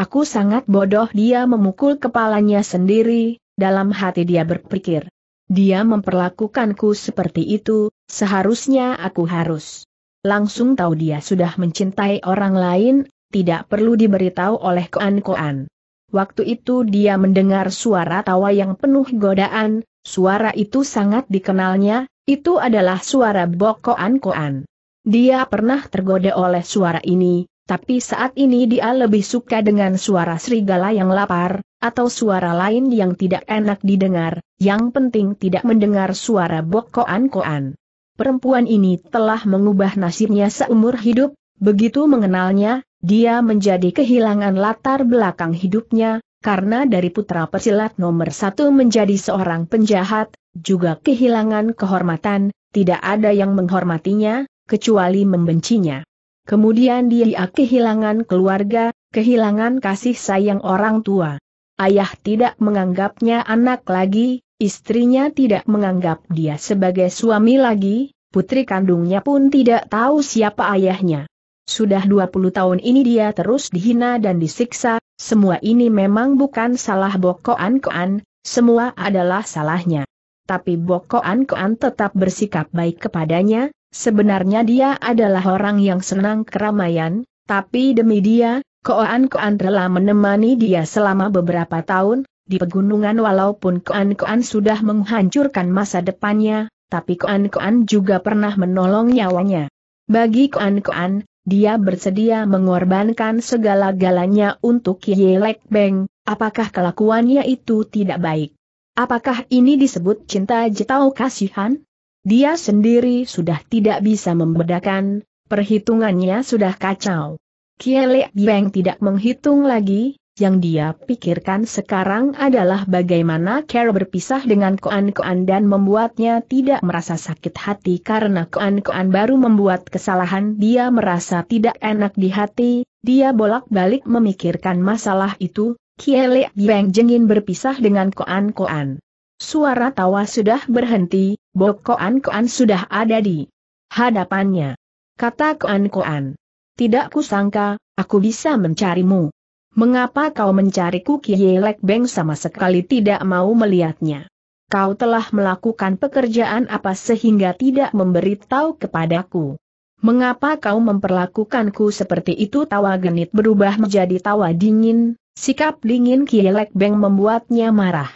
Aku sangat bodoh dia memukul kepalanya sendiri, dalam hati dia berpikir. Dia memperlakukanku seperti itu, seharusnya aku harus. Langsung tahu dia sudah mencintai orang lain, tidak perlu diberitahu oleh koan-koan. Waktu itu dia mendengar suara tawa yang penuh godaan, Suara itu sangat dikenalnya, itu adalah suara Bokoan Koan. Dia pernah tergoda oleh suara ini, tapi saat ini dia lebih suka dengan suara serigala yang lapar, atau suara lain yang tidak enak didengar, yang penting tidak mendengar suara bokoan koan. Perempuan ini telah mengubah nasibnya seumur hidup, begitu mengenalnya, dia menjadi kehilangan latar belakang hidupnya, karena dari putra pesilat nomor satu menjadi seorang penjahat, juga kehilangan kehormatan, tidak ada yang menghormatinya, kecuali membencinya. Kemudian dia kehilangan keluarga, kehilangan kasih sayang orang tua. Ayah tidak menganggapnya anak lagi, istrinya tidak menganggap dia sebagai suami lagi, putri kandungnya pun tidak tahu siapa ayahnya. Sudah 20 tahun ini dia terus dihina dan disiksa, semua ini memang bukan salah Bokoan Koan, semua adalah salahnya. Tapi Bokoan Koan tetap bersikap baik kepadanya, sebenarnya dia adalah orang yang senang keramaian, tapi demi dia, Koan Koan rela menemani dia selama beberapa tahun, di pegunungan walaupun Koan Koan sudah menghancurkan masa depannya, tapi Koan Koan juga pernah menolong nyawanya. Bagi Koan Koan, dia bersedia mengorbankan segala-galanya untuk Yelek Beng, apakah kelakuannya itu tidak baik? Apakah ini disebut cinta jetau kasihan? Dia sendiri sudah tidak bisa membedakan, perhitungannya sudah kacau. Kielek Beng tidak menghitung lagi, yang dia pikirkan sekarang adalah bagaimana Carol berpisah dengan Koan-Koan dan membuatnya tidak merasa sakit hati karena Koan-Koan baru membuat kesalahan dia merasa tidak enak di hati, dia bolak-balik memikirkan masalah itu, Kielek Beng Jengin berpisah dengan Koan-Koan. Suara tawa sudah berhenti, Bok Koan-Koan sudah ada di hadapannya. Kata Koan-Koan. Tidak kusangka, aku bisa mencarimu. Mengapa kau mencariku Kielek Beng sama sekali tidak mau melihatnya? Kau telah melakukan pekerjaan apa sehingga tidak memberitahu kepadaku? Mengapa kau memperlakukanku seperti itu? Tawa genit berubah menjadi tawa dingin, sikap dingin Kielek Beng membuatnya marah.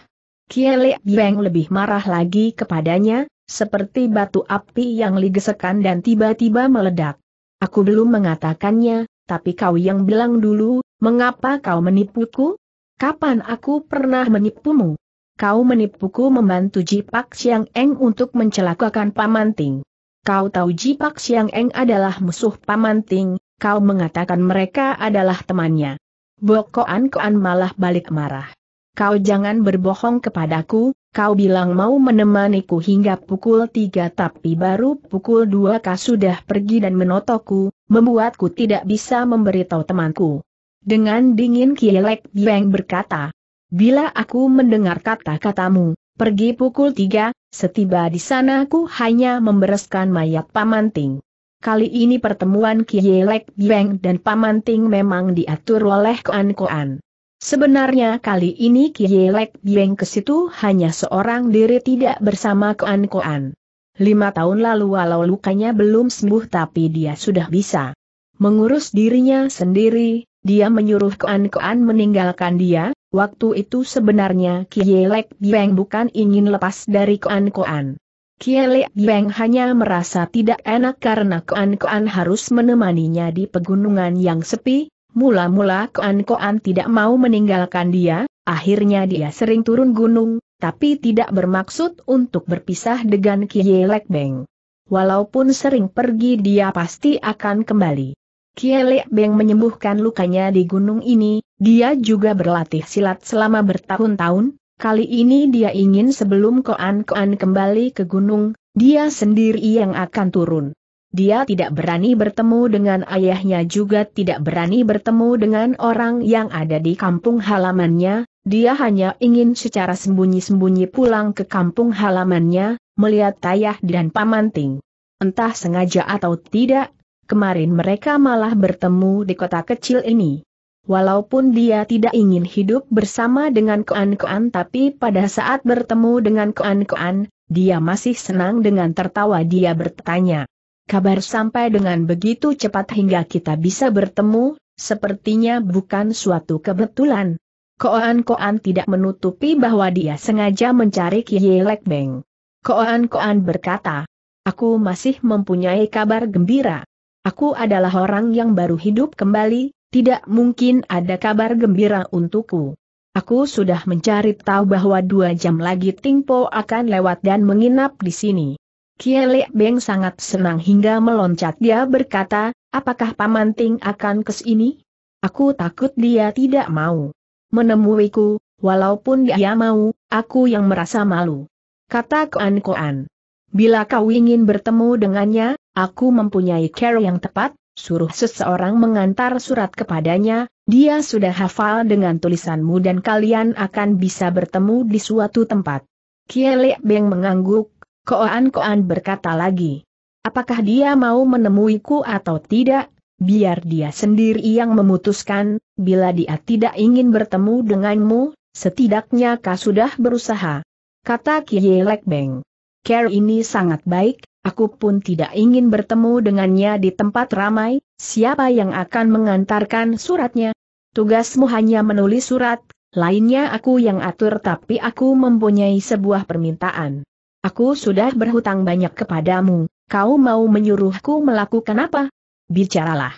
Kielek Beng lebih marah lagi kepadanya, seperti batu api yang ligesekan dan tiba-tiba meledak. Aku belum mengatakannya, tapi kau yang bilang dulu, Mengapa kau menipuku? Kapan aku pernah menipumu? Kau menipuku membantu Jipak Siang Eng untuk mencelakakan Paman Ting. Kau tahu Jipak Siang Eng adalah musuh Paman Ting, kau mengatakan mereka adalah temannya. Bokoan Koan malah balik marah. Kau jangan berbohong kepadaku, kau bilang mau menemaniku hingga pukul tiga, tapi baru pukul dua kau sudah pergi dan menotoku, membuatku tidak bisa memberitahu temanku. Dengan dingin Kielek Biang berkata, Bila aku mendengar kata-katamu, pergi pukul tiga, setiba di sana aku hanya membereskan mayat pamanting. Kali ini pertemuan Kielek Biang dan pamanting memang diatur oleh Koan-Koan. Sebenarnya kali ini Kielek Biang ke situ hanya seorang diri tidak bersama Koan-Koan. Lima tahun lalu walau lukanya belum sembuh tapi dia sudah bisa mengurus dirinya sendiri, dia menyuruh Koan Koan meninggalkan dia, waktu itu sebenarnya Kielek Bieng bukan ingin lepas dari Koan Koan. Kielek Bieng hanya merasa tidak enak karena Koan Koan harus menemaninya di pegunungan yang sepi, mula-mula Koan Koan tidak mau meninggalkan dia, akhirnya dia sering turun gunung, tapi tidak bermaksud untuk berpisah dengan Kielek Beng. Walaupun sering pergi dia pasti akan kembali. Kielek Beng menyembuhkan lukanya di gunung ini, dia juga berlatih silat selama bertahun-tahun, kali ini dia ingin sebelum Koan-Koan kembali ke gunung, dia sendiri yang akan turun. Dia tidak berani bertemu dengan ayahnya juga tidak berani bertemu dengan orang yang ada di kampung halamannya, dia hanya ingin secara sembunyi-sembunyi pulang ke kampung halamannya, melihat Tayah dan pamanting. Entah sengaja atau tidak, kemarin mereka malah bertemu di kota kecil ini. Walaupun dia tidak ingin hidup bersama dengan Koan-Koan tapi pada saat bertemu dengan Koan-Koan, dia masih senang dengan tertawa dia bertanya. Kabar sampai dengan begitu cepat hingga kita bisa bertemu, sepertinya bukan suatu kebetulan. Koan-Koan tidak menutupi bahwa dia sengaja mencari Lek Beng. Koan-Koan berkata, Aku masih mempunyai kabar gembira. Aku adalah orang yang baru hidup kembali, tidak mungkin ada kabar gembira untukku. Aku sudah mencari tahu bahwa dua jam lagi Tingpo akan lewat dan menginap di sini. Kielek Beng sangat senang hingga meloncat dia berkata, apakah Paman Ting akan ke sini? Aku takut dia tidak mau menemuiku, walaupun dia mau, aku yang merasa malu. Kata Koan Koan. Bila kau ingin bertemu dengannya, Aku mempunyai cara yang tepat, suruh seseorang mengantar surat kepadanya, dia sudah hafal dengan tulisanmu dan kalian akan bisa bertemu di suatu tempat. Kielek Beng mengangguk, Koan-Koan berkata lagi. Apakah dia mau menemuiku atau tidak, biar dia sendiri yang memutuskan, bila dia tidak ingin bertemu denganmu, setidaknya kau sudah berusaha. Kata Kielek Beng. Care ini sangat baik, Aku pun tidak ingin bertemu dengannya di tempat ramai, siapa yang akan mengantarkan suratnya? Tugasmu hanya menulis surat, lainnya aku yang atur tapi aku mempunyai sebuah permintaan. Aku sudah berhutang banyak kepadamu, kau mau menyuruhku melakukan apa? Bicaralah.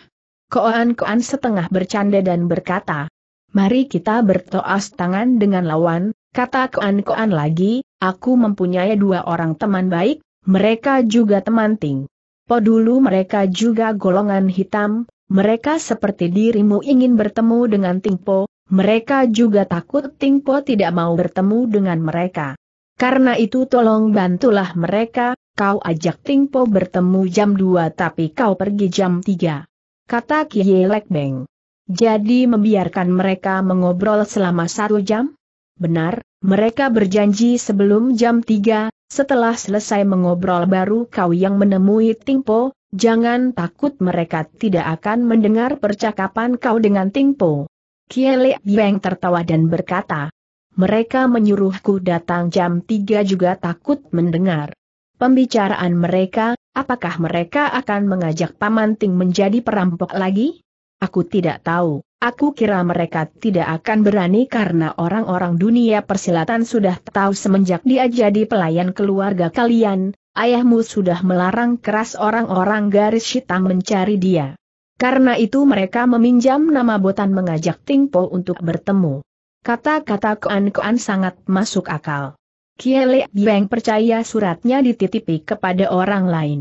Koan-koan setengah bercanda dan berkata, Mari kita bertoas tangan dengan lawan, kata Koan-koan lagi, aku mempunyai dua orang teman baik, mereka juga temanting. Po dulu mereka juga golongan hitam, mereka seperti dirimu ingin bertemu dengan Tingpo, mereka juga takut Tingpo tidak mau bertemu dengan mereka. Karena itu tolong bantulah mereka, kau ajak Tingpo bertemu jam 2 tapi kau pergi jam 3. Kata Kiye Beng. Jadi membiarkan mereka mengobrol selama satu jam? Benar, mereka berjanji sebelum jam 3, setelah selesai mengobrol baru kau yang menemui Tingpo, jangan takut mereka tidak akan mendengar percakapan kau dengan Tingpo. Kiele yang tertawa dan berkata, mereka menyuruhku datang jam 3 juga takut mendengar. Pembicaraan mereka, apakah mereka akan mengajak Paman Ting menjadi perampok lagi? Aku tidak tahu. Aku kira mereka tidak akan berani karena orang-orang dunia persilatan sudah tahu semenjak dia jadi pelayan keluarga kalian, ayahmu sudah melarang keras orang-orang garis hitam mencari dia. Karena itu mereka meminjam nama Botan mengajak Tingpo untuk bertemu. Kata-kata Koan-Koan sangat masuk akal. Kielek Bieng percaya suratnya dititipi kepada orang lain.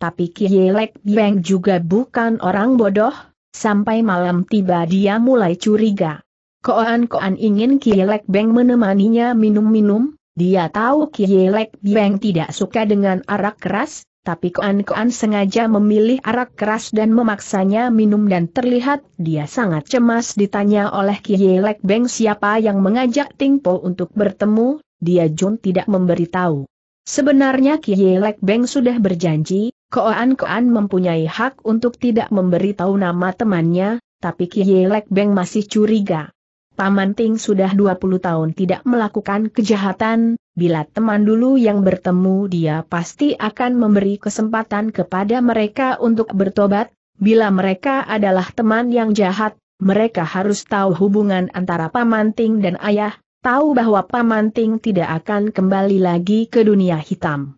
Tapi Kielek Bieng juga bukan orang bodoh, Sampai malam tiba dia mulai curiga. Koan-koan ingin Kielek Beng menemaninya minum-minum, dia tahu Kielek Beng tidak suka dengan arak keras, tapi Koan-koan sengaja memilih arak keras dan memaksanya minum dan terlihat dia sangat cemas ditanya oleh Kielek Beng siapa yang mengajak Tingpo untuk bertemu, dia Jun tidak memberitahu. Sebenarnya Kielek Beng sudah berjanji, Koan-koan mempunyai hak untuk tidak memberi tahu nama temannya, tapi Kiye Lek Beng masih curiga. Paman Ting sudah 20 tahun tidak melakukan kejahatan, bila teman dulu yang bertemu dia pasti akan memberi kesempatan kepada mereka untuk bertobat, bila mereka adalah teman yang jahat, mereka harus tahu hubungan antara Paman Ting dan ayah, tahu bahwa Paman Ting tidak akan kembali lagi ke dunia hitam.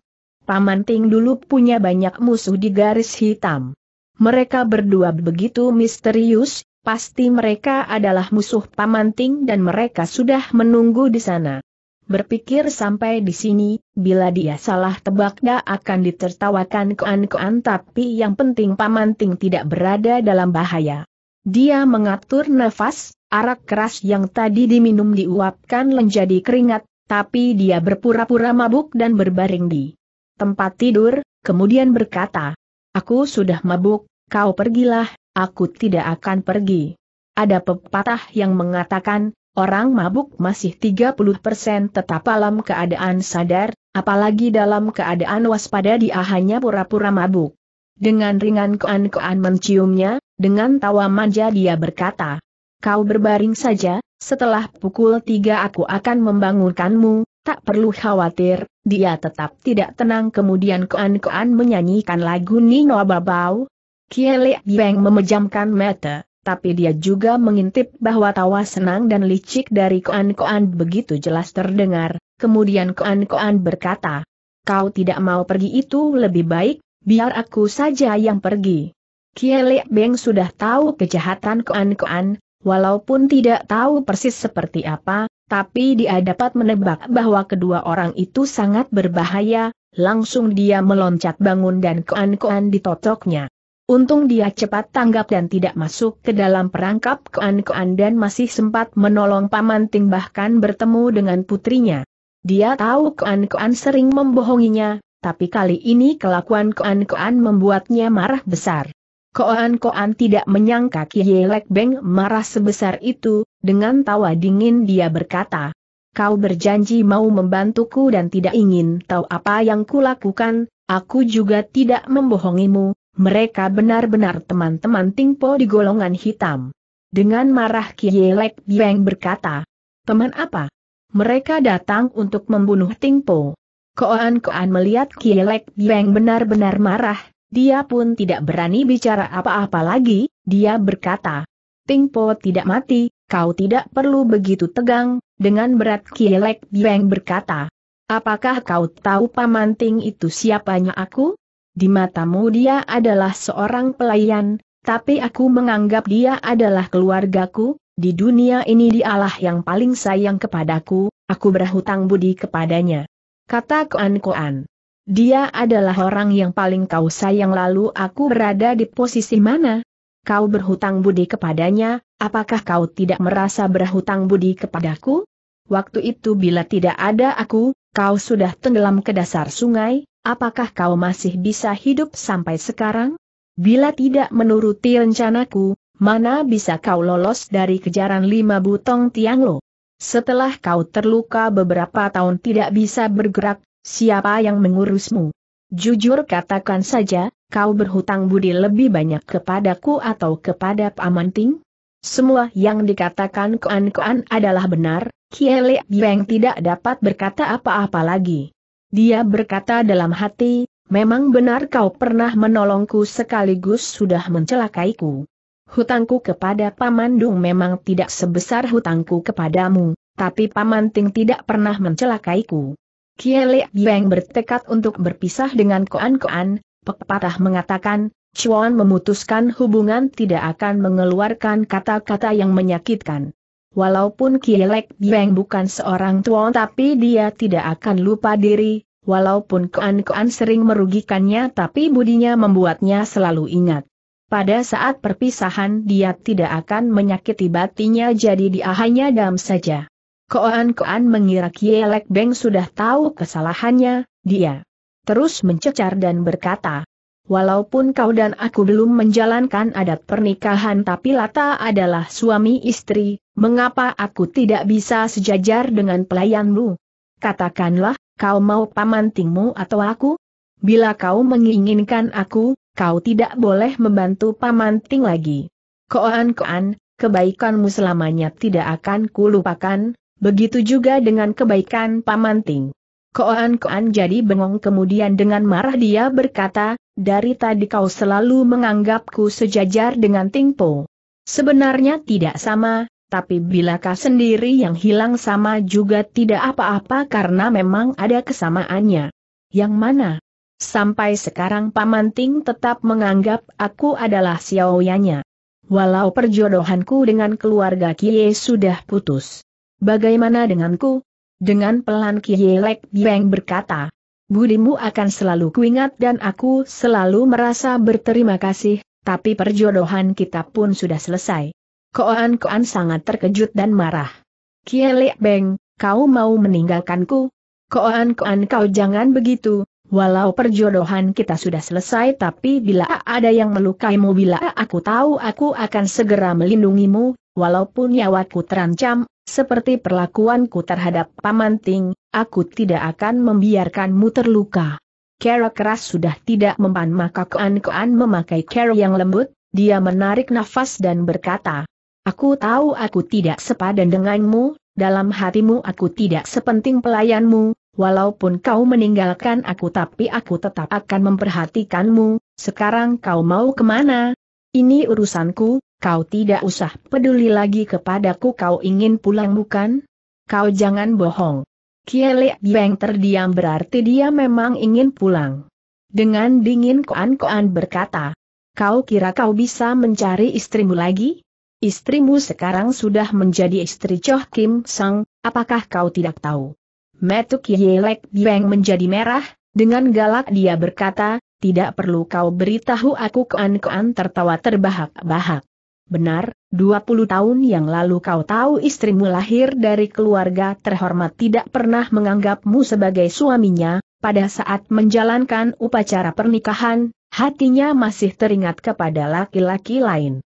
Paman Ting dulu punya banyak musuh di garis hitam. Mereka berdua begitu misterius, pasti mereka adalah musuh Paman Ting dan mereka sudah menunggu di sana. Berpikir sampai di sini, bila dia salah tebak dia akan ditertawakan kean-kean tapi yang penting Paman Ting tidak berada dalam bahaya. Dia mengatur nafas, arak keras yang tadi diminum diuapkan menjadi keringat, tapi dia berpura-pura mabuk dan berbaring di tempat tidur, kemudian berkata, Aku sudah mabuk, kau pergilah, aku tidak akan pergi. Ada pepatah yang mengatakan, orang mabuk masih 30% tetap dalam keadaan sadar, apalagi dalam keadaan waspada dia hanya pura-pura mabuk. Dengan ringan koan-koan menciumnya, dengan tawa manja dia berkata, Kau berbaring saja, setelah pukul tiga aku akan membangunkanmu, Tak perlu khawatir, dia tetap tidak tenang kemudian Koan-Koan menyanyikan lagu Nino Babau. Kiele Beng memejamkan mata, tapi dia juga mengintip bahwa tawa senang dan licik dari Koan-Koan begitu jelas terdengar, kemudian Koan-Koan berkata, Kau tidak mau pergi itu lebih baik, biar aku saja yang pergi. Kiele Beng sudah tahu kejahatan Koan-Koan, walaupun tidak tahu persis seperti apa, tapi dia dapat menebak bahwa kedua orang itu sangat berbahaya, langsung dia meloncat bangun dan koan-koan ditotoknya. Untung dia cepat tanggap dan tidak masuk ke dalam perangkap koan-koan dan masih sempat menolong Paman Ting bahkan bertemu dengan putrinya. Dia tahu koan-koan sering membohonginya, tapi kali ini kelakuan koan-koan membuatnya marah besar. Koan-koan tidak menyangka Kielek Beng marah sebesar itu, dengan tawa dingin dia berkata, Kau berjanji mau membantuku dan tidak ingin tahu apa yang kulakukan, aku juga tidak membohongimu, mereka benar-benar teman-teman Tingpo di golongan hitam. Dengan marah Kielek Beng berkata, Teman apa? Mereka datang untuk membunuh Tingpo. Koan-koan melihat Kielek Beng benar-benar marah, dia pun tidak berani bicara apa-apa lagi, dia berkata, Tingpo tidak mati, kau tidak perlu begitu tegang, dengan berat Kielek Bieng berkata. Apakah kau tahu Paman Ting itu siapanya aku? Di matamu dia adalah seorang pelayan, tapi aku menganggap dia adalah keluargaku, di dunia ini dialah yang paling sayang kepadaku, aku berhutang budi kepadanya. Kata Koan Koan. Dia adalah orang yang paling kau sayang lalu aku berada di posisi mana? Kau berhutang budi kepadanya, apakah kau tidak merasa berhutang budi kepadaku? Waktu itu bila tidak ada aku, kau sudah tenggelam ke dasar sungai, apakah kau masih bisa hidup sampai sekarang? Bila tidak menuruti rencanaku, mana bisa kau lolos dari kejaran lima butong tiang lo? Setelah kau terluka beberapa tahun tidak bisa bergerak, Siapa yang mengurusmu? Jujur katakan saja, kau berhutang budi lebih banyak kepadaku atau kepada Pamanting? Semua yang dikatakan Koan-Koan adalah benar, Kiele Beng tidak dapat berkata apa-apa lagi. Dia berkata dalam hati, memang benar kau pernah menolongku sekaligus sudah mencelakaiku. Hutangku kepada Paman Dung memang tidak sebesar hutangku kepadamu, tapi Paman Ting tidak pernah mencelakaiku. Kiele Beng bertekad untuk berpisah dengan Koan-Koan, pepatah mengatakan, Chuan memutuskan hubungan tidak akan mengeluarkan kata-kata yang menyakitkan. Walaupun Kielek Beng bukan seorang tuan tapi dia tidak akan lupa diri, walaupun Koan-Koan sering merugikannya tapi budinya membuatnya selalu ingat. Pada saat perpisahan dia tidak akan menyakiti batinya jadi dia hanya dam saja. Koan-koan mengira Kielek Beng sudah tahu kesalahannya, dia terus mencecar dan berkata, Walaupun kau dan aku belum menjalankan adat pernikahan tapi Lata adalah suami istri, mengapa aku tidak bisa sejajar dengan pelayanmu? Katakanlah, kau mau pamantingmu atau aku? Bila kau menginginkan aku, kau tidak boleh membantu pamanting lagi. Koan-koan, kebaikanmu selamanya tidak akan kulupakan, Begitu juga dengan kebaikan Paman Ting. Koan-koan jadi bengong kemudian dengan marah dia berkata, dari tadi kau selalu menganggapku sejajar dengan Ting Po. Sebenarnya tidak sama, tapi bila kau sendiri yang hilang sama juga tidak apa-apa karena memang ada kesamaannya. Yang mana? Sampai sekarang Paman Ting tetap menganggap aku adalah Xiaoyanya. Walau perjodohanku dengan keluarga Kie sudah putus. Bagaimana denganku? Dengan pelan Kielek Bieng berkata. Budimu akan selalu kuingat dan aku selalu merasa berterima kasih, tapi perjodohan kita pun sudah selesai. Koan-koan sangat terkejut dan marah. Kielek Beng, kau mau meninggalkanku? Koan-koan kau jangan begitu, walau perjodohan kita sudah selesai tapi bila ada yang melukaimu bila aku tahu aku akan segera melindungimu, walaupun nyawaku terancam, seperti perlakuanku terhadap Paman Ting, aku tidak akan membiarkanmu terluka. Kera keras sudah tidak mempan maka Kean-Kean memakai kera yang lembut, dia menarik nafas dan berkata, Aku tahu aku tidak sepadan denganmu, dalam hatimu aku tidak sepenting pelayanmu, walaupun kau meninggalkan aku tapi aku tetap akan memperhatikanmu, sekarang kau mau kemana? Ini urusanku, Kau tidak usah peduli lagi kepadaku kau ingin pulang bukan? Kau jangan bohong. Kiele Dieng terdiam berarti dia memang ingin pulang. Dengan dingin koan-koan berkata, kau kira kau bisa mencari istrimu lagi? Istrimu sekarang sudah menjadi istri Choh Kim Sang, apakah kau tidak tahu? Metuk Yelek Dieng menjadi merah, dengan galak dia berkata, tidak perlu kau beritahu aku koan-koan tertawa terbahak-bahak. Benar, 20 tahun yang lalu kau tahu istrimu lahir dari keluarga terhormat tidak pernah menganggapmu sebagai suaminya, pada saat menjalankan upacara pernikahan, hatinya masih teringat kepada laki-laki lain.